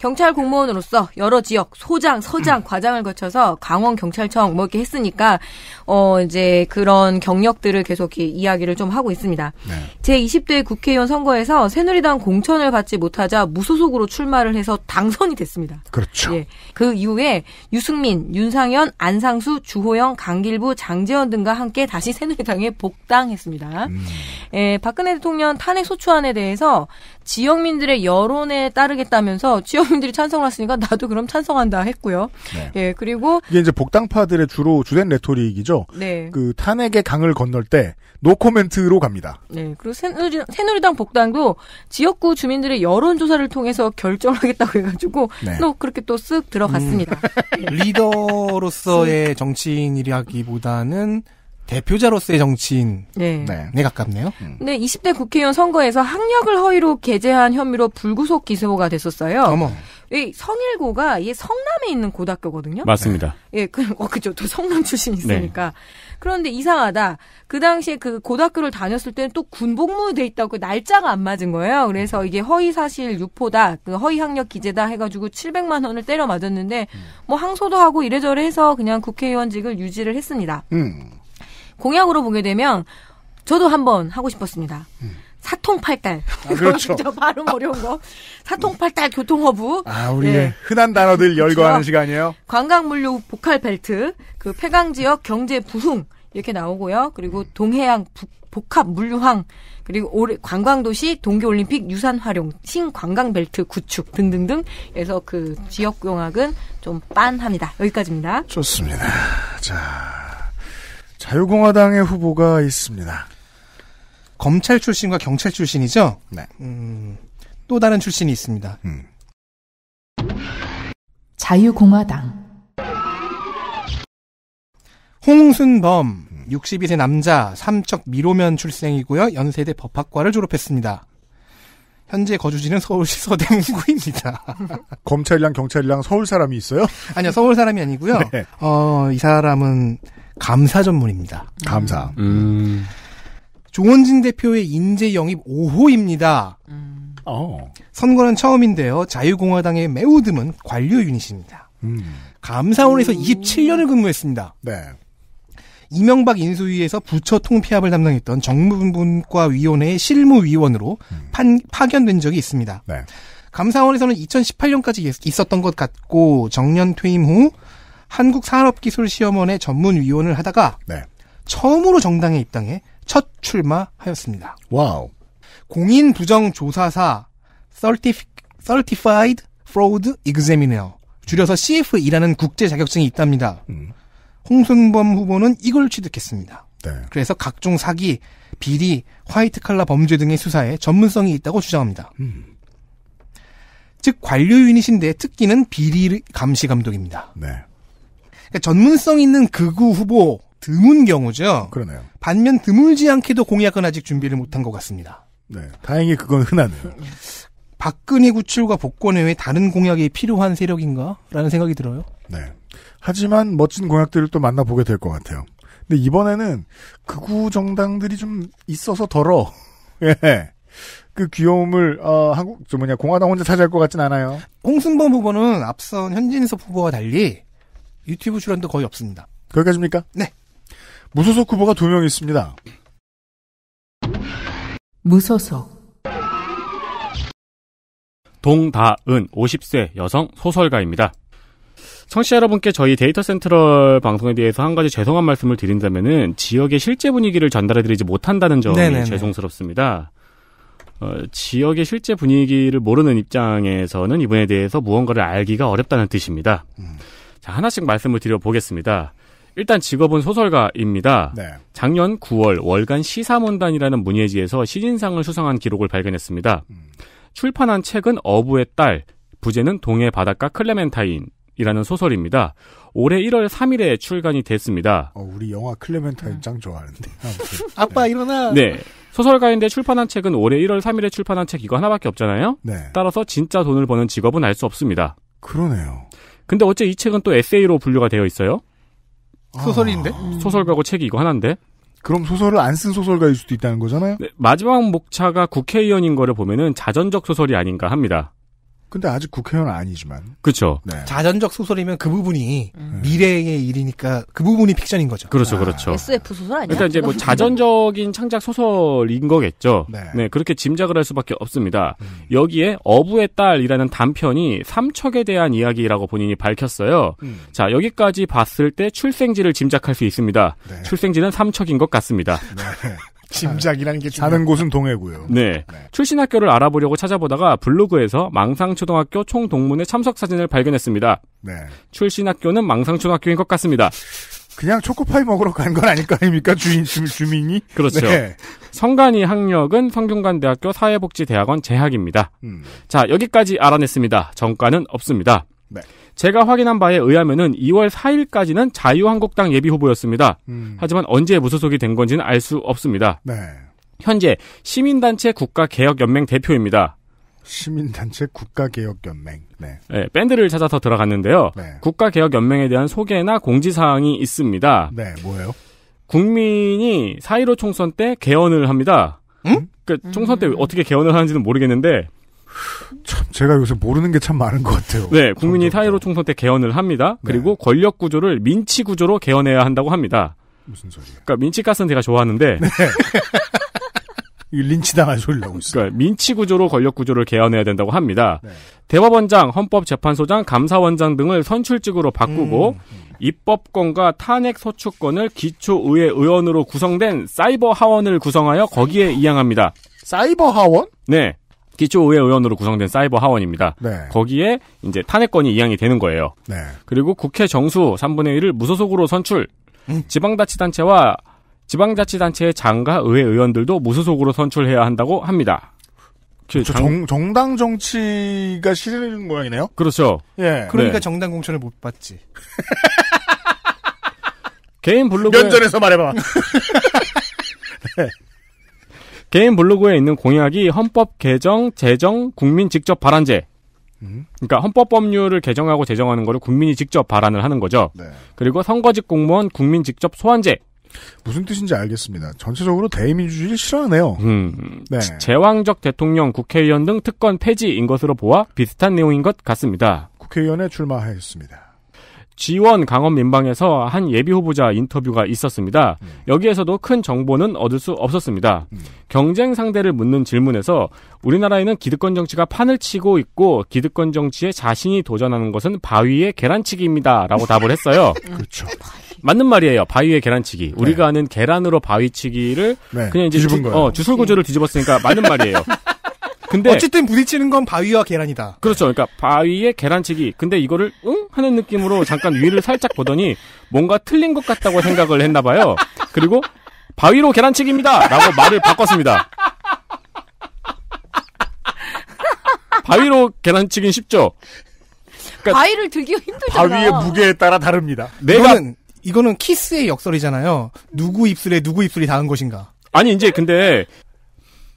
경찰 공무원으로서 여러 지역 소장, 서장, 음. 과장을 거쳐서 강원 경찰청 뭐 이렇게 했으니까 어 이제 그런 경력들을 계속 이야기를 좀 하고 있습니다. 네. 제 20대 국회의원 선거에서 새누리당 공천을 받지 못하자 무소속으로 출마를 해서 당선이 됐습니다. 그렇죠. 예. 그 이후에 유승민, 윤상현, 안상수, 주호영, 강길부, 장재현 등과 함께 다시 새누리당에 복당했습니다. 음. 예, 박근혜 대통령 탄핵 소추안에 대해서 지역민들의 여론에 따르겠다면서 지역민들이 찬성을 했으니까 나도 그럼 찬성한다 했고요. 네. 예, 그리고 이게 이제 복당파들의 주로 주된 레토릭이죠. 네. 그 탄핵의 강을 건널 때 노코멘트로 갑니다. 네. 그리고 새누리, 새누리당 복당도 지역구 주민들의 여론 조사를 통해서 결정 하겠다고 해 가지고 네. 또 그렇게 또 쓱 들어갔습니다. 음. 리더로서의 정치인이라기보다는 대표자로서의 정치인에 네. 네. 네, 가깝네요. 네, 음. 20대 국회의원 선거에서 학력을 허위로 게재한 혐의로 불구속 기소가 됐었어요. 어머. 이 성일고가 이 성남에 있는 고등학교거든요. 맞습니다. 네. 예, 그, 어, 그죠. 또 성남 출신 네. 있으니까. 네. 그런데 이상하다. 그 당시에 그 고등학교를 다녔을 때는 또 군복무 돼 있다고 날짜가 안 맞은 거예요. 그래서 음. 이게 허위 사실 유포다, 그 허위 학력 기재다 해가지고 700만 원을 때려 맞았는데 음. 뭐 항소도 하고 이래저래 해서 그냥 국회의원직을 유지를 했습니다. 음. 공약으로 보게 되면 저도 한번 하고 싶었습니다. 음. 사통팔달. 아, 그렇죠. 발음 어려운 거. 사통팔달 교통허브. 아, 우리 네. 흔한 단어들 그렇죠. 열거하는 시간이에요. 관광물류 보컬 벨트, 그 폐강 지역 경제 부흥 이렇게 나오고요. 그리고 동해양 복합 물류항, 그리고 올해 관광도시 동계올림픽 유산 활용, 신관광 벨트 구축 등등등. 그래서 그 지역 공약은 좀 빤합니다. 여기까지입니다. 좋습니다. 자, 자유공화당의 후보가 있습니다. 검찰 출신과 경찰 출신이죠? 네. 음, 또 다른 출신이 있습니다. 음. 자유공화당. 홍순범, 62세 음. 남자, 삼척 미로면 출생이고요. 연세대 법학과를 졸업했습니다. 현재 거주지는 서울시 서대문구입니다. 검찰이랑 경찰이랑 서울 사람이 있어요? 아니요, 서울 사람이 아니고요. 네. 어, 이 사람은 감사 전문입니다. 감사. 음. 조원진 대표의 인재 영입 5호입니다. 음. 어. 선거는 처음인데요. 자유공화당의 매우 드문 관료 유닛입니다. 음. 감사원에서 27년을 음. 근무했습니다. 네. 이명박 인수위에서 부처 통폐합을 담당했던 정무분과위원회의 실무위원으로 음. 판, 파견된 적이 있습니다. 네. 감사원에서는 2018년까지 있었던 것 같고 정년 퇴임 후 한국산업기술시험원의 전문위원을 하다가 네. 처음으로 정당에 입당해 첫 출마하였습니다. 와우. 공인 부정 조사사 Certif Certified Fraud Examiner 줄여서 CF이라는 국제 자격증이 있답니다. 음. 홍순범 후보는 이걸 취득했습니다. 네. 그래서 각종 사기, 비리, 화이트 칼라 범죄 등의 수사에 전문성이 있다고 주장합니다. 음. 즉 관료 유닛인데 특기는 비리 감시 감독입니다. 네. 그러니까 전문성 있는 극우 후보 드문 경우죠. 그러네요. 반면 드물지 않게도 공약은 아직 준비를 못한 것 같습니다. 네, 다행히 그건 흔하네요. 박근혜 구출과 복권 외에 다른 공약이 필요한 세력인가라는 생각이 들어요. 네. 하지만 멋진 공약들을 또 만나보게 될 것 같아요. 근데 이번에는 극우 정당들이 좀 있어서 덜어. 예. 그 귀여움을 어, 한국 저 뭐냐 공화당 혼자 차지할 것 같진 않아요. 홍승범 후보는 앞선 현진섭 후보와 달리 유튜브 출연도 거의 없습니다. 거기까지입니까? 네. 무소속 후보가 두 명 있습니다. 무소속 동다은 50세 여성 소설가입니다. 청취자 여러분께 저희 데이터 센트럴 방송에 대해서 한 가지 죄송한 말씀을 드린다면은 지역의 실제 분위기를 전달해드리지 못한다는 점이 네네네. 죄송스럽습니다. 어, 지역의 실제 분위기를 모르는 입장에서는 이분에 대해서 무언가를 알기가 어렵다는 뜻입니다. 음. 자, 하나씩 말씀을 드려보겠습니다. 일단 직업은 소설가입니다. 네. 작년 9월 월간 시사문단이라는 문예지에서 시진상을 수상한 기록을 발견했습니다. 음. 출판한 책은 어부의 딸, 부제는 동해 바닷가 클레멘타인이라는 소설입니다. 올해 1월 3일에 출간이 됐습니다. 어, 우리 영화 클레멘타인 짱 좋아하는데. 아빠 네. 일어나. 네. 소설가인데 출판한 책은 올해 1월 3일에 출판한 책 이거 하나밖에 없잖아요. 네. 따라서 진짜 돈을 버는 직업은 알 수 없습니다. 그러네요. 근데 어째 이 책은 또 에세이로 분류가 되어 있어요? 소설인데? 아. 소설가고 책이 이거 하나인데? 그럼 소설을 안 쓴 소설가일 수도 있다는 거잖아요? 네, 마지막 목차가 국회의원인 거를 보면은 자전적 소설이 아닌가 합니다. 근데 아직 국회의원은 아니지만. 그렇죠. 네. 자전적 소설이면 그 부분이 음. 음. 미래의 일이니까 그 부분이 픽션인 거죠. 그렇죠, 아. 그렇죠. SF 소설 아니야? 그러 이제 뭐 음. 자전적인 창작 소설인 거겠죠. 네. 네 그렇게 짐작을 할 수밖에 없습니다. 음. 여기에 어부의 딸이라는 단편이 삼척에 대한 이야기라고 본인이 밝혔어요. 음. 자, 여기까지 봤을 때 출생지를 짐작할 수 있습니다. 네. 출생지는 삼척인 것 같습니다. 네. 짐작이라는 게 사는 곳은 동해고요. 네. 네. 출신 학교를 알아보려고 찾아보다가 블로그에서 망상초등학교 총동문회 참석 사진을 발견했습니다. 네. 출신 학교는 망상초등학교인 것 같습니다. 그냥 초코파이 먹으러 간 건 아닐까 아닙니까 주인 주민이 그렇죠. 네. 성간이 학력은 성균관대학교 사회복지대학원 재학입니다. 음. 자 여기까지 알아냈습니다. 정과는 없습니다. 네. 제가 확인한 바에 의하면은 2월 4일까지는 자유한국당 예비 후보였습니다. 음. 하지만 언제 무소속이 된 건지는 알 수 없습니다. 네. 현재 시민단체 국가개혁연맹 대표입니다. 시민단체 국가개혁연맹. 네. 네. 밴드를 찾아서 들어갔는데요. 네. 국가개혁연맹에 대한 소개나 공지사항이 있습니다. 네, 뭐예요? 국민이 4.15 총선 때 개헌을 합니다. 응? 그 총선 때 음. 어떻게 개헌을 하는지는 모르겠는데 참 제가 요새 모르는 게 참 많은 것 같아요. 네, 국민이 사회로 총선 때 개헌을 합니다. 네. 그리고 권력 구조를 민치 구조로 개헌해야 한다고 합니다. 무슨 소리야? 그러니까 민치 가스는 제가 좋아하는데 네. 린치 당한 소리 나고 있어요. 그러니까 민치 구조로 권력 구조를 개헌해야 된다고 합니다. 네. 대법원장, 헌법재판소장, 감사원장 등을 선출직으로 바꾸고 음. 음. 입법권과 탄핵 소추권을 기초의회 의원으로 구성된 사이버 하원을 구성하여 거기에 이양합니다. 사이버 하원? 네. 기초의회 의원으로 구성된 사이버 하원입니다. 네. 거기에 이제 탄핵권이 이양이 되는 거예요. 네. 그리고 국회 정수 3분의 1을 무소속으로 선출. 음. 지방자치단체와 지방자치단체의 장과 의회 의원들도 무소속으로 선출해야 한다고 합니다. 그 그렇죠. 정, 정당 정치가 실싫는 모양이네요. 그렇죠. 예. 그러니까 네. 정당 공천을 못 받지. 개인 블로그 면전에서 말해봐. 네. 개인 블로그에 있는 공약이 헌법 개정, 재정, 국민 직접 발언제. 음. 그러니까 헌법 법률을 개정하고 제정하는 거를 국민이 직접 발언을 하는 거죠. 네. 그리고 선거직 공무원 국민 직접 소환제. 무슨 뜻인지 알겠습니다. 전체적으로 대의민주주의를 싫어하네요. 음, 네. 제왕적 대통령, 국회의원 등 특권 폐지인 것으로 보아 비슷한 내용인 것 같습니다. 국회의원에 출마하였습니다. 지원 강원 민방에서 한 예비 후보자 인터뷰가 있었습니다. 음. 여기에서도 큰 정보는 얻을 수 없었습니다. 음. 경쟁 상대를 묻는 질문에서 우리나라에는 기득권 정치가 판을 치고 있고 기득권 정치에 자신이 도전하는 것은 바위의 계란치기입니다라고 답을 했어요. 그렇죠. 맞는 말이에요. 바위의 계란치기. 네. 우리가 아는 계란으로 바위치기를 네. 그냥 이제 주, 어, 주술 구조를 뒤집었으니까 맞는 말이에요. 근데 어쨌든 부딪히는 건 바위와 계란이다. 그렇죠. 그러니까 바위에 계란치기. 근데 이거를 응 하는 느낌으로 잠깐 위를 살짝 보더니 뭔가 틀린 것 같다고 생각을 했나 봐요. 그리고 바위로 계란치기입니다라고 말을 바꿨습니다. 바위로 계란치기는 쉽죠. 그러니까 바위를 들기가 힘들잖아. 바위의 무게에 따라 다릅니다. 내가 이거는, 이거는 키스의 역설이잖아요. 누구 입술에 누구 입술이 닿은 것인가. 아니 이제 근데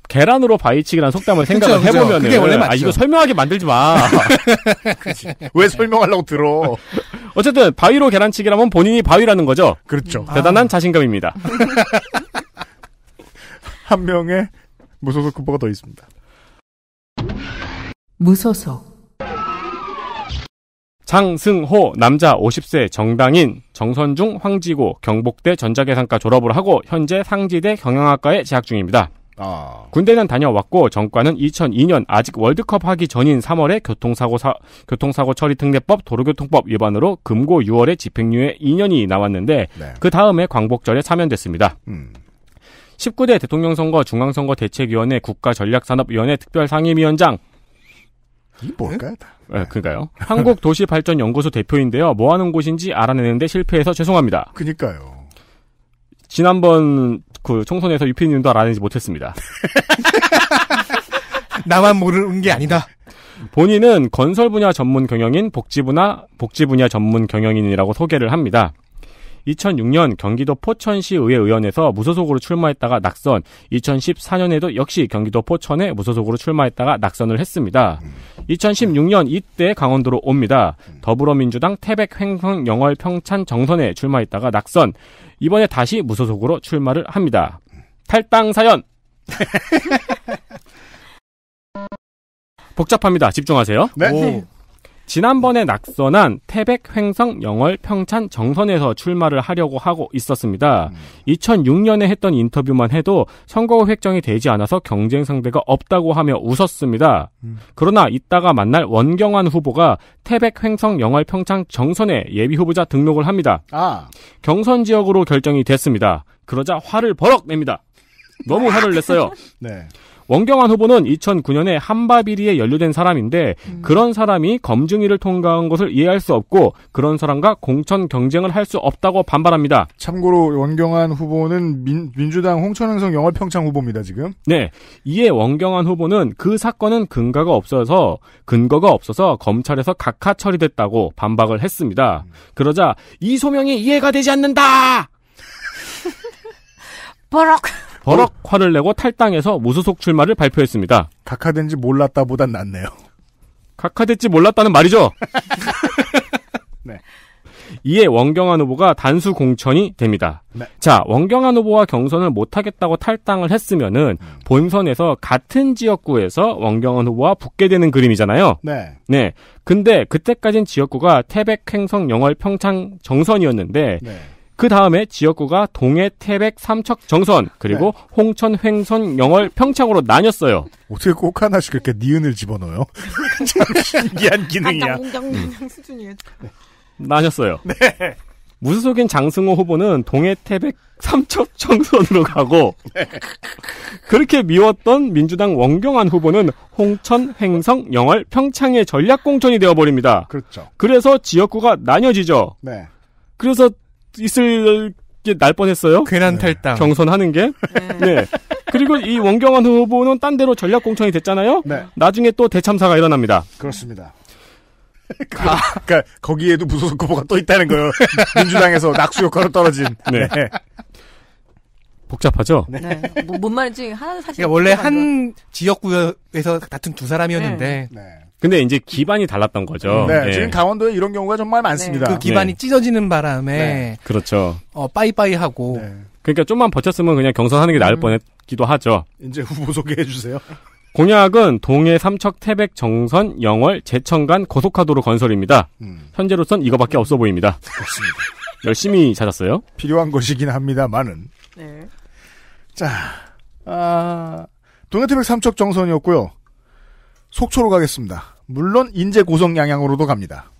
계란으로 바위치기라는 속담을 생각을 그쵸, 해보면은 그게 원래 맞죠. 아 이거 설명하게 만들지 마. 왜 설명하려고 들어? 어쨌든 바위로 계란치기라면 본인이 바위라는 거죠. 그렇죠. 음, 대단한 아. 자신감입니다. 한 명의 무소속 후보가 더 있습니다. 무소속 장승호 남자 50세 정당인 정선중 황지고 경복대 전자계산과 졸업을 하고 현재 상지대 경영학과에 재학 중입니다. 아. 군대는 다녀왔고 정과는 2002년 아직 월드컵 하기 전인 3월에 교통사고 사, 교통사고 처리 특례법 도로교통법 위반으로 금고 6월에 집행유예 2년이 나왔는데 네. 그 다음에 광복절에 사면됐습니다. 음. 19대 대통령 선거 중앙선거 대책위원회 국가전략산업위원회 특별상임위원장 이 뭘까요? 네, 네. 그니까요. 한국도시발전연구소 대표인데요. 뭐 하는 곳인지 알아내는데 실패해서 죄송합니다. 그니까요. 지난번 그 총선에서 유피님도 알아내지 못했습니다. 나만 모르는 게 아니다. 본인은 건설 분야 전문 경영인, 복지 분야, 복지 분야 전문 경영인이라고 소개를 합니다. 2006년 경기도 포천시 의회 의원에서 무소속으로 출마했다가 낙선, 2014년에도 역시 경기도 포천에 무소속으로 출마했다가 낙선을 했습니다. 2016년 이때 강원도로 옵니다. 더불어민주당 태백 횡성 영월 평찬 정선에 출마했다가 낙선, 이번에 다시 무소속으로 출마를 합니다. 탈당 사연! 복잡합니다. 집중하세요. 네. 오. 지난번에 낙선한 태백, 횡성, 영월, 평창, 정선에서 출마를 하려고 하고 있었습니다. 2006년에 했던 인터뷰만 해도 선거 후 획정이 되지 않아서 경쟁 상대가 없다고 하며 웃었습니다. 음. 그러나 이따가 만날 원경환 후보가 태백, 횡성, 영월, 평창, 정선에 예비 후보자 등록을 합니다. 아. 경선 지역으로 결정이 됐습니다. 그러자 화를 버럭 냅니다. 너무 화를 냈어요. 네. 원경환 후보는 2009년에 한바비리에 연루된 사람인데 음. 그런 사람이 검증위를 통과한 것을 이해할 수 없고 그런 사람과 공천 경쟁을 할 수 없다고 반발합니다. 참고로 원경환 후보는 민, 민주당 홍천행성 영월평창 후보입니다 지금. 네, 이에 원경환 후보는 그 사건은 근거가 없어서 근거가 없어서 검찰에서 각하 처리됐다고 반박을 했습니다. 음. 그러자 이 소명이 이해가 되지 않는다. 버럭. 버럭 화를 내고 탈당해서 무소속 출마를 발표했습니다. 각하된지 몰랐다보단 낫네요. 각하됐지 몰랐다는 말이죠. 네. 이에 원경환 후보가 단수 공천이 됩니다. 네. 자, 원경환 후보와 경선을 못하겠다고 탈당을 했으면은 음. 본선에서 같은 지역구에서 원경환 후보와 붙게 되는 그림이잖아요. 네. 네. 근데 그때까진 지역구가 태백, 행성 영월, 평창 정선이었는데 네. 그 다음에 지역구가 동해, 태백, 삼척, 정선 그리고 네. 홍천, 횡선, 영월, 평창으로 나뉘었어요. 어떻게 꼭 하나씩 이렇게 니은을 집어넣어요? 참 신기한 기능이야. 에요 네. 나뉘었어요. 네. 무소속인 장승호 후보는 동해, 태백, 삼척, 정선으로 가고 네. 그렇게 미웠던 민주당 원경환 후보는 홍천, 횡성, 영월, 평창의 전략공천이 되어버립니다. 그렇죠. 그래서 지역구가 나뉘어지죠. 네. 그래서 있을 게 날 뻔했어요. 괜한 네. 탈당. 경선하는 게. 네. 네. 그리고 이 원경환 후보는 딴 데로 전략 공천이 됐잖아요. 네. 나중에 또 대참사가 일어납니다. 그렇습니다. 아, 그러니까 거기에도 무소속 후보가 또 있다는 거예요. 민주당에서 낙수 효과로 떨어진. 네. 네. 복잡하죠. 네. 네. 뭐, 뭔 말인지 하나도 사실. 그러니까 원래 한 지역구에서 같은 두 사람이었는데 네. 근데 이제 기반이 달랐던 거죠. 음. 네, 네. 지금 강원도에 이런 경우가 정말 네, 많습니다. 그 기반이 예. 찢어지는 바람에 네. 그렇죠. 어, 빠이빠이 하고 네. 그러니까 좀만 버텼으면 그냥 경선하는 게 나을 음. 뻔했기도 하죠. 이제 후보 소개해 주세요. 공약은 동해 삼척 태백 정선 영월 제천간 고속화도로 건설입니다. 음. 현재로선 이거밖에 없어 보입니다. 그렇습니다. 열심히 찾았어요. 필요한 것이긴 합니다만은. 네. 자, 아, 동해 태백 삼척 정선이었고요. 속초로 가겠습니다. 물론 인재 고성 양향으로도 갑니다.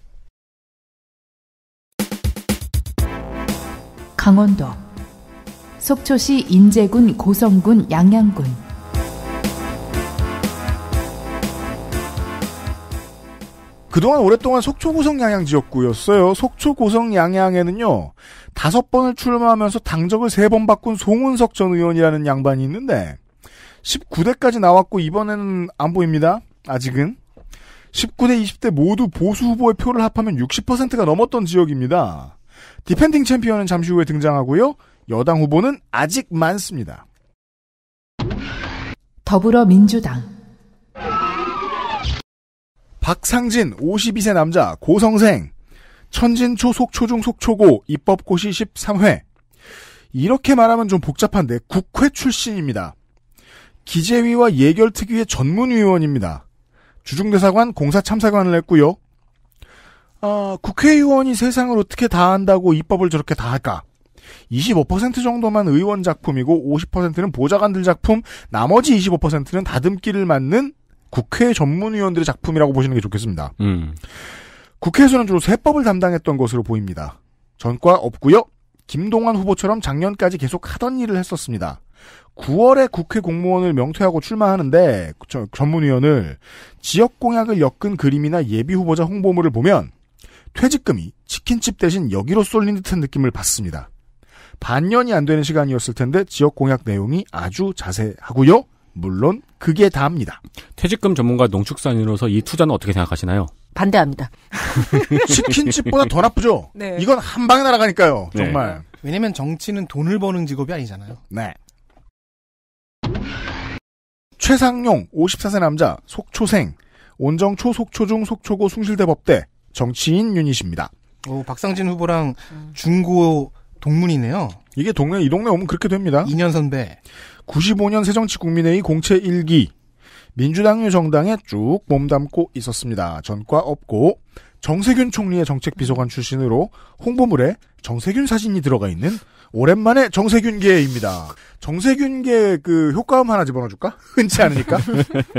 강원도 속초시 인제군 고성군 양양군 그동안 오랫동안 속초 고성 양양 지역구였어요. 속초 고성 양양에는요. 다섯 번을 출마하면서 당적을 세 번 바꾼 송은석 전 의원이라는 양반이 있는데 19대까지 나왔고 이번에는 안 보입니다. 아직은 19대 20대 모두 보수 후보의 표를 합하면 60%가 넘었던 지역입니다. 디펜딩 챔피언은 잠시 후에 등장하고요. 여당 후보는 아직 많습니다. 더불어민주당 박상진 52세 남자 고성생 천진초 속초중 속초고 입법고시 13회 이렇게 말하면 좀 복잡한데 국회 출신입니다. 기재위와 예결특위의 전문위원입니다. 주중대사관 공사 참사관을 했고요. 어, 국회의원이 세상을 어떻게 다한다고 입법을 저렇게 다 할까? 25% 정도만 의원 작품이고 50%는 보좌관들 작품, 나머지 25%는 다듬기를 맞는 국회 전문위원들의 작품이라고 보시는 게 좋겠습니다. 음. 국회에서는 주로 세법을 담당했던 것으로 보입니다. 전과 없고요. 김동완 후보처럼 작년까지 계속 하던 일을 했었습니다. 9월에 국회 공무원을 명퇴하고 출마하는데 전문위원을 지역 공약을 엮은 그림이나 예비 후보자 홍보물을 보면 퇴직금이 치킨집 대신 여기로 쏠린 듯한 느낌을 받습니다. 반년이 안 되는 시간이었을 텐데 지역 공약 내용이 아주 자세하고요. 물론 그게 다입니다. 퇴직금 전문가 농축산인으로서 이 투자는 어떻게 생각하시나요? 반대합니다. 치킨집보다 더 나쁘죠. 네. 이건 한 방에 날아가니까요. 네. 정말. 네. 왜냐면 정치는 돈을 버는 직업이 아니잖아요. 네. 최상용 54세 남자 속초생 온정초 속초중 속초고 숭실대법대 정치인 유닛입니다. 오, 박상진 후보랑 음. 중고 동문이네요. 이게 동네 이 동네 오면 그렇게 됩니다. 2년 선배. 95년 새정치 국민회의 공채 1기 민주당 유정당에 쭉 몸담고 있었습니다. 전과 없고 정세균 총리의 정책비서관 출신으로 홍보물에 정세균 사진이 들어가 있는 오랜만에 정세균계입니다. 정세균계 그 효과음 하나 집어넣어줄까? 흔치 않으니까.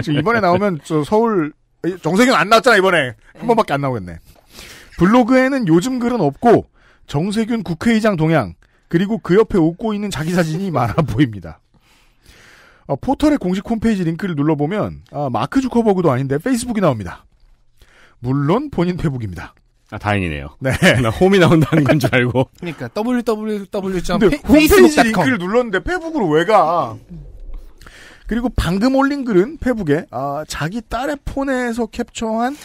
지금 이번에 나오면 저 서울 정세균 안 나왔잖아 이번에 한 번밖에 안 나오겠네. 블로그에는 요즘 글은 없고 정세균 국회의장 동향 그리고 그 옆에 웃고 있는 자기 사진이 많아 보입니다. 어, 포털의 공식 홈페이지 링크를 눌러보면 아, 마크 주커버그도 아닌데 페이스북이 나옵니다. 물론 본인 페북입니다. 아, 다행이네요. 네. 나 홈이 나온다는 건 줄 알고. 그러니까 www.페이스북.com 링크를 눌렀는데 페북으로 왜 가? 그리고 방금 올린 글은 페북에 아, 자기 딸의 폰에서 캡처한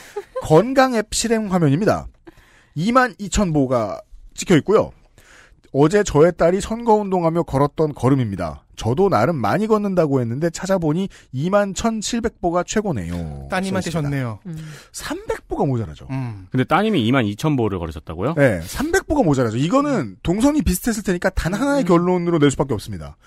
건강 앱 실행 화면입니다. 2 2 0 0 0 보가 찍혀 있고요. 어제 저의 딸이 선거운동하며 걸었던 걸음입니다. 저도 나름 많이 걷는다고 했는데 찾아보니 21,700보가 최고네요. 따님한테 졌네요. 음. 300보가 모자라죠. 음. 근데 따님이 22,000보를 걸으셨다고요? 네, 300보가 모자라죠. 이거는 음. 동선이 비슷했을 테니까 단 하나의 음. 결론으로 낼 수밖에 없습니다.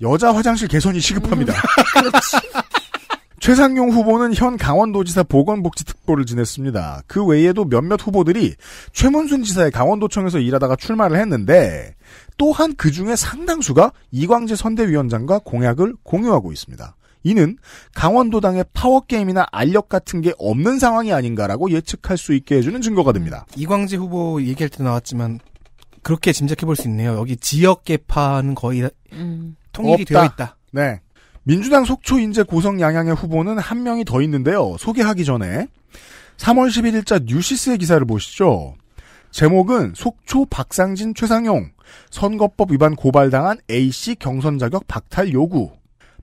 여자 화장실 개선이 시급합니다. 음. 최상용 후보는 현 강원도지사 보건복지특보를 지냈습니다. 그 외에도 몇몇 후보들이 최문순 지사의 강원도청에서 일하다가 출마를 했는데 또한 그 중에 상당수가 이광재 선대위원장과 공약을 공유하고 있습니다. 이는 강원도당의 파워게임이나 알력 같은 게 없는 상황이 아닌가라고 예측할 수 있게 해주는 증거가 음, 됩니다. 이광재 후보 얘기할 때 나왔지만 그렇게 짐작해 볼 수 있네요. 여기 지역 개파는 거의 음. 통일이 없다. 되어 있다. 네. 민주당 속초 인재 고성 양양의 후보는 한 명이 더 있는데요. 소개하기 전에 3월 11일자 뉴시스의 기사를 보시죠. 제목은 속초 박상진 최상용 선거법 위반 고발당한 A씨 경선 자격 박탈 요구.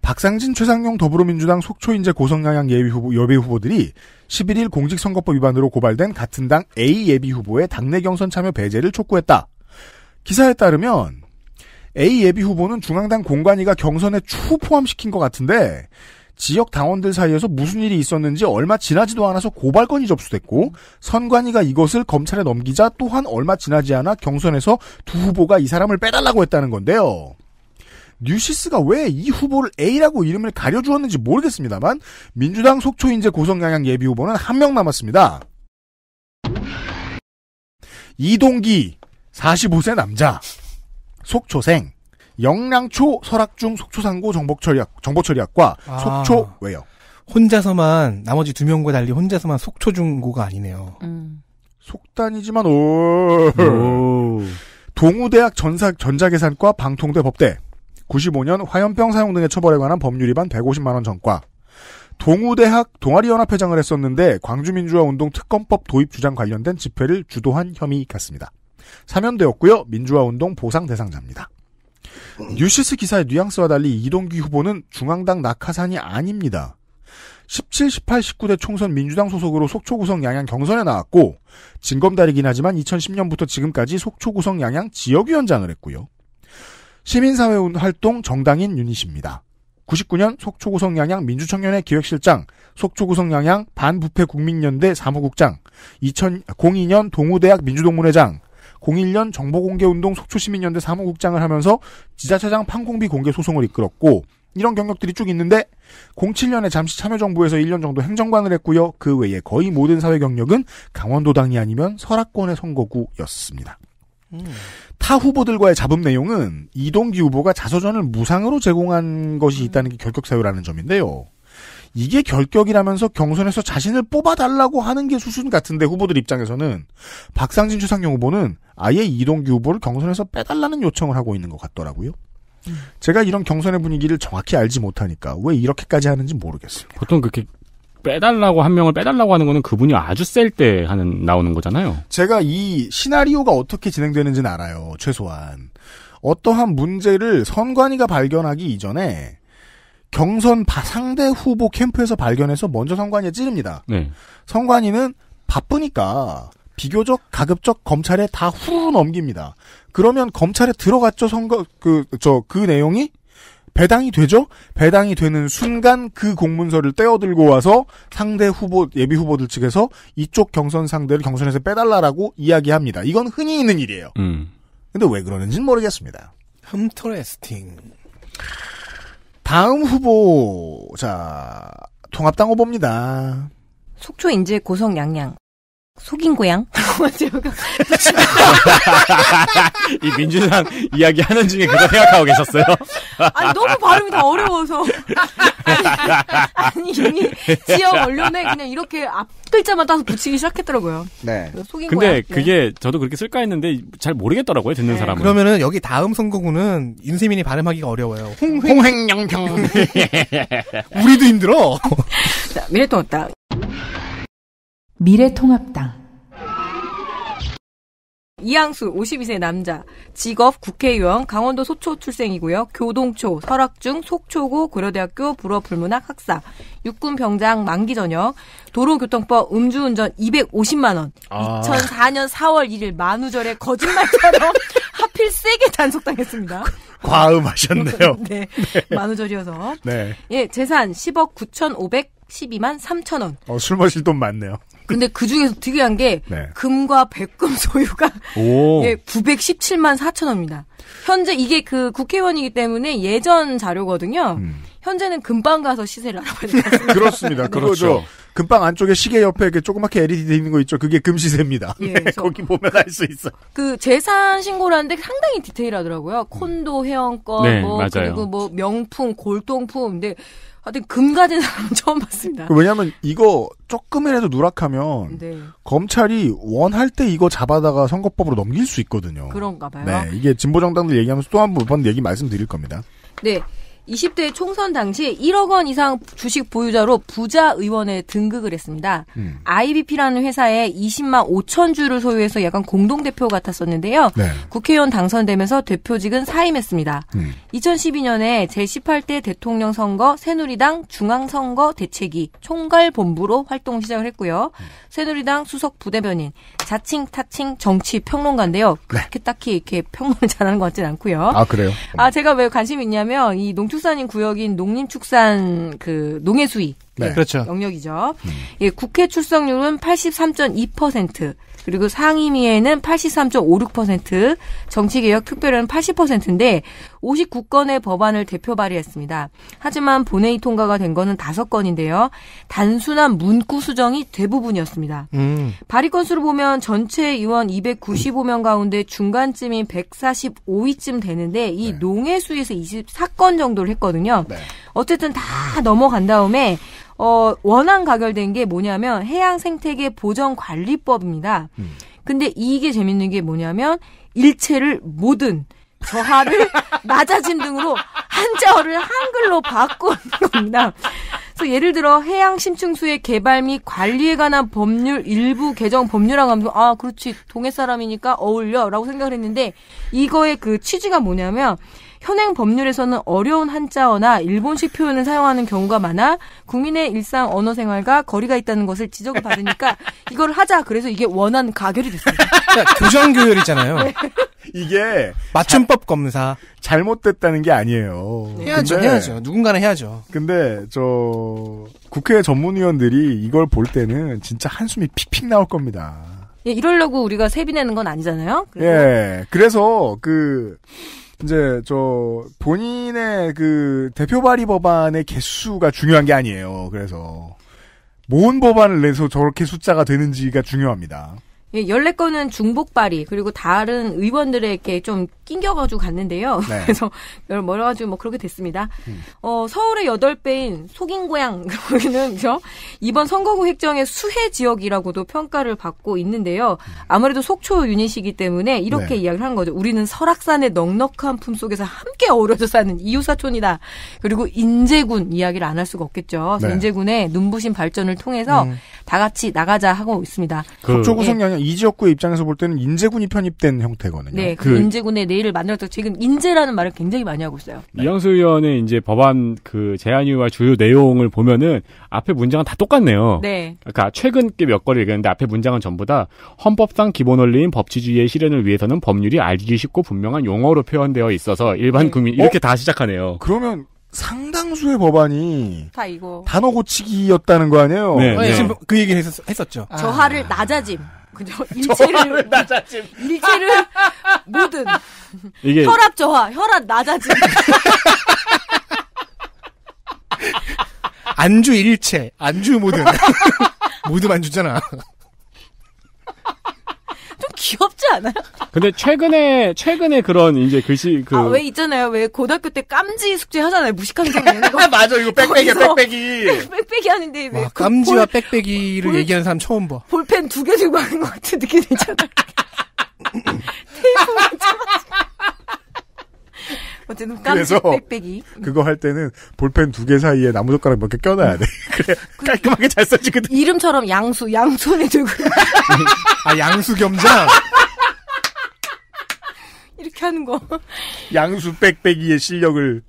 박상진 최상용 더불어민주당 속초 인재 고성 양양 예비 후보 여비 후보들이 11일 공직선거법 위반으로 고발된 같은 당 A 예비 후보의 당내 경선 참여 배제를 촉구했다. 기사에 따르면 A 예비 후보는 중앙당 공관위가 경선에 추후 포함시킨 것 같은데 지역 당원들 사이에서 무슨 일이 있었는지 얼마 지나지도 않아서 고발건이 접수됐고 선관위가 이것을 검찰에 넘기자 또한 얼마 지나지 않아 경선에서 두 후보가 이 사람을 빼달라고 했다는 건데요. 뉴시스가 왜 이 후보를 A라고 이름을 가려주었는지 모르겠습니다만 민주당 속초 인재 고성강양 예비 후보는 한 명 남았습니다. 이동기 45세 남자 속초생, 영랑초 설악중 속초상고 정보처리학, 정보처리학과 아, 속초 외역. 혼자서만 나머지 두 명과 달리 혼자서만 속초중고가 아니네요. 음. 속단이지만 오. 오. 동우대학 전사, 전자계산과 방통대 법대 95년 화염병 사용 등의 처벌에 관한 법률 위반 150만 원 전과 동우대학 동아리연합회장을 했었는데 광주민주화운동 특검법 도입 주장 관련된 집회를 주도한 혐의 같습니다. 사면되었고요. 민주화운동 보상 대상자입니다. 뉴시스 기사의 뉘앙스와 달리 이동규 후보는 중앙당 낙하산이 아닙니다. 17, 18, 19대 총선 민주당 소속으로 속초구성 양양 경선에 나왔고 진검다리긴 하지만 2010년부터 지금까지 속초구성 양양 지역위원장을 했고요. 시민사회 활동 정당인 유닛입니다. 99년 속초구성 양양 민주청년회 기획실장, 속초구성 양양 반부패국민연대 사무국장, 2002년 동우대학 민주동문회장, 01년 정보공개운동 속초시민연대 사무국장을 하면서 지자체장 판공비 공개 소송을 이끌었고 이런 경력들이 쭉 있는데 07년에 잠시 참여정부에서 1년 정도 행정관을 했고요. 그 외에 거의 모든 사회 경력은 강원도당이 아니면 설악권의 선거구였습니다. 음. 타 후보들과의 잡음 내용은 이동기 후보가 자서전을 무상으로 제공한 것이 있다는 게 결격사유라는 점인데요. 이게 결격이라면서 경선에서 자신을 뽑아달라고 하는 게 수순 같은데 후보들 입장에서는 박상진 최상용 후보는 아예 이동규 후보를 경선에서 빼달라는 요청을 하고 있는 것 같더라고요. 제가 이런 경선의 분위기를 정확히 알지 못하니까 왜 이렇게까지 하는지 모르겠어요 보통 그렇게 빼달라고 한 명을 빼달라고 하는 거는 그분이 아주 셀 때 하는 나오는 거잖아요. 제가 이 시나리오가 어떻게 진행되는지는 알아요. 최소한 어떠한 문제를 선관위가 발견하기 이전에 경선 상대 후보 캠프에서 발견해서 먼저 선관위에 찌릅니다. 네. 성관위는 바쁘니까 비교적 가급적 검찰에 다 후루 넘깁니다. 그러면 검찰에 들어갔죠 선거 그저그 그 내용이 배당이 되죠. 배당이 되는 순간 그 공문서를 떼어들고 와서 상대 후보 예비 후보들 측에서 이쪽 경선 상대를 경선에서 빼달라라고 이야기합니다. 이건 흔히 있는 일이에요. 음. 근데 왜 그러는지는 모르겠습니다. 흠토레스팅. 다음 후보 자 통합당 후보입니다. 속초 인제 고성 양양 속인 고양? 이 민주당 이야기 하는 중에 그거 생각하고 계셨어요? 아니, 너무 발음이 다 어려워서. 아니, 이미 지역 언론에 그냥 이렇게 앞 글자만 따서 붙이기 시작했더라고요. 네. 그 속인 근데 고양. 그게 네. 저도 그렇게 쓸까 했는데 잘 모르겠더라고요, 듣는 네. 사람은. 그러면은 여기 다음 선거구는 윤세민이 발음하기가 어려워요. 홍횡. 홍횡 평 우리도 힘들어. 미래통 없다. 미래통합당 이양수 52세 남자 직업 국회의원 강원도 소초 출생이고요. 교동초 설악중 속초고 고려대학교 불어불문학 학사 육군 병장 만기 전역 도로교통법 음주운전 250만 원 아. 2004년 4월 1일 만우절에 거짓말처럼 하필 세게 단속당했습니다. 과음하셨네요. 네. 네. 만우절이어서. 네. 예, 재산 10억 9,512만 3천 원. 어, 술 마실 돈 많네요. 근데 그 중에서 특이한 게 네. 금과 백금 소유가 예, 917만 4천 원입니다. 현재 이게 그 국회의원이기 때문에 예전 자료거든요. 음. 현재는 금방 가서 시세를 알아봐야 될 것 같습니다. 그렇습니다. 네. 그거죠. 그렇죠. 금방 안쪽에 시계 옆에 이렇게 조그맣게 LED 있는 거 있죠. 그게 금시세입니다. 예, 네, 거기 보면 알 수 있어. 그 재산 신고를 하는데 상당히 디테일하더라고요. 콘도 회원권, 음. 네, 뭐 맞아요. 그리고 뭐 명품, 골동품, 근데 하여튼 금 가진 사람 처음 봤습니다. 그 왜냐하면 이거 조금이라도 누락하면 네. 검찰이 원할 때 이거 잡아다가 선거법으로 넘길 수 있거든요. 그런가 봐요. 네, 이게 진보 정당들 얘기하면서 또 한 번 얘기 말씀드릴 겁니다. 네, 20대 총선 당시 1억 원 이상 주식 보유자로 부자 의원에 등극을 했습니다. 음. IBP라는 회사에 20만 5천 주를 소유해서 약간 공동 대표 같았었는데요. 네. 국회의원 당선되면서 대표직은 사임했습니다. 음. 2012년에 제18대 대통령 선거 새누리당 중앙선거 대책위 총괄 본부로 활동 시작을 했고요. 음. 새누리당 수석 부대변인, 자칭 타칭 정치 평론가인데요. 네. 그렇게 딱히 이렇게 평론을 잘하는 것 같진 않고요. 아 그래요? 아 제가 왜 관심이 있냐면 이 농축 수산인 구역인 농림축산 그 농해수위 네. 예, 그렇죠. 영역이죠. 음. 예, 국회 출석률은 83.2%. 그리고 상임위에는 83.56%, 정치개혁 특별위는 80%인데 59건의 법안을 대표 발의했습니다. 하지만 본회의 통과가 된 거는 5건인데요. 단순한 문구 수정이 대부분이었습니다. 음. 발의 건수로 보면 전체 의원 295명 가운데 중간쯤인 145위쯤 되는데 이 네. 농해수에서 24건 정도를 했거든요. 네. 어쨌든 다 넘어간 다음에 어, 원안 가결된 게 뭐냐면 해양 생태계 보전 관리법입니다. 음. 근데 이게 재밌는 게 뭐냐면 일체를 모든 저하를 낮아짐 등으로 한자어를 한글로 바꾼 겁니다. 그래서 예를 들어 해양 심층수의 개발 및 관리에 관한 법률 일부 개정 법률안 하면서 아 그렇지 동해 사람이니까 어울려라고 생각을 했는데 이거의 그 취지가 뭐냐면 현행 법률에서는 어려운 한자어나 일본식 표현을 사용하는 경우가 많아 국민의 일상 언어 생활과 거리가 있다는 것을 지적을 받으니까 이걸 하자. 그래서 이게 원한 가결이 됐어요다 교정 교열이잖아요. 네. 이게 맞춤법 자, 검사 잘못됐다는 게 아니에요. 해야죠, 근데, 해야죠. 누군가는 해야죠. 근데 저 국회 전문위원들이 이걸 볼 때는 진짜 한숨이 픽픽 나올 겁니다. 예, 이럴려고 우리가 세비 내는 건 아니잖아요. 그래서. 예, 그래서 그 이제 저 본인의 그 대표 발의 법안의 개수가 중요한 게 아니에요. 그래서 모은 법안을 내서 저렇게 숫자가 되는지가 중요합니다. 예, 14건은 중복 발의, 그리고 다른 의원들에게 좀 낑겨가지고 갔는데요. 네. 그래서 멀어가지고 뭐 그렇게 됐습니다. 음. 어, 서울의 여덟 배인 속인고향 거기는 그 이번 선거구 획정의 수혜 지역이라고도 평가를 받고 있는데요. 음. 아무래도 속초 유닛이기 때문에 이렇게 네. 이야기를 한 거죠. 우리는 설악산의 넉넉한 품 속에서 함께 어우러져 사는 이웃사촌이다. 그리고 인제군 이야기를 안 할 수가 없겠죠. 네. 인제군의 눈부신 발전을 통해서 음. 다 같이 나가자 하고 있습니다. 그, 예. 속초구성 양양 이 지역구의 입장에서 볼 때는 인제군이 편입된 형태거든요. 네, 그, 그 인제군의 내 제의를 만들었다 지금 인재라는 말을 굉장히 많이 하고 있어요. 네. 이영수 의원의 이제 법안 그 제안이와 주요 내용을 보면은 앞에 문장은 다 똑같네요. 네. 그러니까 최근 몇 거리 읽었는데 앞에 문장은 전부 다 헌법상 기본 원리인 법치주의의 실현을 위해서는 법률이 알기 쉽고 분명한 용어로 표현되어 있어서 일반 네. 국민 어? 이렇게 어? 다 시작하네요. 그러면 상당수의 법안이 다 이거 단어 고치기였다는 거 아니에요? 네, 네. 지금 그 얘기를 했었, 죠 저하를 아. 낮아짐. 그죠? 일체를 낮아짐. 일체를 모든 이게 혈압 저하, 혈압 낮아짐. 안주 일체, 안주 모든 모두 안주잖아. 귀엽지 않아요? 근데 최근에 최근에 그런 이제 글씨 그아왜 있잖아요. 왜 고등학교 때 깜지 숙제 하잖아요. 무식한 사람 내는 거. 맞아 이거 빽빽이 야 빽빽이. 빽빽이 하는데 왜 와, 그 깜지와 볼- 빽빽이를 볼- 얘기하는 사람 처음 봐. 볼펜 두 개 들고 하는 것 같은 느낌 이 있잖아. 테이프 어쨌든 깜빡빽이 음. 그거 할 때는 볼펜 두 개 사이에 나무젓가락 몇 개 껴놔야 돼. 음. 그래 그, 깔끔하게 잘 써지거든. 이름처럼 양수, 양손에 들고. 아 양수 겸장. 이렇게 하는 거. 양수 빽빽이의 실력을.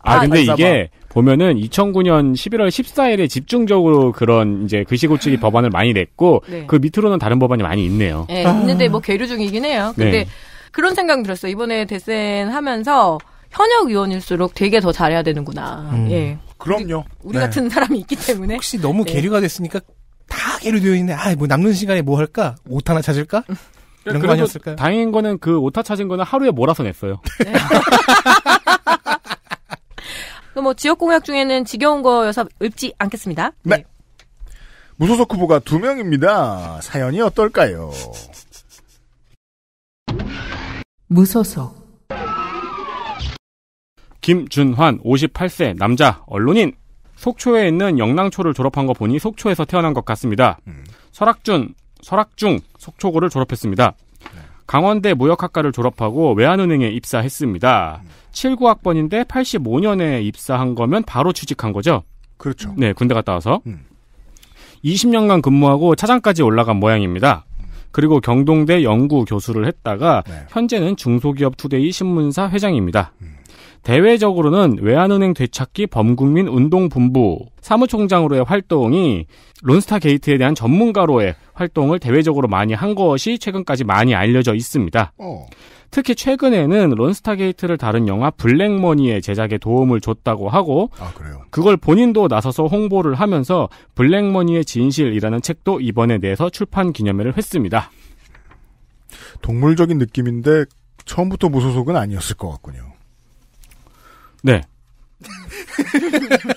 아, 근데 이게 보면은 2009년 11월 14일에 집중적으로 그런 이제 글씨고치기 법안을 많이 냈고 네. 그 밑으로는 다른 법안이 많이 있네요. 네, 있는데 뭐 계류 중이긴 해요. 네. 근데 네. 그런 생각 이 들었어요. 이번에 데센 하면서 현역 의원일수록 되게 더 잘해야 되는구나. 음. 예. 그럼요. 우리, 우리 네. 같은 사람이 있기 때문에. 혹시 너무 계류가 네. 됐으니까 다 계류되어 있네데 아, 뭐 남는 시간에 뭐 할까? 옷 하나 찾을까? 음. 이런 거 아니었을까요? 다행인 거는 그 오타 찾은 거는 하루에 몰아서 냈어요. 네. 뭐 지역 공약 중에는 지겨운 거여서 읊지 않겠습니다. 네. 네. 무소속 후보가 두 명입니다. 사연이 어떨까요? 무소속 김준환 58세 남자 언론인 속초에 있는 영랑초를 졸업한 거 보니 속초에서 태어난 것 같습니다. 음. 설악준 설악중 속초고를 졸업했습니다. 네. 강원대 무역학과를 졸업하고 외환은행에 입사했습니다. 음. 79학번인데 85년에 입사한 거면 바로 취직한 거죠. 그렇죠. 네, 군대 갔다 와서. 음. 20년간 근무하고 차장까지 올라간 모양입니다. 그리고 경동대 연구 교수를 했다가 네. 현재는 중소기업 투데이 신문사 회장입니다. 음. 대외적으로는 외환은행 되찾기 범국민 운동본부 사무총장으로의 활동이 론스타 게이트에 대한 전문가로의 활동을 대외적으로 많이 한 것이 최근까지 많이 알려져 있습니다. 어. 특히 최근에는 론스타게이트를 다룬 영화 블랙머니의 제작에 도움을 줬다고 하고 아, 그걸 본인도 나서서 홍보를 하면서 블랙머니의 진실이라는 책도 이번에 내서 출판 기념회를 했습니다. 동물적인 느낌인데 처음부터 무소속은 아니었을 것 같군요. 네.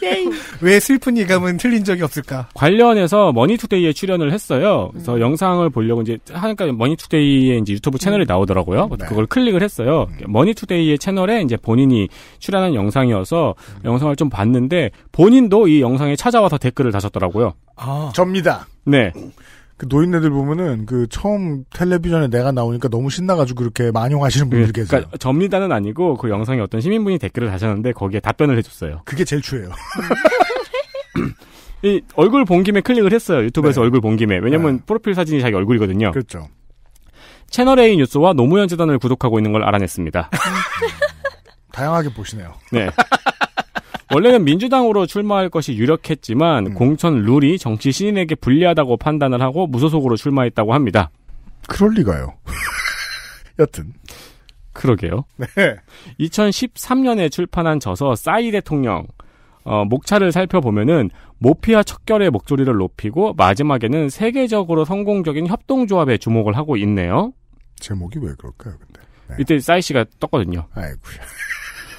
예. 왜 슬픈 예감은 틀린 적이 없을까? 관련해서 머니투데이에 출연을 했어요. 그래서 음. 영상을 보려고 이제 하니까 머니투데이에 이제 유튜브 채널이 음. 나오더라고요. 네. 그걸 클릭을 했어요. 음. 머니투데이의 채널에 이제 본인이 출연한 영상이어서 음. 영상을 좀 봤는데 본인도 이 영상에 찾아와서 댓글을 다셨더라고요. 아. 접니다. 네. 그 노인네들 보면은 그 처음 텔레비전에 내가 나오니까 너무 신나가지고 그렇게 만용하시는 분들 그러니까 계세요. 그러니까 접리단은 아니고 그 영상에 어떤 시민분이 댓글을 다셨는데 거기에 답변을 해줬어요. 그게 제일 추해요. 이 얼굴 본 김에 클릭을 했어요. 유튜브에서 네. 얼굴 본 김에. 왜냐면 네. 프로필 사진이 자기 얼굴이거든요. 그렇죠. 채널 A 뉴스와 노무현 재단을 구독하고 있는 걸 알아냈습니다. 다양하게 보시네요. 네. 원래는 민주당으로 출마할 것이 유력했지만 음. 공천 룰이 정치 신인에게 불리하다고 판단을 하고 무소속으로 출마했다고 합니다. 그럴 리가요. 여튼 그러게요. 네. 2013년에 출판한 저서 싸이 대통령 어, 목차를 살펴보면은 모피와 척결의 목소리를 높이고 마지막에는 세계적으로 성공적인 협동조합에 주목을 하고 있네요. 제목이 왜 그럴까요, 근데? 네. 이때 싸이 씨가 떴거든요. 아이고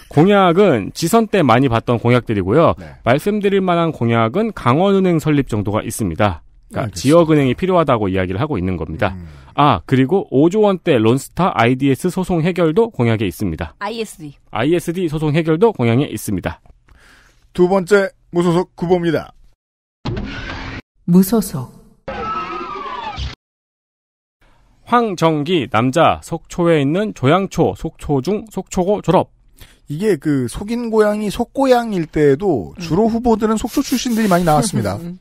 공약은 지선 때 많이 봤던 공약들이고요. 네. 말씀드릴 만한 공약은 강원은행 설립 정도가 있습니다. 그러니까 지역은행이 필요하다고 이야기를 하고 있는 겁니다. 음. 아 그리고 5조 원대 론스타 IDS 소송 해결도 공약에 있습니다. ISD. ISD 소송 해결도 공약에 있습니다. 두 번째 무소속 구보입니다 무소속 황정기 남자 속초에 있는 조양초 속초중 속초고 졸업 이게 그 속인 고양이 속고양일 때에도 주로 음. 후보들은 속초 출신들이 많이 나왔습니다. 음.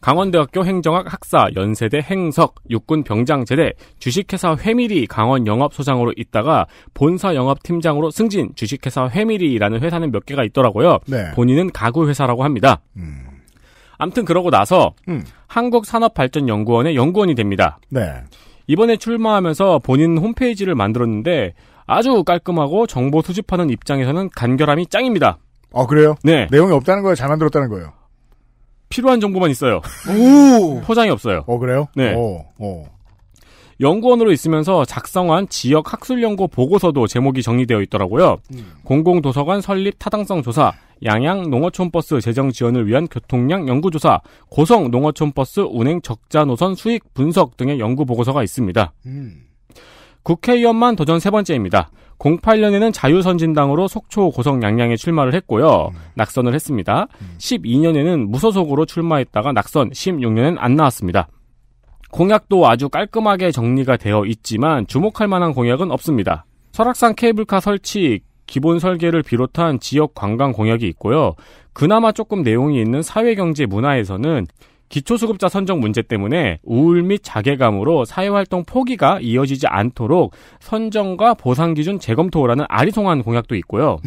강원대학교 행정학 학사, 연세대 행석, 육군 병장제대, 주식회사 회밀이 강원 영업소장으로 있다가 본사 영업팀장으로 승진, 주식회사 회밀이라는 회사는 몇 개가 있더라고요. 네. 본인은 가구 회사라고 합니다. 음. 암튼 그러고 나서 음. 한국산업발전연구원의 연구원이 됩니다. 네. 이번에 출마하면서 본인 홈페이지를 만들었는데 아주 깔끔하고 정보 수집하는 입장에서는 간결함이 짱입니다. 어 그래요? 네. 내용이 없다는 거예요. 잘 만들었다는 거예요. 필요한 정보만 있어요. 오! 포장이 없어요. 어 그래요? 네. 오, 어, 오. 어. 연구원으로 있으면서 작성한 지역 학술 연구 보고서도 제목이 정리되어 있더라고요. 음. 공공도서관 설립 타당성 조사, 양양 농어촌 버스 재정 지원을 위한 교통량 연구 조사, 고성 농어촌 버스 운행 적자 노선 수익 분석 등의 연구 보고서가 있습니다. 음. 국회의원만 도전 세 번째입니다. 08년에는 자유선진당으로 속초 고성 양양에 출마를 했고요. 음. 낙선을 했습니다. 음. 12년에는 무소속으로 출마했다가 낙선, 16년엔 안 나왔습니다. 공약도 아주 깔끔하게 정리가 되어 있지만 주목할 만한 공약은 없습니다. 설악산 케이블카 설치, 기본 설계를 비롯한 지역 관광 공약이 있고요. 그나마 조금 내용이 있는 사회경제 문화에서는 기초수급자 선정 문제 때문에 우울 및 자괴감으로 사회활동 포기가 이어지지 않도록 선정과 보상 기준 재검토라는 아리송한 공약도 있고요.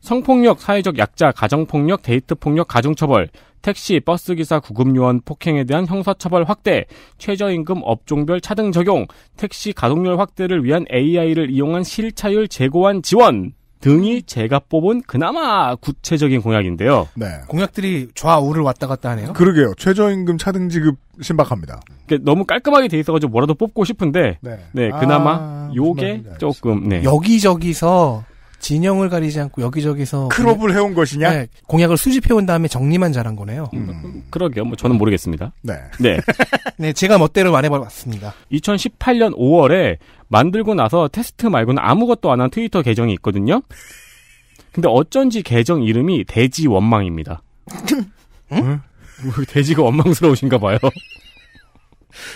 성폭력, 사회적 약자, 가정폭력, 데이트폭력, 가중처벌, 택시, 버스기사, 구급요원 폭행에 대한 형사처벌 확대, 최저임금 업종별 차등 적용, 택시 가동률 확대를 위한 AI를 이용한 실차율 제고한 지원, 등이 제가 뽑은 그나마 구체적인 공약인데요. 네. 공약들이 좌우를 왔다 갔다 하네요. 그러게요. 최저임금 차등 지급 신박합니다. 그러니까 너무 깔끔하게 돼 있어가지고 뭐라도 뽑고 싶은데, 네, 네 그나마 아, 요게 조금 네. 여기저기서 진영을 가리지 않고 여기저기서 크롭을 해온 것이냐? 네, 공약을 수집해온 다음에 정리만 잘한 거네요. 음. 그러게요. 뭐 저는 모르겠습니다. 네. 네. 네, 제가 멋대로 말해봤습니다. 2018년 5월에 만들고 나서 테스트 말고는 아무것도 안 한 트위터 계정이 있거든요. 근데 어쩐지 계정 이름이 돼지 원망입니다. 응? 돼지가 뭐 원망스러우신가 봐요.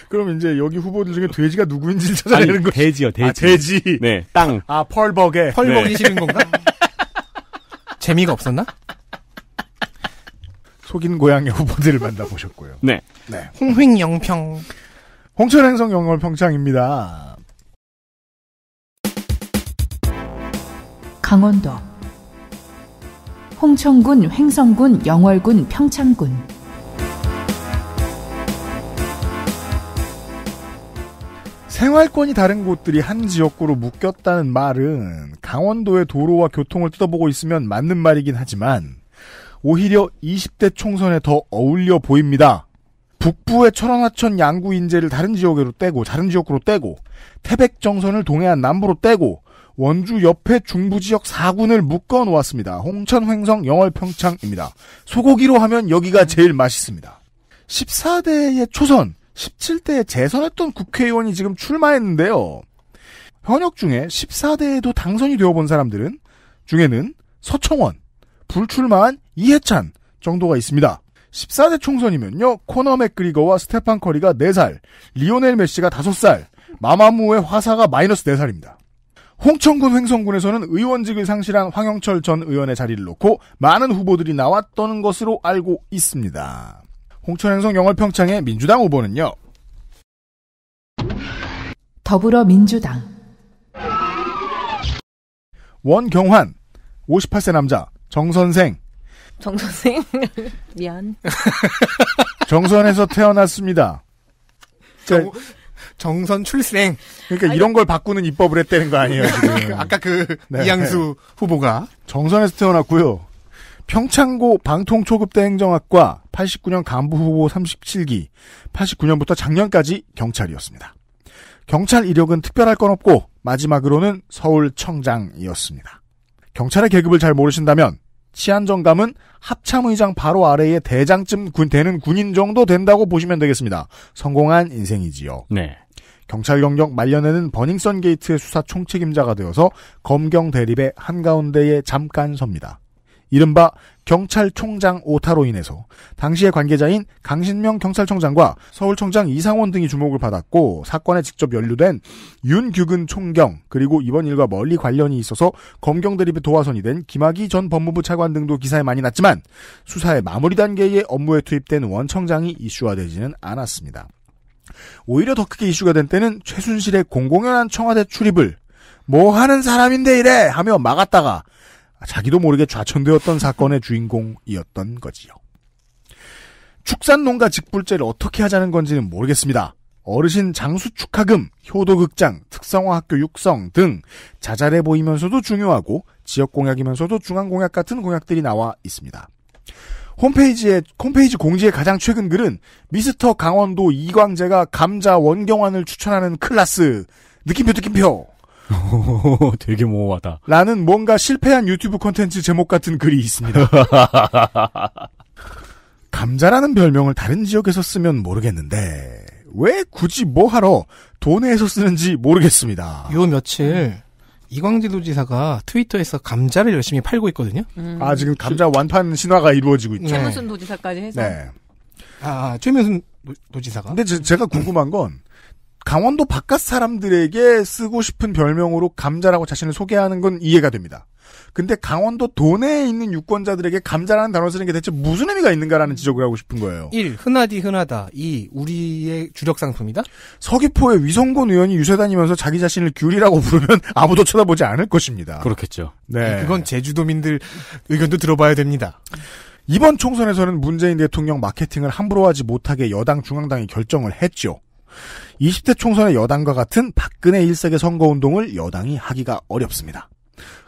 그럼 이제 여기 후보들 중에 돼지가 누구인지 찾아내는 거죠. 돼지요, 아, 돼지. 아, 돼지. 네, 땅. 아, 펄벅에. 펄벅이 네. 싫은 건가? 재미가 없었나? 속인 고양이 후보들을 만나보셨고요. 네. 네. 홍횡영평. 홍천행성 영월평창입니다. 강원도. 홍천군, 횡성군, 영월군, 평창군. 생활권이 다른 곳들이 한 지역구로 묶였다는 말은 강원도의 도로와 교통을 뜯어보고 있으면 맞는 말이긴 하지만 오히려 20대 총선에 더 어울려 보입니다. 북부의 철원하천 양구 인재를 다른 지역으로 떼고 다른 지역으로 떼고 태백 정선을 동해안 남부로 떼고 원주 옆에 중부 지역 4군을 묶어 놓았습니다. 홍천 횡성 영월 평창입니다. 소고기로 하면 여기가 제일 맛있습니다. 14대의 초선 17대에 재선했던 국회의원이 지금 출마했는데요. 현역 중에 14대에도 당선이 되어본 사람들은 중에는 서청원, 불출마한 이해찬 정도가 있습니다. 14대 총선이면요. 코너 맥그리거와 스테판 커리가 4살, 리오넬 메시가 5살, 마마무의 화사가 마이너스 4살입니다. 홍천군 횡성군에서는 의원직을 상실한 황영철 전 의원의 자리를 놓고 많은 후보들이 나왔던 것으로 알고 있습니다. 홍천행성 영월평창의 민주당 후보는요. 더불어민주당 원경환 58세 남자 정선생 정선생 미안 정선에서 태어났습니다. 정, 정선 출생. 그러니까 아니, 이런 걸 바꾸는 입법을 했다는 거 아니에요, 지금. 아까 그 네, 이양수 네. 후보가 정선에서 태어났고요. 평창고 방통초급대행정학과 89년 간부후보 37기, 89년부터 작년까지 경찰이었습니다. 경찰 이력은 특별할 건 없고 마지막으로는 서울청장이었습니다. 경찰의 계급을 잘 모르신다면 치안정감은 합참의장 바로 아래의 대장쯤 군, 되는 군인 정도 된다고 보시면 되겠습니다. 성공한 인생이지요. 네. 경찰 경력 말년에는 버닝썬 게이트의 수사 총책임자가 되어서 검경 대립의 한가운데에 잠깐 섭니다. 이른바 경찰총장 오타로 인해서 당시의 관계자인 강신명 경찰청장과 서울청장 이상원 등이 주목을 받았고 사건에 직접 연루된 윤규근 총경 그리고 이번 일과 멀리 관련이 있어서 검경 대립의 도화선이 된 김학의 전 법무부 차관 등도 기사에 많이 났지만 수사의 마무리 단계에 업무에 투입된 원 청장이 이슈화되지는 않았습니다. 오히려 더 크게 이슈가 된 때는 최순실의 공공연한 청와대 출입을 뭐 하는 사람인데 이래 하며 막았다가 자기도 모르게 좌천되었던 사건의 주인공이었던 거지요. 축산농가 직불제를 어떻게 하자는 건지는 모르겠습니다. 어르신 장수축하금, 효도극장, 특성화학교 육성 등 자잘해 보이면서도 중요하고 지역공약이면서도 중앙공약 같은 공약들이 나와 있습니다. 홈페이지에 홈페이지 공지의 가장 최근 글은 미스터 강원도 이광재가 감자 원경환을 추천하는 클라스 느낌표 느낌표 되게 모호하다. 라는 뭔가 실패한 유튜브 콘텐츠 제목 같은 글이 있습니다. 감자라는 별명을 다른 지역에서 쓰면 모르겠는데 왜 굳이 뭐 하러 도내에서 쓰는지 모르겠습니다. 요 며칠 이광재도 지사가 트위터에서 감자를 열심히 팔고 있거든요. 음. 아 지금 감자 완판 신화가 이루어지고 있죠. 최문순 도지사까지 해서. 네. 아 최문순 도 지사가 근데 제, 가 궁금한 건 강원도 바깥 사람들에게 쓰고 싶은 별명으로 감자라고 자신을 소개하는 건 이해가 됩니다. 근데 강원도 도내에 있는 유권자들에게 감자라는 단어 쓰는 게 대체 무슨 의미가 있는가라는 지적을 하고 싶은 거예요. 1. 흔하디 흔하다. 2. 우리의 주력 상품이다. 서귀포의 위성곤 의원이 유세 다니면서 자기 자신을 귤이라고 부르면 아무도 쳐다보지 않을 것입니다. 그렇겠죠. 네. 그건 제주도민들 의견도 들어봐야 됩니다. 이번 총선에서는 문재인 대통령 마케팅을 함부로 하지 못하게 여당 중앙당이 결정을 했죠. 20대 총선의 여당과 같은 박근혜 일색의 선거운동을 여당이 하기가 어렵습니다.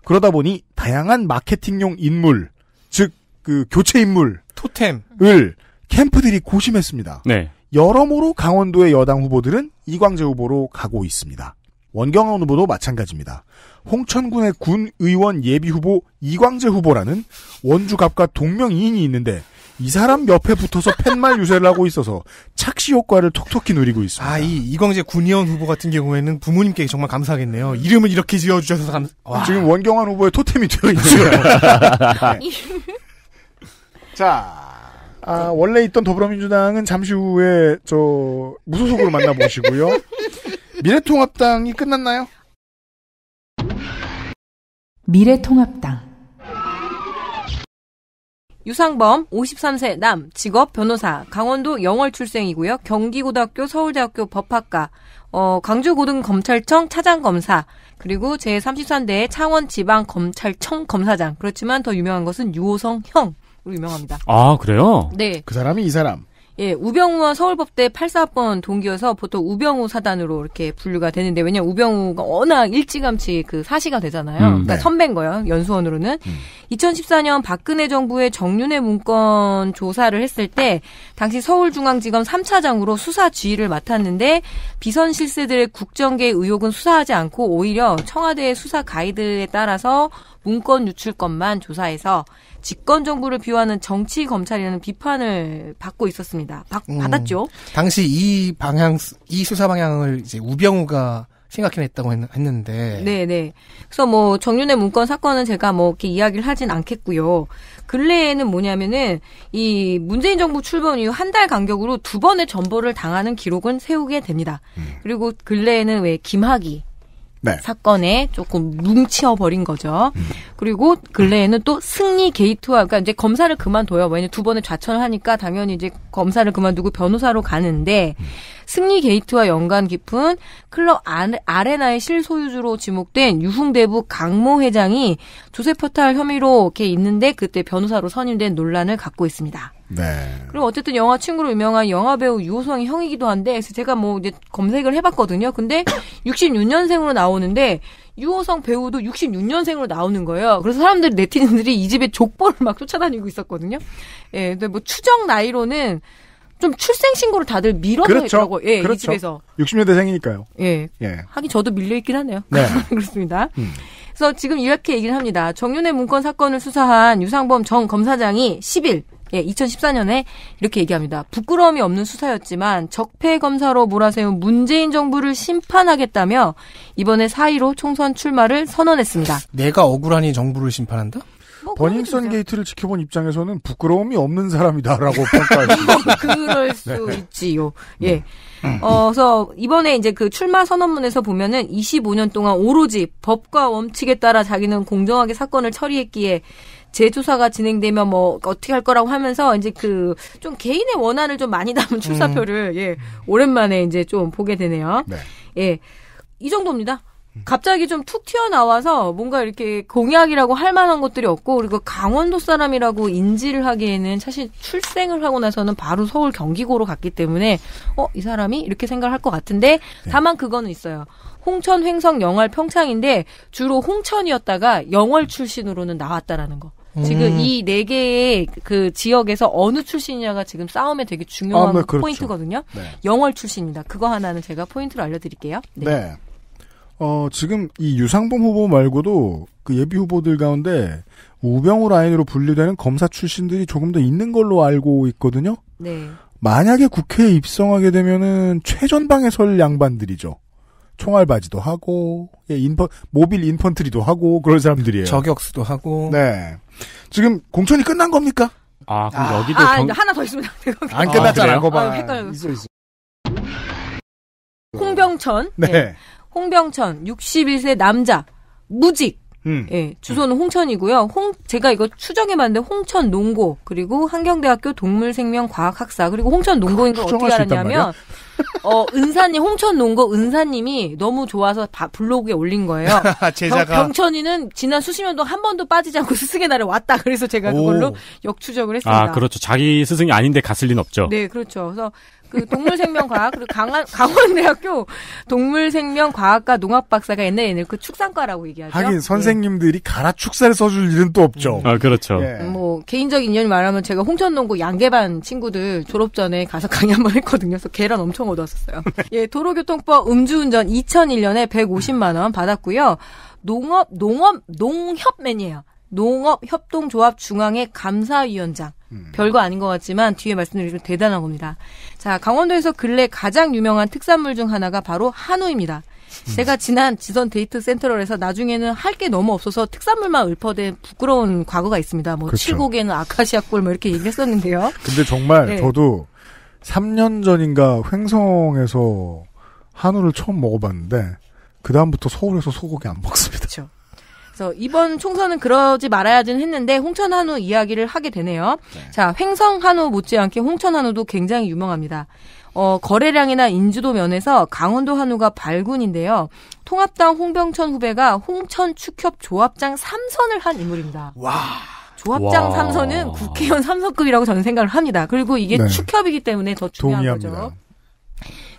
그러다 보니 다양한 마케팅용 인물, 즉, 그 교체 인물. 토템을 캠프들이 고심했습니다. 네. 여러모로 강원도의 여당 후보들은 이광재 후보로 가고 있습니다. 원경원 후보도 마찬가지입니다. 홍천군의 군 의원 예비 후보 이광재 후보라는 원주갑과 동명이인이 있는데 이 사람 옆에 붙어서 팻말 유세를 하고 있어서 착시 효과를 톡톡히 누리고 있습니다. 아, 이 이광재 군의원 후보 같은 경우에는 부모님께 정말 감사하겠네요. 이름을 이렇게 지어주셔서 감. 와. 지금 원경환 후보의 토템이 되어 있어요. 네. 자. 아, 원래 있던 더불어민주당은 잠시 후에 저 무소속으로 만나보시고요. 미래통합당이 끝났나요? 미래통합당 유상범 53세 남 직업 변호사 강원도 영월 출생이고요. 경기고등학교 서울대학교 법학과 어, 광주고등검찰청 차장검사 그리고 제33대 창원지방검찰청 검사장 그렇지만 더 유명한 것은 유호성 형으로 유명합니다. 아 그래요? 네. 그 사람이 이 사람. 예, 우병우와 서울법대 8 4번 동기여서 보통 우병우 사단으로 이렇게 분류가 되는데 왜냐면 우병우가 워낙 일찌감치 그 사시가 되잖아요. 음, 그러니까 네. 선배인 거예요. 연수원으로는. 음. 2014년 박근혜 정부의 정윤회 문건 조사를 했을 때 당시 서울중앙지검 3차장으로 수사 지휘를 맡았는데 비선 실세들의 국정계 의혹은 수사하지 않고 오히려 청와대의 수사 가이드에 따라서 문건 유출건만 조사해서 집권 정부를 비호하는 정치 검찰이라는 비판을 받고 있었습니다. 받, 음, 받았죠. 당시 이 방향 이 수사 방향을 이제 우병우가 생각해냈다고 했, 는데 네네. 그래서 뭐 정윤의 문건 사건은 제가 뭐 이렇게 이야기를 하진 않겠고요. 근래에는 뭐냐면은 이 문재인 정부 출범 이후 한 달 간격으로 두 번의 전보를 당하는 기록은 세우게 됩니다. 음. 그리고 근래에는 왜 김학이 네. 사건에 조금 뭉치어 버린 거죠. 음. 그리고 근래에는 또 승리 게이트와 그러니까 이제 검사를 그만둬요. 왜냐 두번을 좌천을 하니까 당연히 이제 검사를 그만두고 변호사로 가는데 음. 승리 게이트와 연관 깊은 클럽 아레나의 실소유주로 지목된 유흥대부 강모 회장이 조세포탈 혐의로 이렇게 있는데 그때 변호사로 선임된 논란을 갖고 있습니다. 네. 그리고 어쨌든 영화 친구로 유명한 영화 배우 유호성이 형이기도 한데 그래서 제가 뭐 이제 검색을 해봤거든요. 근데 66년생으로 나오는데 유호성 배우도 66년생으로 나오는 거예요. 그래서 사람들 네티즌들이 이 집에 족보를 막 쫓아다니고 있었거든요. 예, 근데 뭐 추정 나이로는 좀 출생 신고를 다들 밀어서 그렇죠. 했더고 예, 그렇죠. 이 집에서. 60년대생이니까요. 예. 예. 하긴 저도 밀려 있긴 하네요. 네. 그렇습니다. 음. 그래서 지금 이렇게 얘기를 합니다. 정윤회 문건 사건을 수사한 유상범 정 검사장이 10일 예, 2014년에 이렇게 얘기합니다. 부끄러움이 없는 수사였지만 적폐 검사로 몰아세운 문재인 정부를 심판하겠다며 이번에 4.15 총선 출마를 선언했습니다. 내가 억울하니 정부를 심판한다? 뭐 버닝썬 게이트를 지켜본 입장에서는 부끄러움이 없는 사람이다라고 평가할 수 있어요. 그럴 수 네. 있지요. 예. 네. 음. 어, 그래서 이번에 이제 그 출마 선언문에서 보면은 25년 동안 오로지 법과 원칙에 따라 자기는 공정하게 사건을 처리했기에 재조사가 진행되면 뭐 어떻게 할 거라고 하면서 이제 그 좀 개인의 원한을 좀 많이 담은 음. 출사표를 음. 예 오랜만에 이제 좀 보게 되네요. 네. 예. 이 정도입니다. 갑자기 좀 툭 튀어나와서 뭔가 이렇게 공약이라고 할 만한 것들이 없고 그리고 강원도 사람이라고 인지를 하기에는 사실 출생을 하고 나서는 바로 서울 경기고로 갔기 때문에 어 이 사람이 이렇게 생각할 것 같은데 네. 다만 그거는 있어요. 홍천 횡성 영월 평창인데 주로 홍천이었다가 영월 출신으로는 나왔다라는 거. 지금 음. 이네 개의 그 지역에서 어느 출신이냐가 지금 싸움에 되게 중요한 아, 네, 그렇죠. 포인트거든요. 네. 영월 출신입니다. 그거 하나는 제가 포인트로 알려드릴게요. 네. 네. 어, 지금 이 유상범 후보 말고도 그 예비 후보들 가운데 우병우 라인으로 분류되는 검사 출신들이 조금 더 있는 걸로 알고 있거든요. 네. 만약에 국회에 입성하게 되면은 최전방에 설 양반들이죠. 총알 바지도 하고 예, 인퍼 모빌 인펀트리도 하고 그런 사람들이에요. 저격수도 하고. 네. 지금 공천이 끝난 겁니까? 아 그럼 아, 여기도 아, 경... 하나 더 있으면 안 끝났잖아요. 아, 봐. 아, 헷갈려. 홍병천. 네. 네. 홍병천 61세 남자 무직 음. 예, 주소는 홍천이고요. 홍 제가 이거 추정해 봤는데 홍천 농고 그리고 한경대학교 동물생명과학학사 그리고 홍천 농고인 걸 어떻게 알았냐면 어 은사님 홍천 농고 은사님이 너무 좋아서 바, 블로그에 올린 거예요. 아, 제자가 병, 병천이는 지난 수십 년 동안 한 번도 빠지지 않고 스승의 날에 왔다. 그래서 제가 그걸로 오. 역추적을 아, 했습니다. 아 그렇죠. 자기 스승이 아닌데 갔을 리는 없죠. 네 그렇죠. 그래서 그 동물생명과학 그리고 강원 강원대학교 동물생명과학과 농학박사가 옛날옛날그 축산과라고 얘기하죠. 하긴 예. 선생님들이 가라 축사를 써줄 일은 또 없죠. 음. 아 그렇죠. 예. 뭐 개인적인 인연이 말하면 제가 홍천농구 양계반 친구들 졸업 전에 가서 강의 한 번 했거든요. 그래서 계란 엄청 얻었었어요. 예, 도로교통법 음주운전 2001년에 150만 원 받았고요. 농업 농업 농협맨이에요. 농업협동조합 중앙회 감사위원장. 음. 별거 아닌 것 같지만 뒤에 말씀드리면 대단한 겁니다. 자, 강원도에서 근래 가장 유명한 특산물 중 하나가 바로 한우입니다. 제가 지난 지선 데이트 센터럴에서 나중에는 할 게 너무 없어서 특산물만 읊어대 부끄러운 과거가 있습니다. 뭐 그렇죠. 칠곡에는 아카시아 꿀뭐 이렇게 얘기했었는데요. 근데 정말 네. 저도 3년 전인가 횡성에서 한우를 처음 먹어봤는데 그 다음부터 서울에서 소고기 안 먹습니다. 그래서 이번 총선은 그러지 말아야지는 했는데 홍천한우 이야기를 하게 되네요. 네. 자, 횡성한우 못지않게 홍천한우도 굉장히 유명합니다. 어, 거래량이나 인지도 면에서 강원도 한우가 발군인데요. 통합당 홍병천 후배가 홍천 축협 조합장 3선을 한 인물입니다. 와. 조합장 와. 3선은 국회의원 3선급이라고 저는 생각을 합니다. 그리고 이게 네. 축협이기 때문에 더 중요한 동의합니다. 거죠.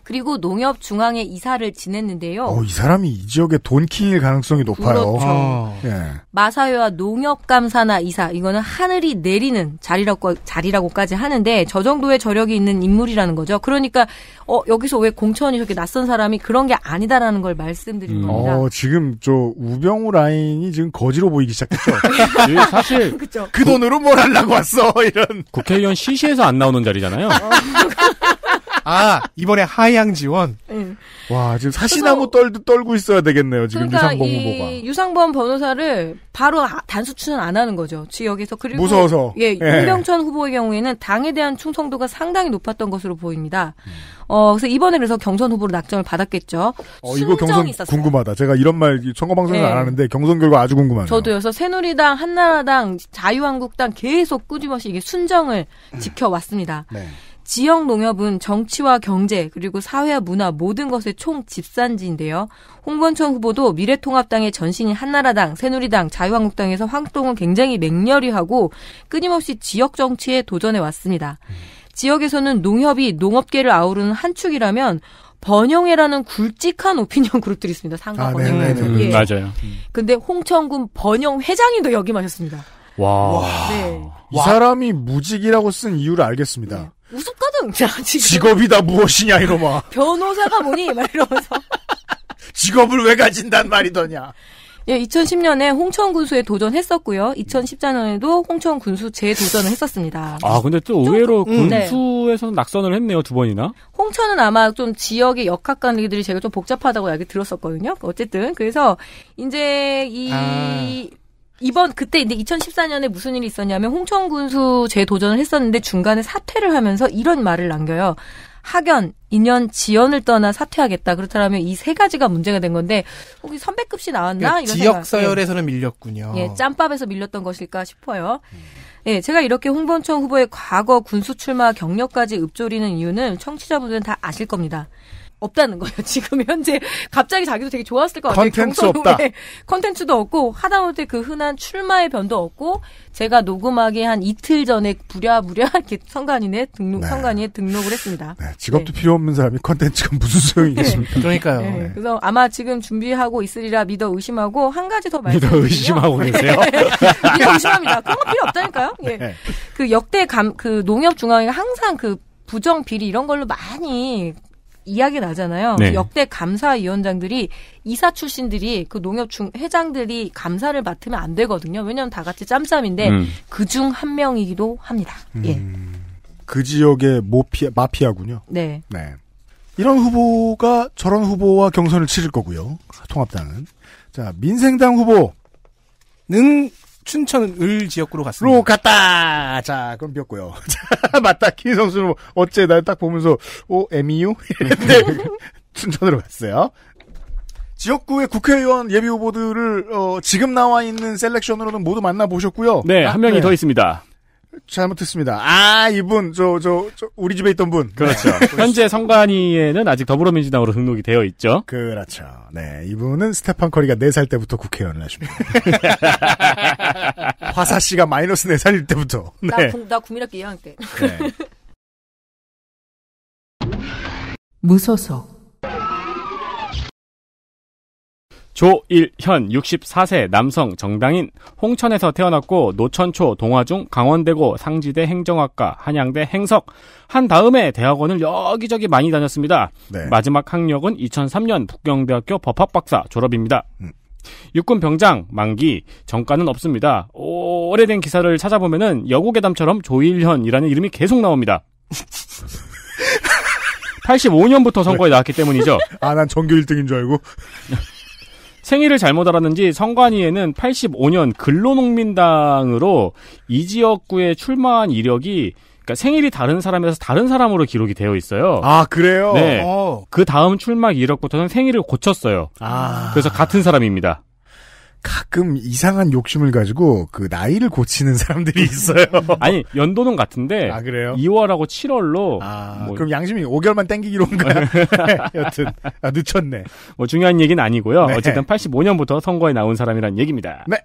그리고 농협 중앙에 이사를 지냈는데요. 어, 이 사람이 이 지역의 돈킹일 가능성이 높아요. 그렇죠. 아. 예. 마사회와 농협감사나 이사 이거는 하늘이 내리는 자리라고 자리라고까지 하는데 저 정도의 저력이 있는 인물이라는 거죠. 그러니까 어, 여기서 왜 공천이 저렇게 낯선 사람이 그런 게 아니다라는 걸 말씀드린 음. 겁니다. 어, 지금 저 우병우 라인이 지금 거지로 보이기 시작했죠. 예, 사실 그그 돈으로 뭘 하려고 왔어 이런 국회의원 시시에서 안 나오는 자리잖아요. 어, 아 이번에 하향 지원. 네. 와 지금 사시나무 떨도 떨고 있어야 되겠네요. 지금 그러니까 유상범 후보가. 유상범 변호사를 바로 아, 단수추는 안 하는 거죠. 지역에서 그리고 무서워서. 예, 이병천 예. 후보의 경우에는 당에 대한 충성도가 상당히 높았던 것으로 보입니다. 음. 어 그래서 이번에 그래서 경선 후보로 낙점을 받았겠죠. 어, 이거 경선 있었어요. 궁금하다. 제가 이런 말 청거 방송에서 네. 예. 안 하는데 경선 결과 아주 궁금하네요. 저도 그래서 새누리당, 한나라당, 자유한국당 계속 꾸준히 이게 순정을 음. 지켜왔습니다. 네. 지역 농협은 정치와 경제 그리고 사회와 문화 모든 것의 총 집산지인데요. 홍건천 후보도 미래통합당의 전신인 한나라당, 새누리당, 자유한국당에서 활동을 굉장히 맹렬히 하고 끊임없이 지역 정치에 도전해 왔습니다. 음. 지역에서는 농협이 농업계를 아우르는 한 축이라면 번영회라는 굵직한 오피니언 그룹들이 있습니다. 상가 아, 네, 번영회. 네, 네, 네, 예. 맞아요. 근데 홍천군 번영회장님도 역임하셨습니다 와. 네. 이 사람이 무직이라고 쓴 이유를 알겠습니다. 네. 우습거든. 자, 지금. 직업이다 무엇이냐 이놈아. 변호사가 뭐니 막 이러면서. 직업을 왜 가진단 말이더냐. 예, 2010년에 홍천 군수에 도전했었고요. 2014년에도 홍천 군수 재도전을 했었습니다. 아, 근데 또 의외로 좀, 음. 군수에서는 네. 낙선을 했네요, 두 번이나. 홍천은 아마 좀 지역의 역학 관리들이 제가 좀 복잡하다고 이야기 들었었거든요. 어쨌든 그래서 이제 이 아. 이번 그때 이제 2014년에 무슨 일이 있었냐면 홍천 군수 재도전을 했었는데 중간에 사퇴를 하면서 이런 말을 남겨요. 학연, 인연, 지연을 떠나 사퇴하겠다. 그렇다면 이 세 가지가 문제가 된 건데 혹시 선배급시 나왔나? 그러니까 이런 지역 서열에서는 예. 밀렸군요. 예, 짬밥에서 밀렸던 것일까 싶어요. 예, 제가 이렇게 홍범천 후보의 과거 군수 출마 경력까지 읊조리는 이유는 청취자분들은 다 아실 겁니다. 없다는 거예요. 지금 현재 갑자기 자기도 되게 좋았을 것 같아요. 컨텐츠 없다. 컨텐츠도 없고 하다못해 그 흔한 출마의 변도 없고 제가 녹음하기 한 이틀 전에 부랴부랴 이렇게 선관위에 등록 네. 선관위에 등록을 했습니다. 네, 직업도 네. 필요 없는 사람이 컨텐츠가 무슨 소용이있습니까 네. 그러니까요. 네. 네. 그래서 아마 지금 준비하고 있으리라 믿어 의심하고 한 가지 더 말씀. 믿어 의심하고 계세요? 믿어 의심합니다. 그런 거 필요 없다니까요. 예. 그 역대 감그 농협 중앙위가 항상 그 부정 비리 이런 걸로 많이 이야기 나잖아요. 네. 역대 감사위원장들이 이사 출신들이 그 농협중 회장들이 감사를 맡으면 안 되거든요. 왜냐하면 다 같이 짬짬인데 음. 그중 한 명이기도 합니다. 음, 예. 그 지역의 모피 마피아군요. 네. 네. 이런 후보가 저런 후보와 경선을 치를 거고요. 통합당은 자 민생당 후보는 춘천 을 지역구로 갔습니다. 로 갔다. 자, 그럼 비었고요. 맞다. 키 선수는 어째 날딱 보면서 오 어, MEU 네. 춘천으로 갔어요. 지역구의 국회의원 예비 후보들을 어, 지금 나와 있는 셀렉션으로는 모두 만나 보셨고요. 네, 아, 한 명이 네. 더 있습니다. 잘못했습니다. 아 이분 저 저 저, 우리 집에 있던 분. 네. 그렇죠. 현재 선관위에는 아직 더불어민주당으로 등록이 되어 있죠. 그렇죠. 네 이분은 스테판 커리가 4살 때부터 국회의원을 하십니다. 화사 씨가 마이너스 4살일 때부터. 네. 나, 구, 나 국민학교 2학년 때. 네. 무소속 조일현 64세 남성 정당인 홍천에서 태어났고 노천초 동화중 강원대고 상지대 행정학과 한양대 행석 한 다음에 대학원을 여기저기 많이 다녔습니다. 네. 마지막 학력은 2003년 북경대학교 법학박사 졸업입니다. 음. 육군 병장 만기 정가는 없습니다. 오래된 기사를 찾아보면은 여고괴담처럼 조일현이라는 이름이 계속 나옵니다. 85년부터 선거에 나왔기 때문이죠. 아, 난 전교 1등인 줄 알고. 생일을 잘못 알았는지 성관이에는 85년 근로농민당으로 이 지역구에 출마한 이력이 그러니까 생일이 다른 사람에서 다른 사람으로 기록이 되어 있어요. 아 그래요? 네. 어. 그 다음 출마 이력부터는 생일을 고쳤어요. 아. 그래서 같은 사람입니다. 가끔 이상한 욕심을 가지고 그 나이를 고치는 사람들이 있어요. 아니 연도는 같은데 아 그래요? 2월하고 7월로 아, 뭐... 그럼 양심이 5개월만 땡기기로 온가요? 여튼 아, 늦췄네. 뭐 중요한 얘기는 아니고요. 네. 어쨌든 85년부터 선거에 나온 사람이란 얘기입니다. 네.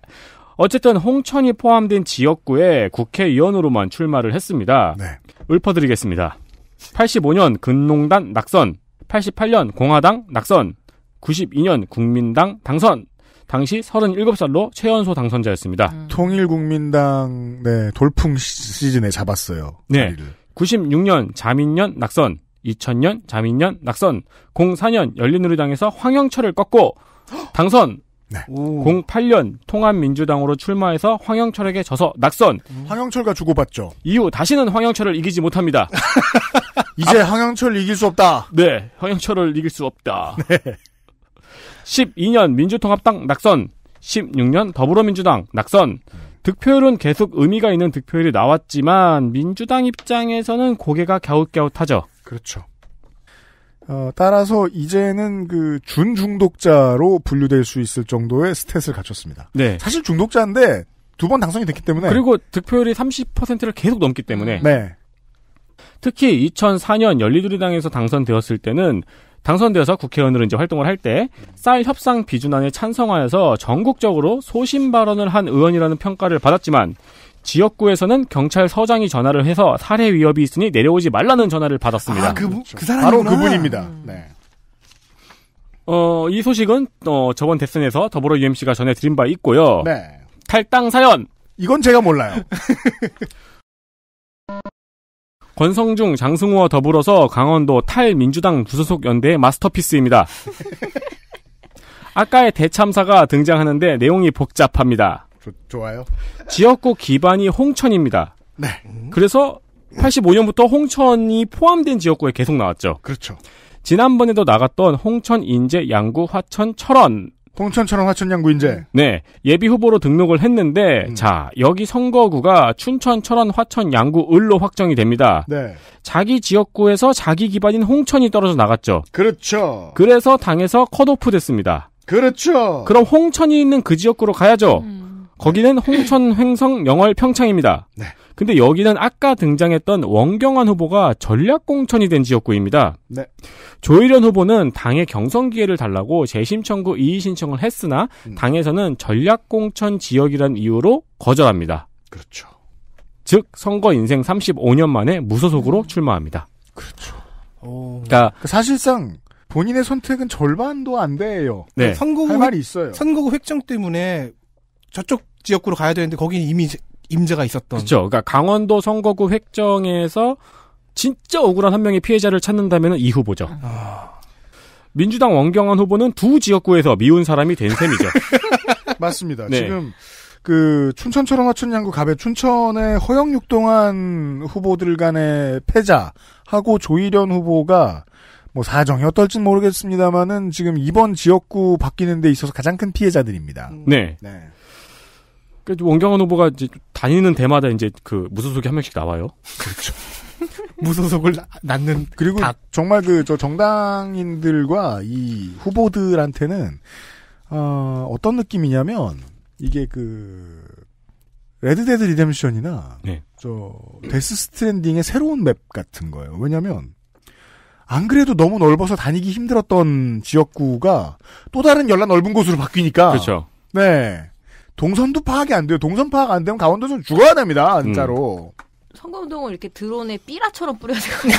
어쨌든 홍천이 포함된 지역구에 국회의원으로만 출마를 했습니다. 네. 읊어드리겠습니다. 85년 근농단 낙선, 88년 공화당 낙선, 92년 국민당 당선, 당시 37살로 최연소 당선자였습니다. 음. 통일국민당 네 돌풍 시즌에 잡았어요. 네. 자리를. 96년 자민련 낙선, 2000년 자민련 낙선, 04년 열린우리당에서 황영철을 꺾고 당선. 네. 08년 통합민주당으로 출마해서 황영철에게 져서 낙선. 음. 황영철과 주고받죠. 이후 다시는 황영철을 이기지 못합니다. 이제 아, 황영철 이길 수 없다. 네, 황영철을 이길 수 없다. 네. 12년 민주통합당 낙선, 16년 더불어민주당 낙선. 득표율은 계속 의미가 있는 득표율이 나왔지만 민주당 입장에서는 고개가 갸웃갸웃하죠. 그렇죠. 어, 따라서 이제는 그 준중독자로 분류될 수 있을 정도의 스탯을 갖췄습니다. 네. 사실 중독자인데 두 번 당선이 됐기 때문에 그리고 득표율이 30%를 계속 넘기 때문에 네. 특히 2004년 열린우리당에서 당선되었을 때는 당선돼서 국회의원으로 이제 활동을 할 때 쌀 협상 비준안에 찬성하여서 전국적으로 소신 발언을 한 의원이라는 평가를 받았지만 지역구에서는 경찰서장이 전화를 해서 살해 위협이 있으니 내려오지 말라는 전화를 받았습니다. 아, 그렇죠. 그, 그 사람 바로 그분입니다. 네. 어, 이 소식은 어, 저번 대선에서 더불어 UMC가 전해드린 바 있고요. 네. 탈당 사연. 이건 제가 몰라요. 권성중, 장승호와 더불어서 강원도 탈민주당 부소속 연대의 마스터피스입니다. 아까의 대참사가 등장하는데 내용이 복잡합니다. 조, 좋아요. 지역구 기반이 홍천입니다. 네. 그래서 85년부터 홍천이 포함된 지역구에 계속 나왔죠. 그렇죠. 지난번에도 나갔던 홍천, 인제, 양구, 화천, 철원 공천처럼 화천양구 인제. 네. 예비 후보로 등록을 했는데 음. 자, 여기 선거구가 춘천, 철원, 화천, 양구, 을로 확정이 됩니다. 네. 자기 지역구에서 자기 기반인 홍천이 떨어져 나갔죠. 그렇죠. 그래서 당에서 컷오프 됐습니다. 그렇죠. 그럼 홍천이 있는 그 지역구로 가야죠. 음. 거기는 홍천, 횡성, 영월, 평창입니다. 네. 근데 여기는 아까 등장했던 원경환 후보가 전략공천이 된 지역구입니다. 네. 조일현 후보는 당의 경선 기회를 달라고 재심 청구 이의 신청을 했으나 음. 당에서는 전략공천 지역이란 이유로 거절합니다. 그렇죠. 즉 선거 인생 35년 만에 무소속으로 음. 출마합니다. 그렇죠. 오. 어. 그러니까 사실상 본인의 선택은 절반도 안 돼요. 네. 선거구 말이 있어요. 선거구 획정 때문에 저쪽 지역구로 가야 되는데 거기는 이미 임자가 있었던. 그렇죠. 그러니까 강원도 선거구 획정에서 진짜 억울한 한 명의 피해자를 찾는다면 이 후보죠. 아. 민주당 원경환 후보는 두 지역구에서 미운 사람이 된 셈이죠. 맞습니다. 네. 지금 그 춘천처럼 하천양구 갑의 춘천의 허영육동한 후보들 간의 패자하고 조일현 후보가 뭐 사정이 어떨진 모르겠습니다만은 지금 이번 지역구 바뀌는 데 있어서 가장 큰 피해자들입니다. 네. 네. 그 원경원 후보가 이제 다니는 대마다 이제 그 무소속이 한 명씩 나와요. 그렇죠. 무소속을 낳는 그리고 닭. 정말 그 저 정당인들과 이 후보들한테는 어, 어떤 느낌이냐면 이게 그 레드데드 리뎀션이나 네. 저 데스 스트랜딩의 새로운 맵 같은 거예요. 왜냐하면 안 그래도 너무 넓어서 다니기 힘들었던 지역구가 또 다른 열라 넓은 곳으로 바뀌니까. 그렇죠. 네. 동선도 파악이 안 돼요. 동선 파악 안 되면 강원도선 죽어야 됩니다. 진짜로. 음. 선거운동을 이렇게 드론에 삐라처럼 뿌려야 되거든요.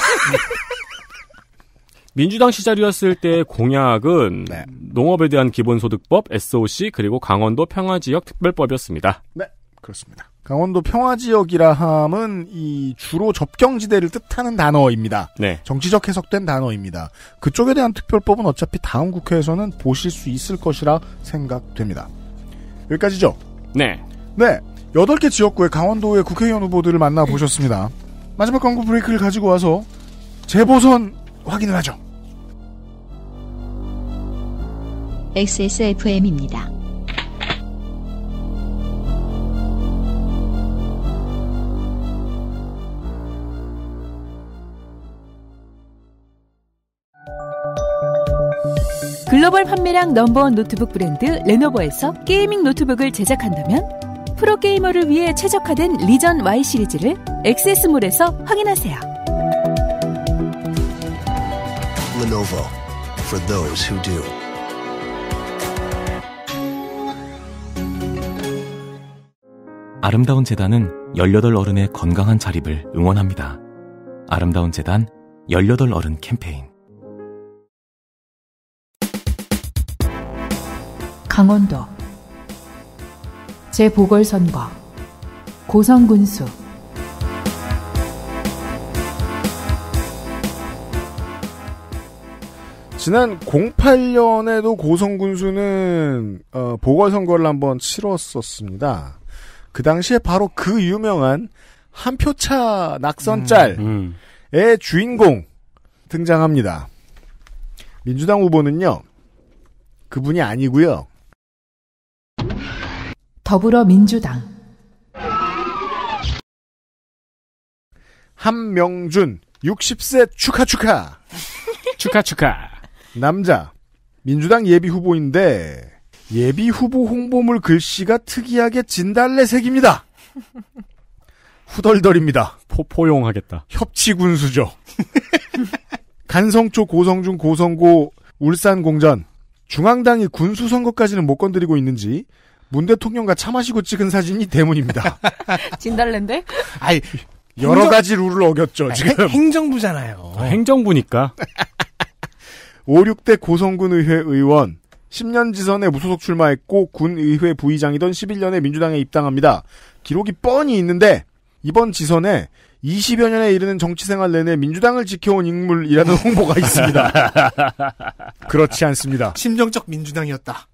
민주당 시절이었을 때 공약은 네. 농업에 대한 기본소득법, SOC 그리고 강원도 평화지역 특별법이었습니다. 네, 그렇습니다. 강원도 평화지역이라 함은 이 주로 접경지대를 뜻하는 단어입니다. 네. 정치적 해석된 단어입니다. 그쪽에 대한 특별법은 어차피 다음 국회에서는 보실 수 있을 것이라 생각됩니다. 여기까지죠? 네. 네. 8개 지역구의 강원도의 국회의원 후보들을 만나보셨습니다. 마지막 광고 브레이크를 가지고 와서 재보선 확인을 하죠. XSFM입니다. 글로벌 판매량 넘버원 노트북 브랜드 레노버에서 게이밍 노트북을 제작한다면 프로게이머를 위해 최적화된 리전 Y 시리즈를 액세스몰에서 확인하세요. Lenovo for those who do. 아름다운 재단은 18 어른의 건강한 자립을 응원합니다. 아름다운 재단 18 어른 캠페인 강원도 재보궐선거 고성군수 지난 08년에도 고성군수는 어, 보궐선거를 한번 치렀었습니다. 그 당시에 바로 그 유명한 한 표차 낙선짤의 음, 음. 주인공 등장합니다. 민주당 후보는요. 그분이 아니고요. 더불어민주당 한명준 60세 축하 축하 축하 축하 남자 민주당 예비 후보인데 예비 후보 홍보물 글씨가 특이하게 진달래색입니다. 후덜덜입니다. 포포용하겠다. 협치군수죠. 간성초 고성중 고성고 울산 공전 중앙당이 군수 선거까지는 못 건드리고 있는지 문 대통령과 차 마시고 찍은 사진이 대문입니다. 진달랜데? 아니 여러 가지 룰을 어겼죠 아니, 지금. 행, 정부잖아요 어, 행정부니까. 5, 6대 고성군 의회 의원 10년 지선에 무소속 출마했고 군의회 부의장이던 11년에 민주당에 입당합니다. 기록이 뻔히 있는데 이번 지선에 20여 년에 이르는 정치생활 내내 민주당을 지켜온 인물이라는 홍보가 있습니다. 그렇지 않습니다. 심정적 민주당이었다.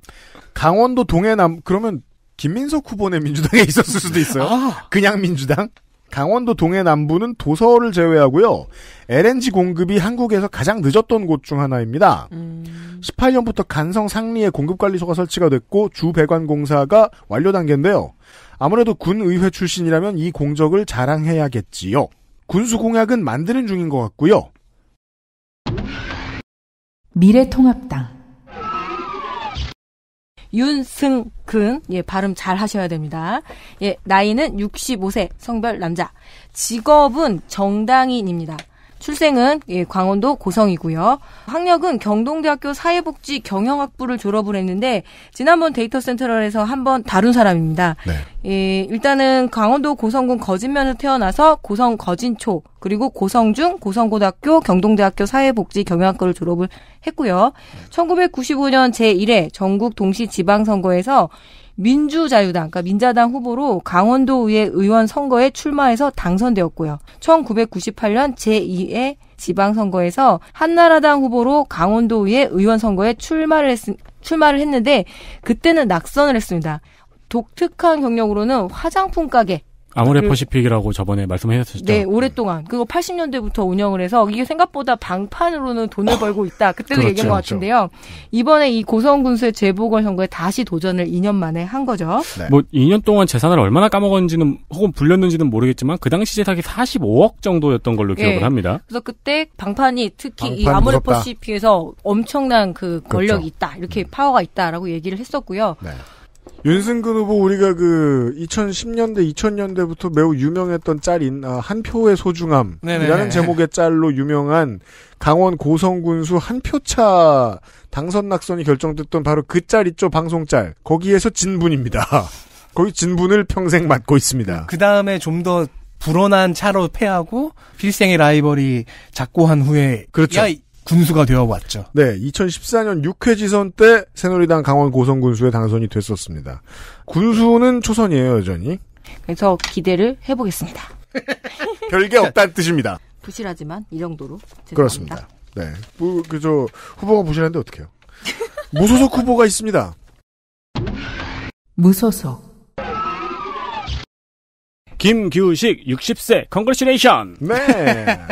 강원도 동해남 그러면 김민석 후보네 민주당에 있었을 수도 있어요. 아. 그냥 민주당. 강원도 동해 남부는 도서를 제외하고요. LNG 공급이 한국에서 가장 늦었던 곳 중 하나입니다. 음. 18년부터 간성 상리에 공급관리소가 설치가 됐고 주 배관 공사가 완료 단계인데요. 아무래도 군 의회 출신이라면 이 공적을 자랑해야겠지요. 군수 공약은 만드는 중인 것 같고요. 미래통합당 윤승근. 예, 발음 잘 하셔야 됩니다. 예, 나이는 65세, 성별 남자. 직업은 정당인입니다. 출생은 예, 강원도 고성이고요. 학력은 경동대학교 사회복지 경영학부를 졸업을 했는데 지난번 데이터 센트럴에서 한번 다룬 사람입니다. 네. 예, 일단은 강원도 고성군 거진면을 태어나서 고성 거진초 그리고 고성중 고성고등학교 경동대학교 사회복지 경영학부를 졸업을 했고요. 1995년 제1회 전국 동시 지방선거에서 민주자유당, 그러니까 민자당 후보로 강원도의회 의원 선거에 출마해서 당선되었고요. 1998년 제2회 지방선거에서 한나라당 후보로 강원도의회 의원 선거에 출마를 했, 출마를 했는데 그때는 낙선을 했습니다. 독특한 경력으로는 화장품 가게, 아모레퍼시픽이라고 그 저번에 말씀하셨죠. 네, 오랫동안 그거 80년대부터 운영을 해서 이게 생각보다 방판으로는 돈을 어. 벌고 있다. 그때도 그렇죠, 얘기한 것 그렇죠. 같은데요. 그렇죠. 이번에 이 고성 군수의 재보궐 선거에 다시 도전을 2년 만에 한 거죠. 네. 뭐 2년 동안 재산을 얼마나 까먹었는지는 혹은 불렸는지는 모르겠지만 그 당시 재산이 45억 정도였던 걸로 네. 기억을 합니다. 그래서 그때 방판이 특히 방판 이 아모레퍼시픽에서 엄청난 그 권력이 그렇죠. 있다. 이렇게 파워가 있다라고 얘기를 했었고요. 네. 윤승근 후보 우리가 그 2010년대 2000년대부터 매우 유명했던 짤인 아, 한 표의 소중함이라는 제목의 짤로 유명한 강원 고성군수 한 표차 당선 낙선이 결정됐던 바로 그 짤 있죠 방송 짤 거기에서 진 분입니다. 거기 진분을 평생 맡고 있습니다. 그 다음에 좀 더 불어난 차로 패하고 필생의 라이벌이 작고한 후에 그렇죠. 야, 군수가 되어 왔죠. 네, 2014년 6회 지선 때 새누리당 강원 고성 군수에 당선이 됐었습니다. 군수는 초선이에요, 여전히. 그래서 기대를 해보겠습니다. 별게 없다는 뜻입니다. 부실하지만 이 정도로 죄송합니다. 그렇습니다. 네, 뭐, 그저 후보가 부실한데 어떡해요? 무소속 후보가 있습니다. 무소속 김규식 60세 컨그레츄레이션 네.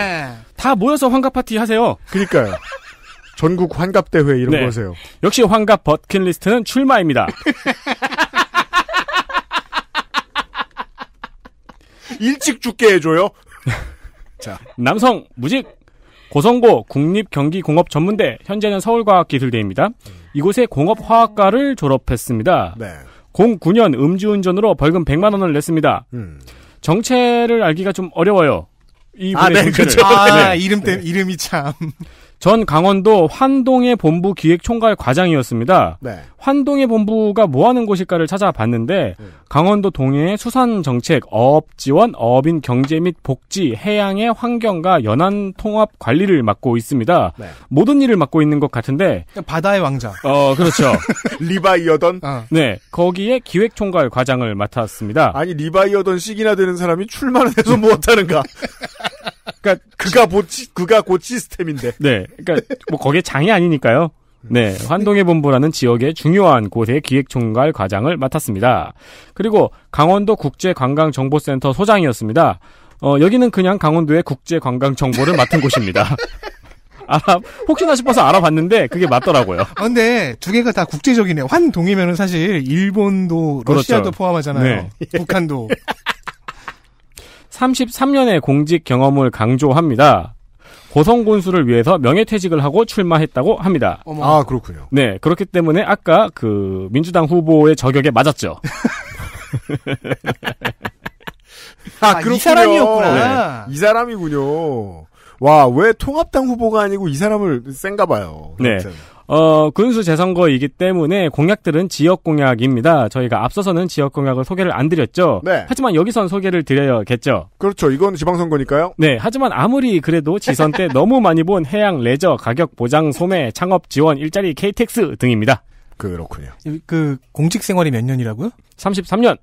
다 모여서 환갑 파티 하세요. 그니까요. 러 전국 환갑 대회 이런 네. 거세요 역시 환갑 버킷리스트는 출마입니다. 일찍 죽게 해줘요. 자, 남성 무직 고성고 국립경기공업전문대 현재는 서울과학기술대입니다. 이곳에 공업화학과를 졸업했습니다. 네. 09년 음주운전으로 벌금 100만 원을 냈습니다. 음. 정체를 알기가 좀 어려워요. 이 아, 네, 그렇죠. 아, 네. 이름 때 네. 이름이 참. 전 강원도 환동의 본부 기획총괄 과장이었습니다. 네. 환동의 본부가 뭐 하는 곳일까를 찾아봤는데 음. 강원도 동해의 수산 정책, 어업 지원, 어업인 경제 및 복지, 해양의 환경과 연안 통합 관리를 맡고 있습니다. 네. 모든 일을 맡고 있는 것 같은데 바다의 왕자. 어, 그렇죠. 리바이어던. 어. 네, 거기에 기획총괄 과장을 맡았습니다. 아니 리바이어던 시기나 되는 사람이 출마를 해서 뭐 하는가? 그러니까 그가 보치 그가 곧 시스템인데. 네. 그러니까 뭐 거기에 장이 아니니까요. 네, 환동의 본부라는 지역의 중요한 곳의 기획총괄 과장을 맡았습니다. 그리고 강원도 국제관광정보센터 소장이었습니다. 어, 여기는 그냥 강원도의 국제관광정보를 맡은 곳입니다. 알아, 혹시나 싶어서 알아봤는데 그게 맞더라고요. 아, 근데 두 개가 다 국제적이네요. 환동이면은 사실 일본도 그렇죠. 러시아도 그렇죠. 포함하잖아요. 네. 북한도. 33년의 공직 경험을 강조합니다. 고성 군수를 위해서 명예퇴직을 하고 출마했다고 합니다. 어머. 아 그렇군요. 네 그렇기 때문에 아까 그 민주당 후보의 저격에 맞았죠. 아, 아이 사람이었구나. 네. 이 사람이군요. 와, 왜 통합당 후보가 아니고 이 사람을 센가 봐요. 네. 그렇잖요 어, 군수 재선거이기 때문에 공약들은 지역 공약입니다. 저희가 앞서서는 지역 공약을 소개를 안 드렸죠. 네. 하지만 여기선 소개를 드려야겠죠. 그렇죠. 이건 지방선거니까요. 네. 하지만 아무리 그래도 지선 때 너무 많이 본 해양 레저, 가격 보장, 소매, 창업 지원, 일자리, KTX 등입니다. 그렇군요. 그 공직 생활이 몇 년이라고요? 33년.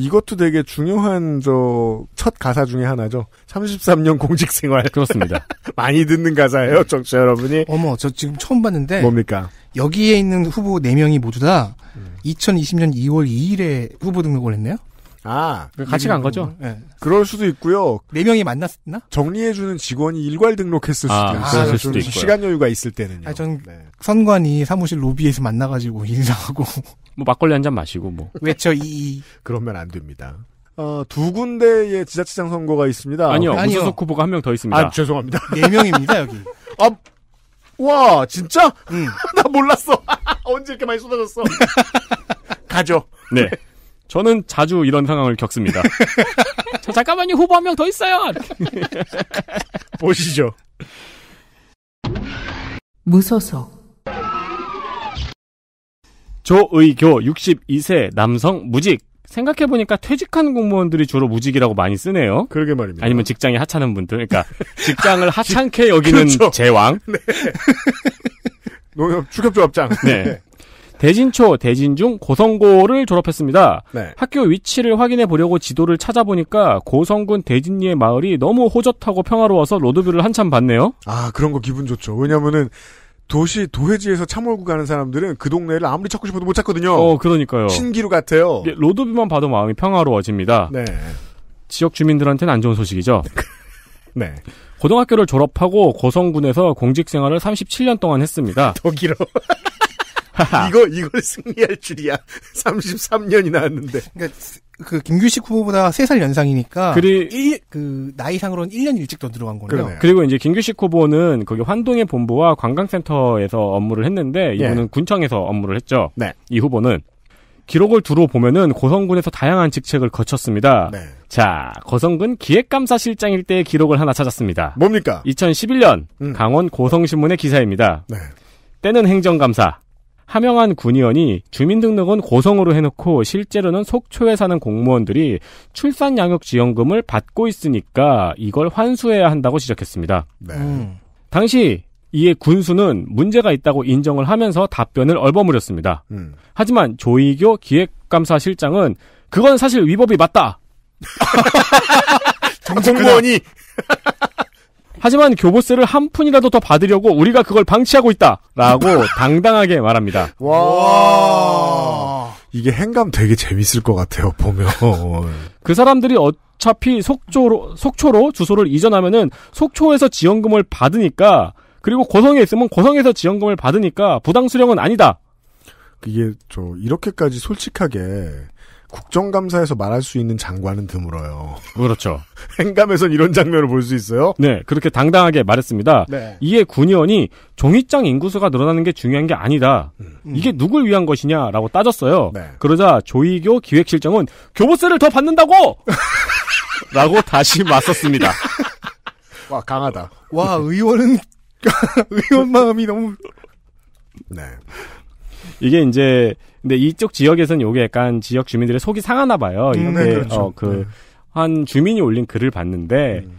이것도 되게 중요한 저 첫 가사 중에 하나죠. 33년 공직 생활. 그렇습니다. 많이 듣는 가사예요, 정치 여러분이. 어머, 저 지금 처음 봤는데 뭡니까? 여기에 있는 후보 4명이 모두 다 음. 2020년 2월 2일에 후보 등록을 했네요. 아, 같이 간 거죠? 예. 그럴 수도 있고요. 네 명이 만났나? 정리해주는 직원이 일괄 등록했을 아, 수도 있어요. 아, 수도 시간 여유가 있을 때는요. 아, 전 네. 선관이 사무실 로비에서 만나가지고 인사하고 뭐 막걸리 한 잔 마시고 뭐. 외쳐 이. 그러면 안 됩니다. 어, 두 군데의 지자체장 선거가 있습니다. 아니요, 아니 무소속 후보가 한 명 더 있습니다. 아, 죄송합니다. 네 명입니다 여기. 아, 와, 진짜? 음. 나 몰랐어. 언제 이렇게 많이 쏟아졌어? 가죠. 네. 저는 자주 이런 상황을 겪습니다. 저 잠깐만요, 후보 한 명 더 있어요. 보시죠. 무소속. 조의교 62세 남성 무직. 생각해보니까 퇴직한 공무원들이 주로 무직이라고 많이 쓰네요. 그러게 말입니다. 아니면 직장이 하찮은 분들. 그러니까 직장을 하찮게 여기는 그렇죠. 제왕. 네. 농협 축협조합장. 네. 네. 대진초, 대진중, 고성고를 졸업했습니다. 네. 학교 위치를 확인해 보려고 지도를 찾아보니까 고성군 대진리의 마을이 너무 호젓하고 평화로워서 로드뷰를 한참 봤네요. 아 그런 거 기분 좋죠. 왜냐면은 도시 도회지에서 차 몰고 가는 사람들은 그 동네를 아무리 찾고 싶어도 못 찾거든요. 어, 그러니까요. 신기루 같아요. 예, 로드뷰만 봐도 마음이 평화로워집니다. 네. 지역 주민들한테는 안 좋은 소식이죠. 네. 고등학교를 졸업하고 고성군에서 공직 생활을 37년 동안 했습니다. 더 길어. 이거 이걸 승리할 줄이야. 33년이나 왔는데. 그러니까 그 김규식 후보보다 3살 연상이니까 그리... 일, 그 나이상으로는 1년 일찍 더 들어간 거네요. 그러네요. 그리고 이제 김규식 후보는 거기 환동의 본부와 관광센터에서 업무를 했는데 예. 이분은 예. 군청에서 업무를 했죠. 네. 이 후보는 기록을 두루 보면은 고성군에서 다양한 직책을 거쳤습니다. 네. 자, 거성군 기획감사실장일 때의 기록을 하나 찾았습니다. 뭡니까? 2011년 음. 강원 고성신문의 기사입니다. 네. 때는 행정감사, 하명한 군의원이 주민등록은 고성으로 해놓고 실제로는 속초에 사는 공무원들이 출산양육지원금을 받고 있으니까 이걸 환수해야 한다고 지적했습니다. 네. 음. 당시 이에 군수는 문제가 있다고 인정을 하면서 답변을 얼버무렸습니다. 음. 하지만 조이교 기획감사실장은 그건 사실 위법이 맞다. 정공무원이 하지만 교보세를 한 푼이라도 더 받으려고 우리가 그걸 방치하고 있다라고 당당하게 말합니다. 와. 이게 행감 되게 재밌을 것 같아요, 보면. 그 사람들이 어차피 속초로, 속초로 주소를 이전하면은 속초에서 지원금을 받으니까 그리고 고성에 있으면 고성에서 지원금을 받으니까 부당 수령은 아니다. 이게 저 이렇게까지 솔직하게 국정감사에서 말할 수 있는 장관은 드물어요. 그렇죠. 행감에선 이런 장면을 볼 수 있어요? 네, 그렇게 당당하게 말했습니다. 네. 이에 군의원이 종이장 인구수가 늘어나는 게 중요한 게 아니다. 음. 이게 누굴 위한 것이냐라고 따졌어요. 네. 그러자 조이교 기획실장은 교보세를 더 받는다고! 라고 다시 맞섰습니다. 와, 강하다. 와, 의원은, 의원 마음이 너무. 네. 이게 이제 근데 이쪽 지역에서는 요게 약간 지역 주민들의 속이 상하나 봐요. 이게 음, 네, 그렇죠. 어, 그한 네. 주민이 올린 글을 봤는데 음.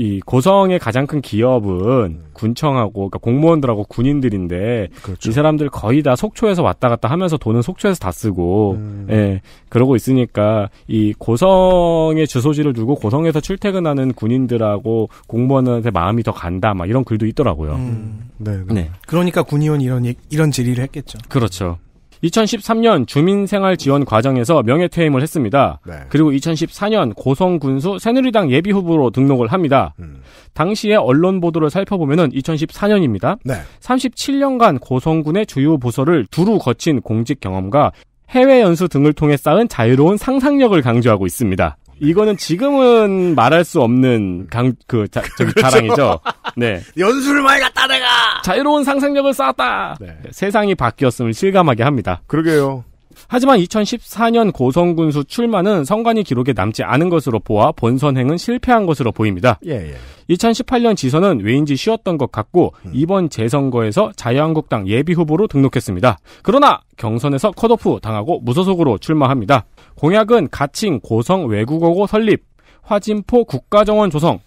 이 고성의 가장 큰 기업은 음. 군청하고 그러니까 공무원들하고 군인들인데 그렇죠. 이 사람들 거의 다 속초에서 왔다 갔다 하면서 돈은 속초에서 다 쓰고 음. 예 그러고 있으니까 이 고성의 주소지를 두고 고성에서 출퇴근하는 군인들하고 공무원한테 마음이 더 간다 막 이런 글도 있더라고요. 음. 네, 네. 네. 그러니까 군의원 이런 이런 질의를 했겠죠. 그렇죠. 2013년 주민생활지원 과정에서 명예퇴임을 했습니다. 네. 그리고 2014년 고성군수 새누리당 예비후보로 등록을 합니다. 음. 당시의 언론 보도를 살펴보면 2014년입니다. 네. 37년간 고성군의 주요 보서를 두루 거친 공직 경험과 해외 연수 등을 통해 쌓은 자유로운 상상력을 강조하고 있습니다. 네. 이거는 지금은 말할 수 없는 강, 그, 자, 저기 그렇죠. 자랑이죠. 네. 연수를 많이 갔다 내가. 자유로운 상상력을 쌓았다. 네. 세상이 바뀌었음을 실감하게 합니다. 그러게요. 하지만 2014년 고성군수 출마는 선관위 기록에 남지 않은 것으로 보아 본선행은 실패한 것으로 보입니다. 예, 예. 2018년 지선은 왜인지 쉬었던 것 같고 음. 이번 재선거에서 자유한국당 예비후보로 등록했습니다. 그러나 경선에서 컷오프 당하고 무소속으로 출마합니다. 공약은 가칭 고성 외국어고 설립, 화진포 국가정원 조성,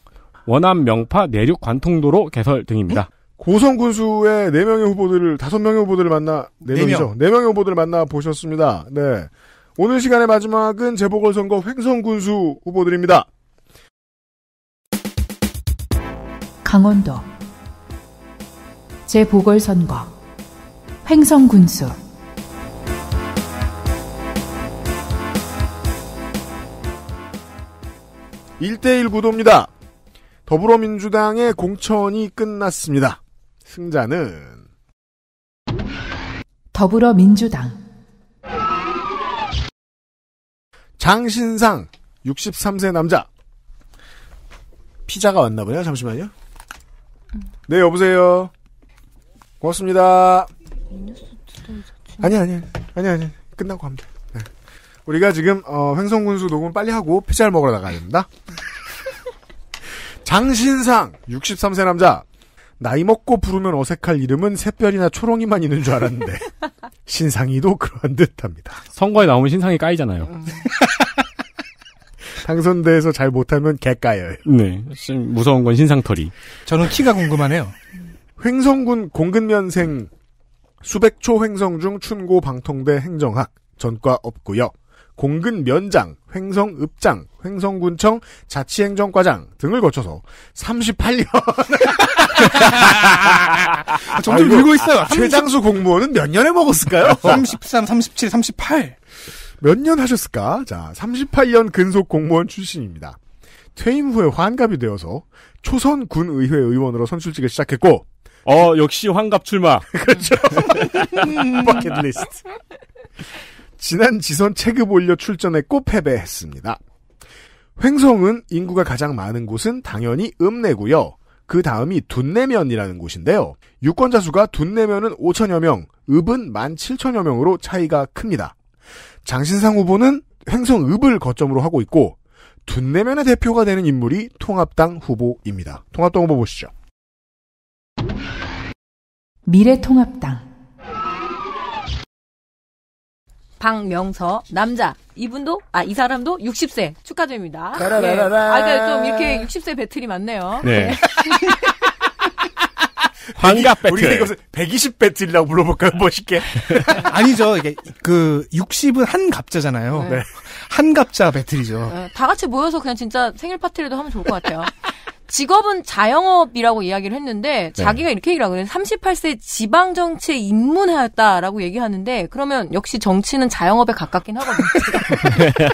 원암 명파 내륙 관통도로 개설 등입니다. 고성 군수의 4명의 후보들을, 5명의 후보들을 만나, 4명이죠. 4명. 의 후보들을 만나 보셨습니다. 네. 오늘 시간의 마지막은 재보궐선거 횡성 군수 후보들입니다. 강원도 재보궐선거 횡성 군수 1대1 구도입니다. 더불어민주당의 공천이 끝났습니다. 승자는 더불어민주당 장신상 63세 남자 피자가 왔나 보네요. 잠시만요. 네 여보세요. 고맙습니다. 아니 아니 아니 아니 끝나고 갑니다. 네. 우리가 지금 어, 횡성군수 녹음 빨리 하고 피자를 먹으러 나가야 됩니다. 장신상 63세 남자 나이 먹고 부르면 어색할 이름은 샛별이나 초롱이만 있는 줄 알았는데 신상이도 그러한 듯합니다. 선거에 나오면 신상이 까이잖아요. 음. 당선돼서 잘 못하면 개까여요. 네, 무서운 건 신상털이. 저는 키가 궁금하네요. 횡성군 공근면생 수백초 횡성 중 춘고 방통대 행정학 전과 없고요. 공근면장 횡성읍장, 횡성군청 자치행정과장 등을 거쳐서 38년. 아, 점점 아이고, 늘고 있어요. 최장수 공무원은 몇 년에 먹었을까요? 33, 37, 38. 몇 년 하셨을까? 자, 38년 근속 공무원 출신입니다. 퇴임 후에 환갑이 되어서 초선 군의회 의원으로 선출직을 시작했고, 어, 역시 환갑 출마. 그렇죠. 버킷리스트. 음. 지난 지선 체급 올려 출전했고 패배했습니다. 횡성은 인구가 가장 많은 곳은 당연히 읍내고요. 그 다음이 둔내면이라는 곳인데요. 유권자 수가 둔내면은 5천여 명, 읍은 1 7천여 명으로 차이가 큽니다. 장신상 후보는 횡성읍을 거점으로 하고 있고 둔내면의 대표가 되는 인물이 통합당 후보입니다. 통합당 후보 보시죠. 미래통합당 박명서 남자 이분도 아 이 사람도 60세 축하드립니다. 따라라라라. 예. 아, 그러니까 좀 이렇게 60세 배틀이 많네요. 네. 네. 환갑 배틀. 우리가 이것을 120 배틀이라고 불러볼까요, 멋있게? 아니죠. 이게 그 60은 한 갑자잖아요. 네. 한 갑자 배틀이죠. 네, 다 같이 모여서 그냥 진짜 생일 파티라도 하면 좋을 것 같아요. 직업은 자영업이라고 이야기를 했는데 네. 자기가 이렇게 얘기를 하거든요. 38세 지방정치에 입문하였다라고 얘기하는데 그러면 역시 정치는 자영업에 가깝긴 하거든요.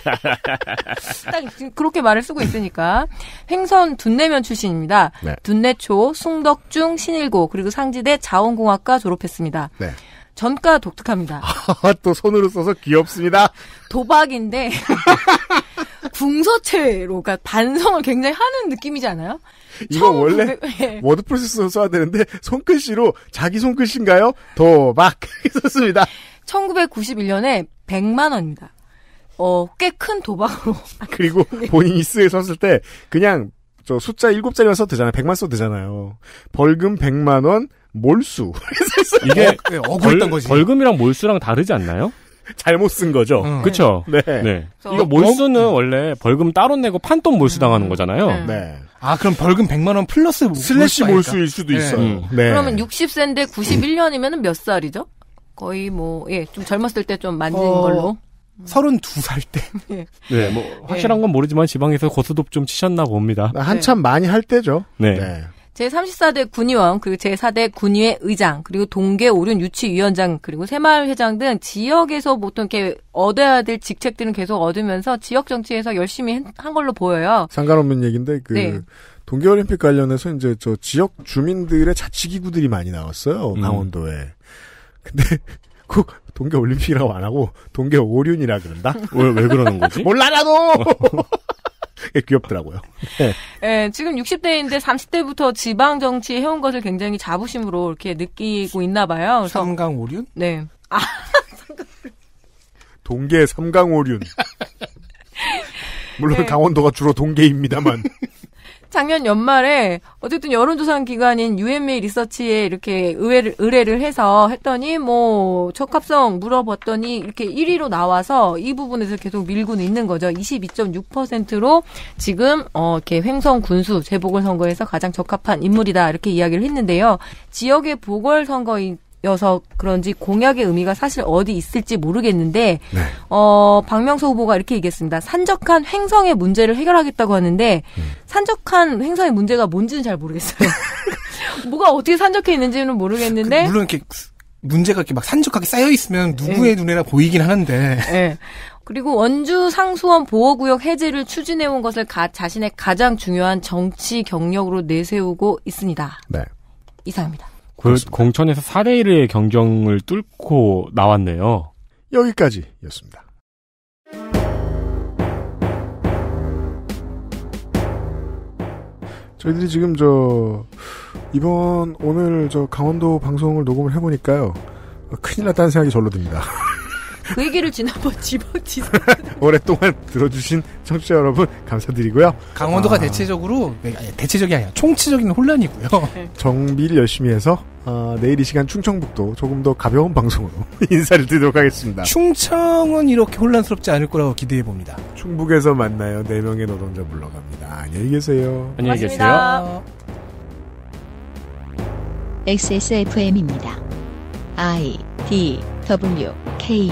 딱 그렇게 말을 쓰고 있으니까 횡선 둔내면 출신입니다. 네. 둔내초, 숭덕중, 신일고 그리고 상지대 자원공학과 졸업했습니다. 네. 전과 독특합니다. 또 손으로 써서 귀엽습니다. 도박인데 궁서체로 반성을 굉장히 하는 느낌이지 않아요? 이거 원래 예. 워드 프로세서 써야 되는데 손글씨로 자기 손글씨인가요? 도박 썼습니다. 1991년에 100만 원입니다. 어, 꽤 큰 도박으로. 그리고 네. 본인이 쓰에 썼을 때 그냥 저 숫자 7자리만 써도 되잖아요. 100만 써도 되잖아요. 벌금 100만 원 몰수. 이게 억울했던 어, 거지. 벌금이랑 몰수랑 다르지 않나요? 잘못 쓴 거죠. 응. 어. 그렇죠. 네. 네. 네. 이거 어, 몰수는 어? 원래 벌금 따로 내고 판돈 몰수 당하는 음. 거잖아요. 네. 네. 아 그럼 벌금 100만 원 플러스 슬래시 몰수 일 수도 네. 있어요. 음. 네. 그러면 60세인데 91년이면 몇 살이죠? 거의 뭐예좀 젊었을 때 좀 만진 어... 걸로. 32살 때. 네. 네, 뭐, 예. 확실한 건 모르지만 지방에서 고스톱 좀 치셨나 봅니다. 한참 네. 많이 할 때죠. 네. 제34대 군의원 그리고 제4대 군의회 의장 그리고 동계 오륜 유치위원장 그리고 새마을 회장 등 지역에서 보통 이렇게 얻어야 될 직책들은 계속 얻으면서 지역 정치에서 열심히 한 걸로 보여요. 상관없는 얘기인데 그 네. 동계올림픽 관련해서 이제 저 지역 주민들의 자치기구들이 많이 나왔어요 음. 강원도에. 근데 꼭 동계올림픽이라고 안 하고 동계오륜이라 그런다? 왜, 왜 그러는 거지? 몰라 나도. 예, 귀엽더라고요. 네. 네. 지금 60대인데 30대부터 지방 정치 해온 것을 굉장히 자부심으로 이렇게 느끼고 있나 봐요. 그 삼강오륜? 네. 아, 동계 삼강오륜. 물론 네. 강원도가 주로 동계입니다만. 작년 연말에 어쨌든 여론조사 기관인 UMA 리서치에 이렇게 의뢰를, 의뢰를 해서 했더니 뭐 적합성 물어봤더니 이렇게 1위로 나와서 이 부분에서 계속 밀고는 있는 거죠. 22.6%로 지금 어 이렇게 횡성 군수 재보궐 선거에서 가장 적합한 인물이다 이렇게 이야기를 했는데요. 지역의 보궐 선거인 여서 그런지 공약의 의미가 사실 어디 있을지 모르겠는데 네. 어 박명수 후보가 이렇게 얘기했습니다. 산적한 횡성의 문제를 해결하겠다고 하는데 음. 산적한 횡성의 문제가 뭔지는 잘 모르겠어요. 뭐가 어떻게 산적해 있는지는 모르겠는데 그, 물론 이렇게 문제가 이렇게 막 산적하게 쌓여 있으면 누구의 네. 눈에나 보이긴 하는데. 네. 그리고 원주 상수원 보호구역 해제를 추진해온 것을 가, 자신의 가장 중요한 정치 경력으로 내세우고 있습니다. 네. 이상입니다. 그 공천에서 4대 1의 경쟁을 뚫고 나왔네요. 여기까지였습니다. 저희들이 지금 저 이번 오늘 저 강원도 방송을 녹음을 해보니까요 큰일 났다는 생각이 절로 듭니다. 그 얘기를 지난번 치방지 오랫동안 들어주신 청취자 여러분 감사드리고요. 강원도가 아... 대체적으로 네, 대체적이 아니라 총체적인 혼란이고요. 네. 정비를 열심히 해서 어, 내일 이 시간 충청북도 조금 더 가벼운 방송으로 인사를 드리도록 하겠습니다. 충청은 이렇게 혼란스럽지 않을 거라고 기대해 봅니다. 충북에서 만나요. 네 명의 노동자 물러갑니다. 안녕히 계세요. 안녕히 계세요. XSFM입니다. I D W K